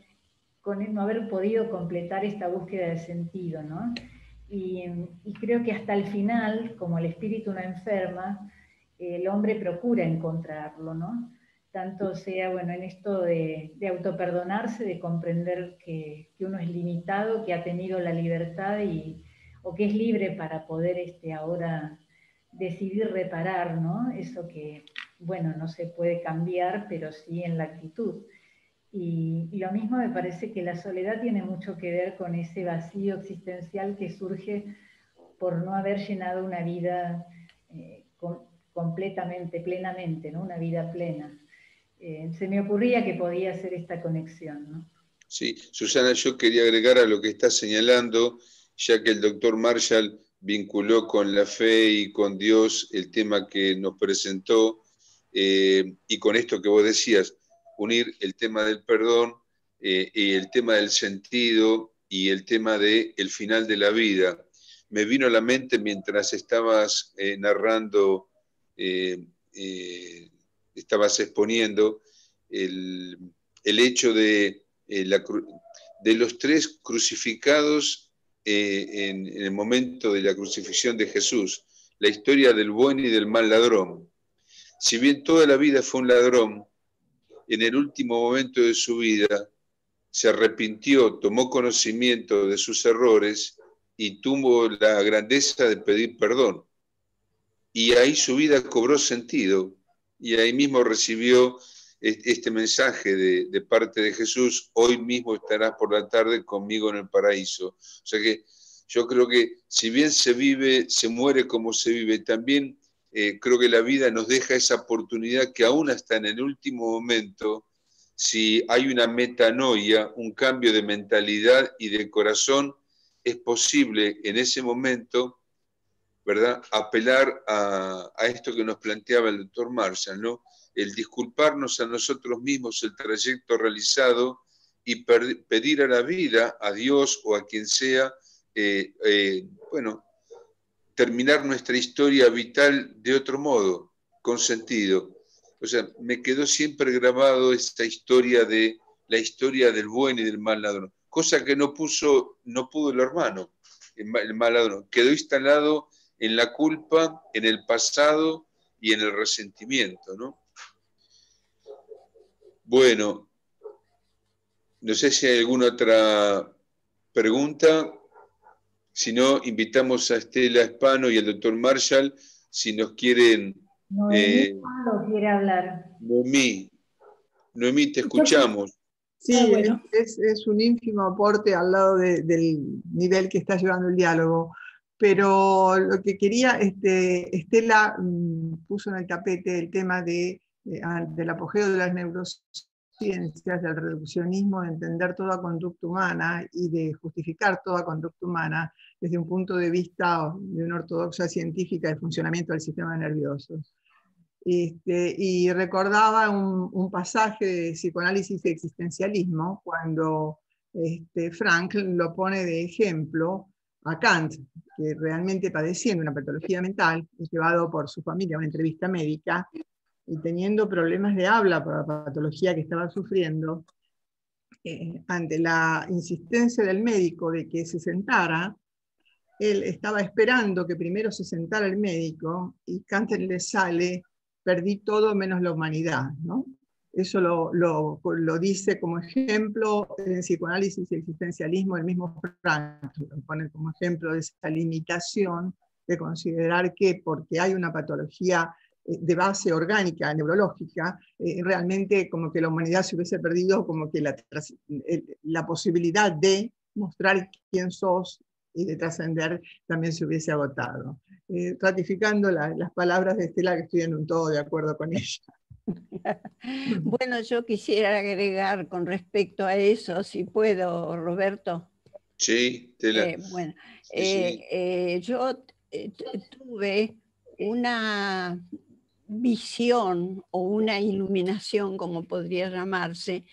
con no haber podido completar esta búsqueda de sentido, ¿no? Y, creo que hasta el final, como el espíritu no enferma, el hombre procura encontrarlo, ¿no? Tanto sea, bueno, en esto de, autoperdonarse, de comprender que, que, uno es limitado, que ha tenido la libertad y, o que es libre para poder este, ahora decidir reparar, ¿no? Eso que, bueno, no se puede cambiar, pero sí en la actitud. Y, lo mismo me parece que la soledad tiene mucho que ver con ese vacío existencial que surge por no haber llenado una vida eh, completamente, plenamente, ¿no? una vida plena. Eh, se me ocurría que podía hacer esta conexión. ¿no? Sí, Susana, yo quería agregar a lo que está señalando, ya que el doctor Marshall vinculó con la fe y con Dios el tema que nos presentó eh, y con esto que vos decías, unir el tema del perdón eh, y el tema del sentido y el tema del el final de la vida. Me vino a la mente mientras estabas eh, narrando, eh, estabas exponiendo el, hecho de, la, de los tres crucificados en, en el momento de la crucifixión de Jesús, la historia del buen y del mal ladrón. Si bien toda la vida fue un ladrón, en el último momento de su vida se arrepintió, tomó conocimiento de sus errores y tuvo la grandeza de pedir perdón. Y ahí su vida cobró sentido y ahí mismo recibió este mensaje de, parte de Jesús, hoy mismo estarás por la tarde conmigo en el paraíso. O sea que yo creo que si bien se vive, se muere como se vive, también eh, creo que la vida nos deja esa oportunidad que aún hasta en el último momento, si hay una metanoia, un cambio de mentalidad y de corazón, es posible en ese momento, ¿verdad?, apelar a, esto que nos planteaba el doctor Marshall, ¿no? El disculparnos a nosotros mismos el trayecto realizado y pedir a la vida, a Dios o a quien sea, eh, eh, bueno, terminar nuestra historia vital de otro modo, con sentido. O sea, me quedó siempre grabado esta historia de la historia del buen y del mal ladrón, cosa que no puso, no pudo el hermano, el mal ladrón. Quedó instalado en la culpa, en el pasado y en el resentimiento, ¿no? Bueno, no sé si hay alguna otra pregunta. Si no, invitamos a Estela Espano y al doctor Marshall, si nos quieren... Noemí eh, quiere hablar. Noemí, Noemí, te escuchamos. Sí, ah, es, un ínfimo aporte al lado del nivel que está llevando el diálogo. Pero lo que quería, este, Estela mm, puso en el tapete el tema eh, del apogeo de las neurociencias, del reduccionismo, de entender toda conducta humana y de justificar toda conducta humana desde un punto de vista de una ortodoxa científica del funcionamiento del sistema nervioso. Este, y recordaba un, pasaje de psicoanálisis y existencialismo cuando este, Frank lo pone de ejemplo a Kant, que realmente padeciendo una patología mental, es llevado por su familia a una entrevista médica y teniendo problemas de habla por la patología que estaba sufriendo, eh, ante la insistencia del médico de que se sentara, él estaba esperando que primero se sentara el médico y Kant le sale, perdí todo menos la humanidad. Eso lo, dice como ejemplo en psicoanálisis y existencialismo el mismo Frank, lo pone como ejemplo de esa limitación de considerar que porque hay una patología eh, de base orgánica, neurológica, eh, realmente como que la humanidad se hubiese perdido como que la, eh, la posibilidad de mostrar quién sos y de trascender también se hubiese agotado. Eh, ratificando las palabras de Estela, que estoy en un todo de acuerdo con ella. [LAUGHS] Bueno, yo quisiera agregar con respecto a eso, si puedo, Roberto. Sí, Estela. Eh, bueno, eh, yo tuve una visión o una iluminación, como podría llamarse,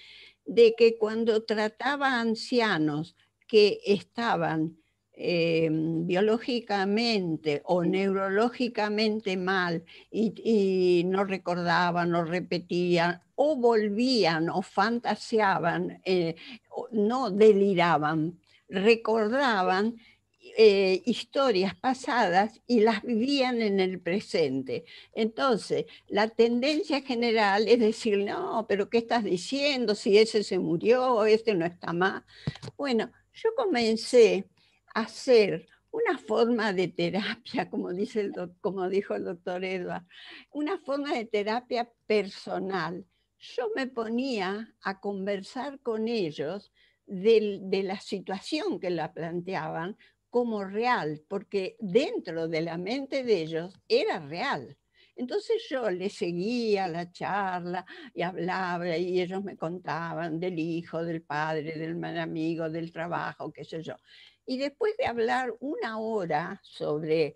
de que cuando trataba a ancianos que estaban Em, biológicamente o neurológicamente mal y, no recordaban o repetían o volvían o fantaseaban, eh, no deliraban, recordaban eh, historias pasadas y las vivían en el presente. Entonces, la tendencia general es decir, no, pero ¿qué estás diciendo? Si ese se murió, este no está más. Bueno, yo comencé hacer una forma de terapia, como, dice como dijo el doctor Edward, una forma de terapia personal. Yo me ponía a conversar con ellos de, de la situación que la planteaban como real, porque dentro de la mente de ellos era real. Entonces yo le seguía la charla y hablaba y ellos me contaban del hijo, del padre, del mal amigo, del trabajo, qué sé yo. Y después de hablar una hora sobre,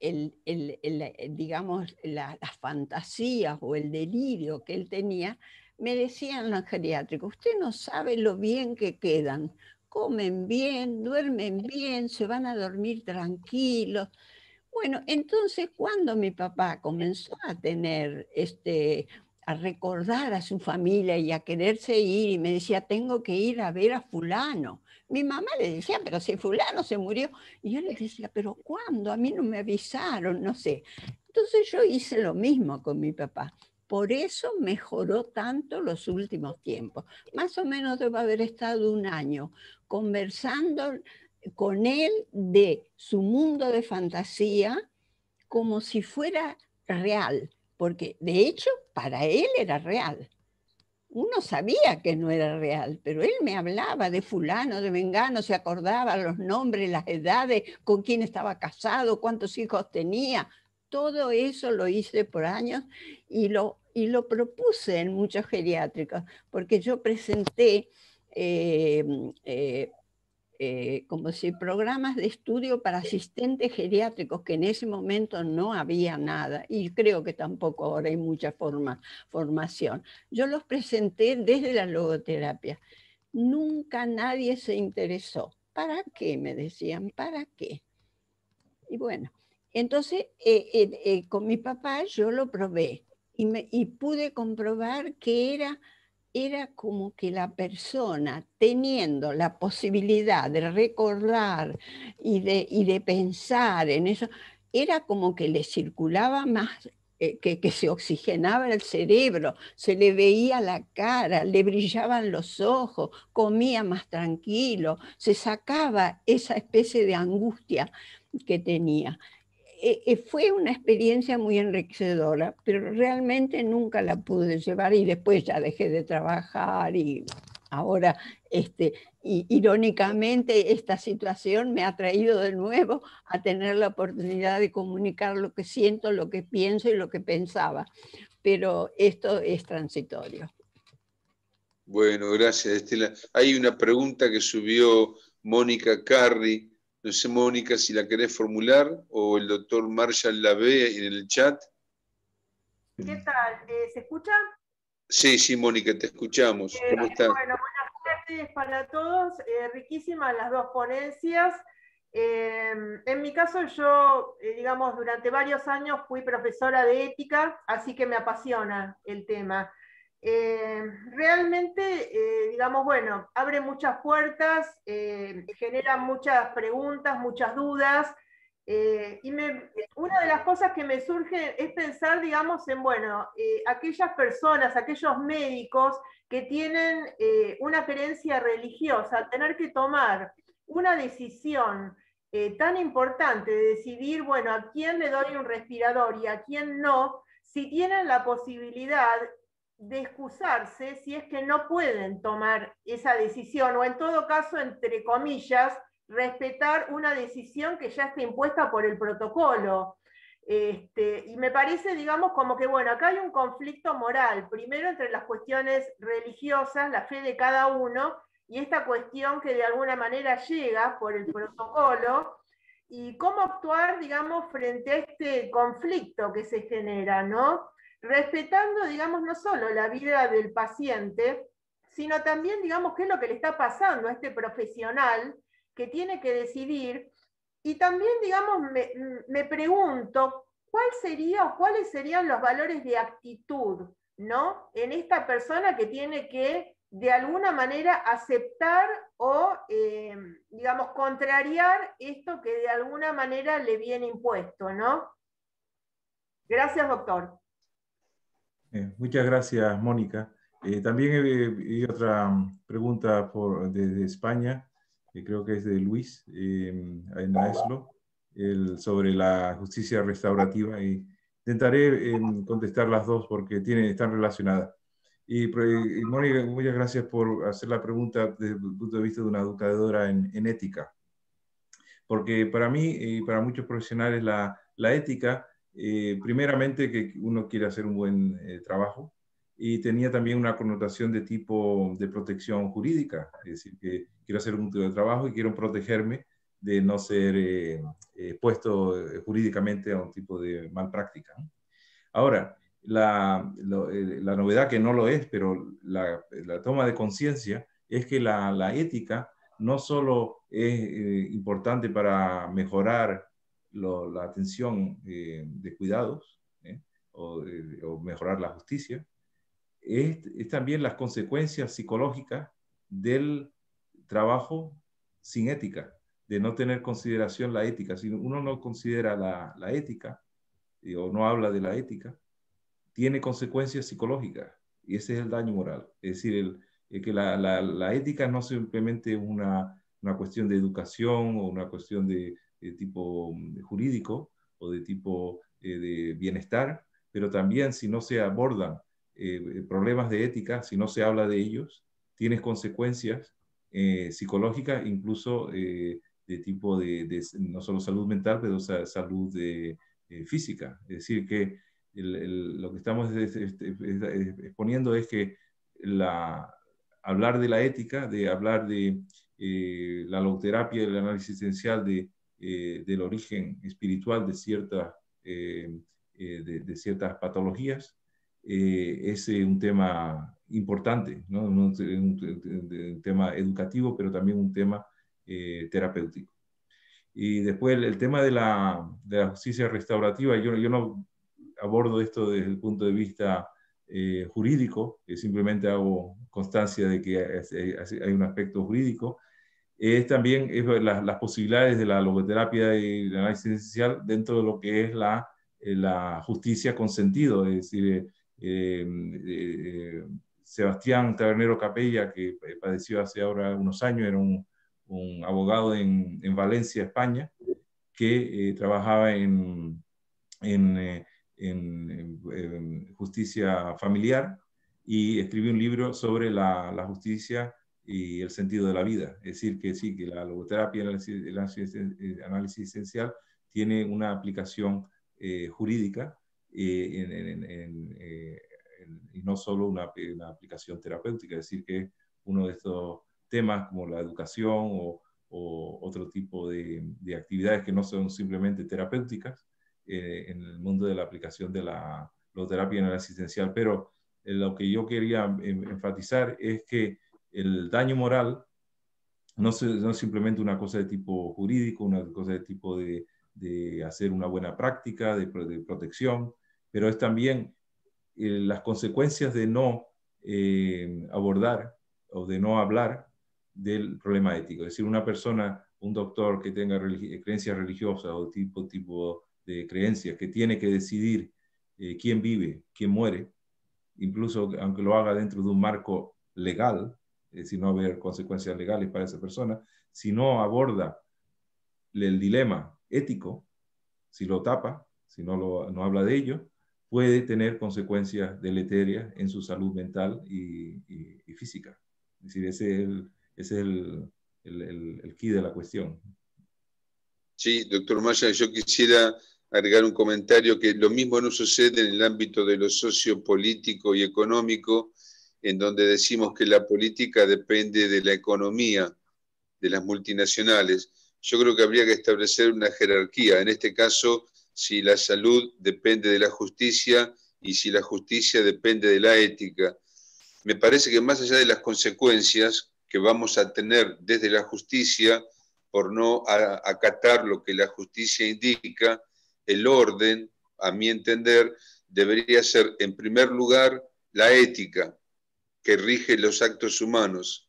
el, eh, digamos, las fantasías o el delirio que él tenía, me decían los geriátricos, usted no sabe lo bien que quedan, comen bien, duermen bien, se van a dormir tranquilos. Bueno, entonces cuando mi papá comenzó a tener este a recordar a su familia y a quererse ir y me decía, tengo que ir a ver a fulano, mi mamá le decía, pero si fulano se murió. Y yo le decía, pero ¿cuándo? A mí no me avisaron, no sé. Entonces yo hice lo mismo con mi papá. Por eso mejoró tanto los últimos tiempos. Más o menos debo haber estado un año conversando con él de su mundo de fantasía como si fuera real, porque de hecho para él era real uno sabía que no era real, pero él me hablaba de fulano, de vengano, se acordaba los nombres, las edades, con quién estaba casado, cuántos hijos tenía. Todo eso lo hice por años y lo, y lo propuse en muchos geriátricos, porque yo presenté eh, eh, eh, como si programas de estudio para asistentes geriátricos, que en ese momento no había nada, y creo que tampoco ahora hay mucha forma, formación. Yo los presenté desde la logoterapia. Nunca nadie se interesó. ¿Para qué? Me decían, ¿para qué? Y bueno, entonces eh, eh, con mi papá yo lo probé y, me, y pude comprobar que era era como que la persona teniendo la posibilidad de recordar y de, y de pensar en eso, era como que le circulaba más, eh, que, que, se oxigenaba el cerebro, se le veía la cara, le brillaban los ojos, comía más tranquilo, se sacaba esa especie de angustia que tenía. Eh, eh, fue una experiencia muy enriquecedora, pero realmente nunca la pude llevar y después ya dejé de trabajar y ahora, este, irónicamente, esta situación me ha traído de nuevo a tener la oportunidad de comunicar lo que siento, lo que pienso y lo que pensaba, pero esto es transitorio. Bueno, gracias Estela. Hay una pregunta que subió Mónica Carri no sé, Mónica, si la querés formular o el doctor Marshall la ve en el chat. ¿Qué tal? ¿Eh, ¿Se escucha? Sí, sí, Mónica, te escuchamos. Eh, ¿Cómo estás? Bueno, buenas tardes para todos. Eh, riquísimas las dos ponencias. en mi caso, yo, digamos, durante varios años fui profesora de ética, así que me apasiona el tema. Eh, realmente, eh, digamos, bueno, abre muchas puertas, eh, genera muchas preguntas, muchas dudas. Eh, y una de las cosas que me surge es pensar, digamos, en, bueno, aquellas personas, aquellos médicos que tienen una creencia religiosa, tener que tomar una decisión tan importante de decidir, bueno, a quién le doy un respirador y a quién no, si tienen la posibilidad de excusarse si es que no pueden tomar esa decisión o en todo caso, entre comillas, respetar una decisión que ya está impuesta por el protocolo. Este, y me parece, digamos, como que, bueno, acá hay un conflicto moral, primero entre las cuestiones religiosas, la fe de cada uno, y esta cuestión que de alguna manera llega por el protocolo, y cómo actuar, digamos, frente a este conflicto que se genera, ¿no? respetando, digamos, no solo la vida del paciente, sino también, digamos, qué es lo que le está pasando a este profesional que tiene que decidir. Y también, digamos, me, pregunto, ¿cuál sería cuáles serían los valores de actitud, ¿no? En esta persona que tiene que, de alguna manera, aceptar o, eh, digamos, contrariar esto que de alguna manera le viene impuesto, ¿no? Gracias, doctor. Eh, muchas gracias, Mónica. Eh, también hay eh, otra mm, pregunta desde España, que creo que es de Luis em, en el, sobre la justicia restaurativa. Y intentaré em, contestar las dos porque tienen, están relacionadas. Y, Mónica, muchas gracias por hacer la pregunta desde el punto de vista de una educadora en, ética. Porque para mí y para muchos profesionales la, la ética eh, primeramente que uno quiere hacer un buen eh, trabajo y tenía también una connotación de tipo de protección jurídica, es decir, que quiero hacer un tipo de trabajo y quiero protegerme de no ser eh, expuesto jurídicamente a un tipo de mal práctica. Ahora, la, novedad que no lo es, pero la, toma de conciencia es que la, la, ética no solo es importante para mejorar la atención eh, de cuidados ¿eh? Eh, o, mejorar la justicia, es, también las consecuencias psicológicas del trabajo sin ética, de no tener consideración la ética. Si uno no considera la, la ética o no habla de la ética, tiene consecuencias psicológicas y ese es el daño moral. Es decir, que la, la, la, ética no simplemente es una, una cuestión de educación o una cuestión de, de eh, tipo mm, jurídico o de tipo eh, de bienestar, pero también si no se abordan eh, problemas de ética, si no se habla de ellos, tienes consecuencias psicológicas, incluso de tipo de, no solo salud mental, pero salud de, física. Es decir, que lo que estamos este, exponiendo es que la, hablar de la ética, de hablar de la logoterapia, el análisis esencial, de eh, del origen espiritual de, eh, eh, ciertas patologías es un tema importante, ¿no? un, tema educativo, pero también un tema terapéutico. Y después el, tema de la, justicia restaurativa, yo, no abordo esto desde el punto de vista jurídico, simplemente hago constancia de que hay un aspecto jurídico, es también es las posibilidades de la logoterapia y el análisis esencial dentro de lo que es la, eh, justicia con sentido, es decir, eh, eh, Sebastián Tabernero Capella, que padeció hace ahora unos años, era un, abogado en, Valencia, España, que trabajaba en, justicia familiar y escribió un libro sobre la, la justicia y el sentido de la vida. Es decir, que sí, que la logoterapia, y análisis, eh, el análisis esencial tiene una aplicación eh, jurídica eh, y no solo una, aplicación terapéutica. Es decir, que uno de estos temas como la educación o, otro tipo de, actividades que no son simplemente terapéuticas en el mundo de la aplicación de la logoterapia y el asistencial. Pero lo que yo quería em, enfatizar es que el daño moral no, es simplemente una cosa de tipo jurídico, una cosa de tipo de, hacer una buena práctica, de, protección, pero es también eh, las consecuencias de no eh, abordar o de no hablar del problema ético. Es decir, una persona, un doctor que tenga creencias religiosas o tipo, tipo de creencias, que tiene que decidir eh, quién vive, quién muere, incluso aunque lo haga dentro de un marco legal, eh, si no haber consecuencias legales para esa persona, si no aborda el dilema ético, si lo tapa, si no, no habla de ello, puede tener consecuencias deleterias en su salud mental y, física. Es decir, ese es, el, es el, el, el, key de la cuestión. Sí, doctor Maya, yo quisiera agregar un comentario que lo mismo no sucede en el ámbito de lo sociopolítico y económico, en donde decimos que la política depende de la economía de las multinacionales, yo creo que habría que establecer una jerarquía. En este caso, si la salud depende de la justicia y si la justicia depende de la ética. Me parece que más allá de las consecuencias que vamos a tener desde la justicia por no acatar lo que la justicia indica, el orden, a mi entender, debería ser en primer lugar la ética, que rige los actos humanos,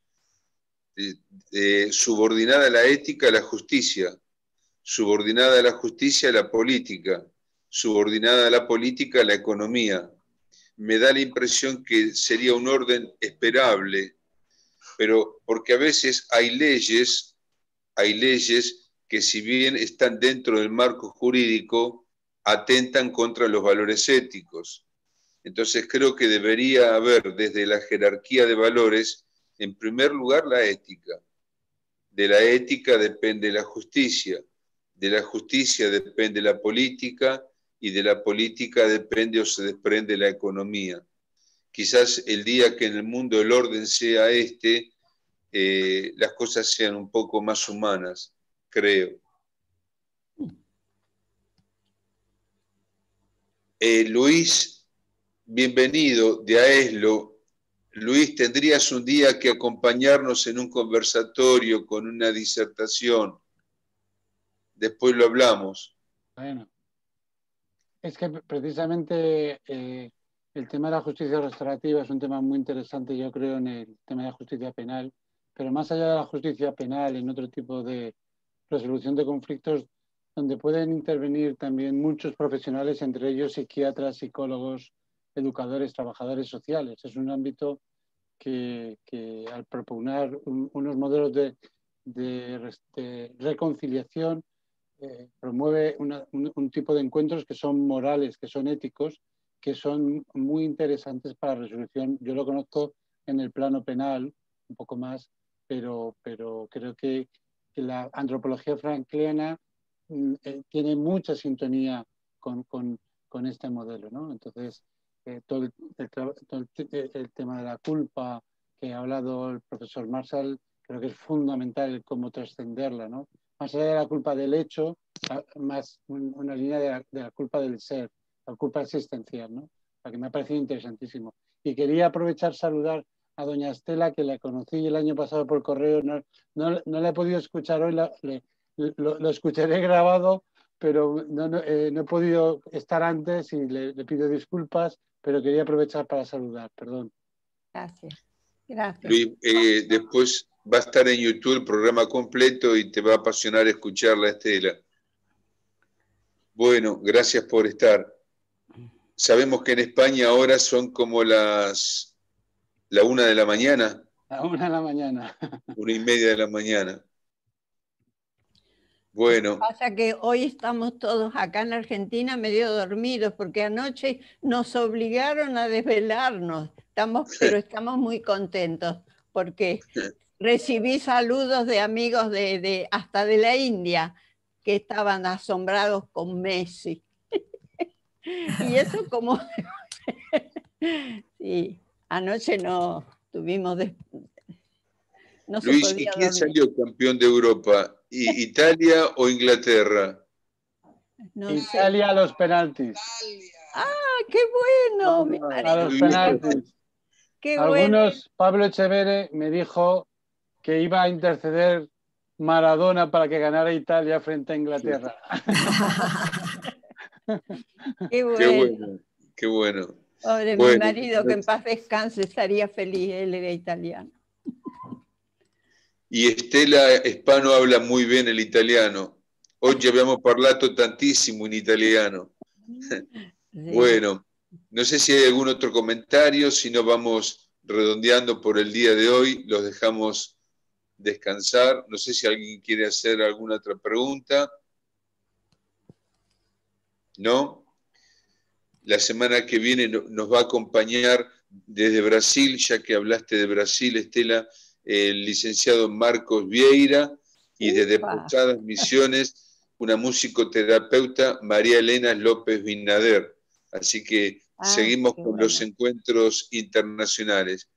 eh, subordinada a la ética a la justicia, subordinada a la justicia a la política, subordinada a la política a la economía. Me da la impresión que sería un orden esperable, pero porque a veces hay leyes, hay leyes que si bien están dentro del marco jurídico, atentan contra los valores éticos. Entonces creo que debería haber desde la jerarquía de valores, en primer lugar, la ética. De la ética depende la justicia, de la justicia depende la política y de la política depende o se desprende la economía. Quizás el día que en el mundo el orden sea este, eh, las cosas sean un poco más humanas, creo. Eh, Luis bienvenido de Aeslo, Luis, tendrías un día que acompañarnos en un conversatorio con una disertación. Después lo hablamos. Bueno, es que precisamente eh, el tema de la justicia restaurativa es un tema muy interesante, yo creo, en el tema de la justicia penal, pero más allá de la justicia penal, en otro tipo de resolución de conflictos, donde pueden intervenir también muchos profesionales, entre ellos psiquiatras, psicólogos, educadores, trabajadores sociales. Es un ámbito que, al proponer unos modelos de, reconciliación eh, promueve un, tipo de encuentros que son morales, que son éticos, que son muy interesantes para resolución. Yo lo conozco en el plano penal un poco más, pero, pero creo que, la antropología francliana mm, eh, tiene mucha sintonía con, este modelo. Entonces, eh, todo, eh, el, tema de la culpa que ha hablado el profesor Marshall, creo que es fundamental cómo trascenderla, ¿no? Más allá de la culpa del hecho, más una línea de la, culpa del ser, la culpa existencial, ¿no? que me ha parecido interesantísimo. Y quería aprovechar saludar a doña Estela, que la conocí el año pasado por correo, no, no, la he podido escuchar hoy, lo, escucharé [LAUGHS] grabado, pero no, eh, no, he podido estar antes y le, le pido disculpas pero quería aprovechar para saludar, perdón. Gracias. Gracias. Luis, eh, después va a estar en YouTube el programa completo y te va a apasionar escuchar la Estela. Bueno, gracias por estar. Sabemos que en España ahora son como las la una de la mañana. La una de la mañana. Una y media de la mañana. Bueno. Pasa que hoy estamos todos acá en Argentina medio dormidos porque anoche nos obligaron a desvelarnos, pero estamos muy contentos porque recibí saludos de amigos de, hasta de la India que estaban asombrados con Messi. [LAUGHS] y eso como... [LAUGHS] sí, anoche no tuvimos... Luis, quién salió campeón de Europa? Italia o Inglaterra? Italia a los penaltis. ¡Ah, qué bueno! Mi los penaltis. Algunos, Pablo Echevere me dijo que iba a interceder Maradona para que ganara Italia frente a Inglaterra. [LAUGHS] qué, bueno. qué bueno. Qué bueno. Pobre, mi marido, que en paz descanse, estaría feliz, él era italiano y Estela Espano habla muy bien el italiano. Hoy habíamos hablado tantísimo en italiano. bueno, no sé si hay algún otro comentario, si no vamos redondeando por el día de hoy, los dejamos descansar. No sé si alguien quiere hacer alguna otra pregunta. ¿No? La semana que viene nos va a acompañar desde Brasil, ya que hablaste de Brasil, Estela el licenciado Marcos Vieira y desde Posadas Misiones una musicoterapeuta María Elena López Binader. Así que ah, seguimos con los encuentros internacionales.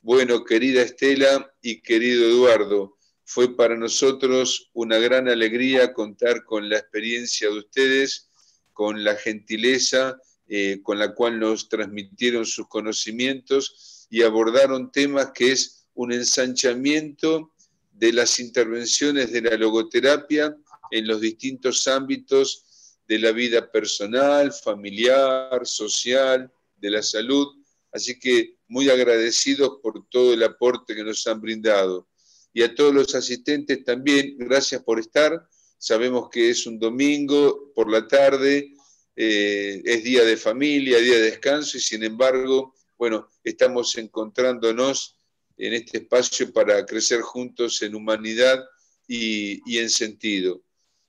Bueno, querida Estela y querido Eduardo, fue para nosotros una gran alegría contar con la experiencia de ustedes, con la gentileza eh, con la cual nos transmitieron sus conocimientos y abordaron temas que es un ensanchamiento de las intervenciones de la logoterapia en los distintos ámbitos de la vida personal, familiar, social, de la salud. Así que muy agradecidos por todo el aporte que nos han brindado. Y a todos los asistentes también, gracias por estar. Sabemos que es un domingo por la tarde, eh, es día de familia, día de descanso y sin embargo, bueno, estamos encontrándonos en este espacio para crecer juntos en humanidad y, en sentido.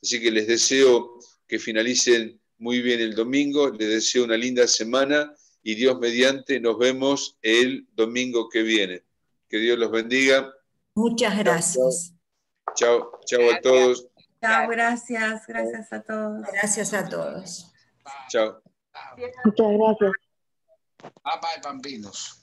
Así que les deseo que finalicen muy bien el domingo, les deseo una linda semana y Dios mediante nos vemos el domingo que viene. Que Dios los bendiga. Muchas gracias. Chao, chao a todos. Chao, gracias, gracias a todos. Gracias a todos. Chao. Muchas gracias. Bye bye, bambinos.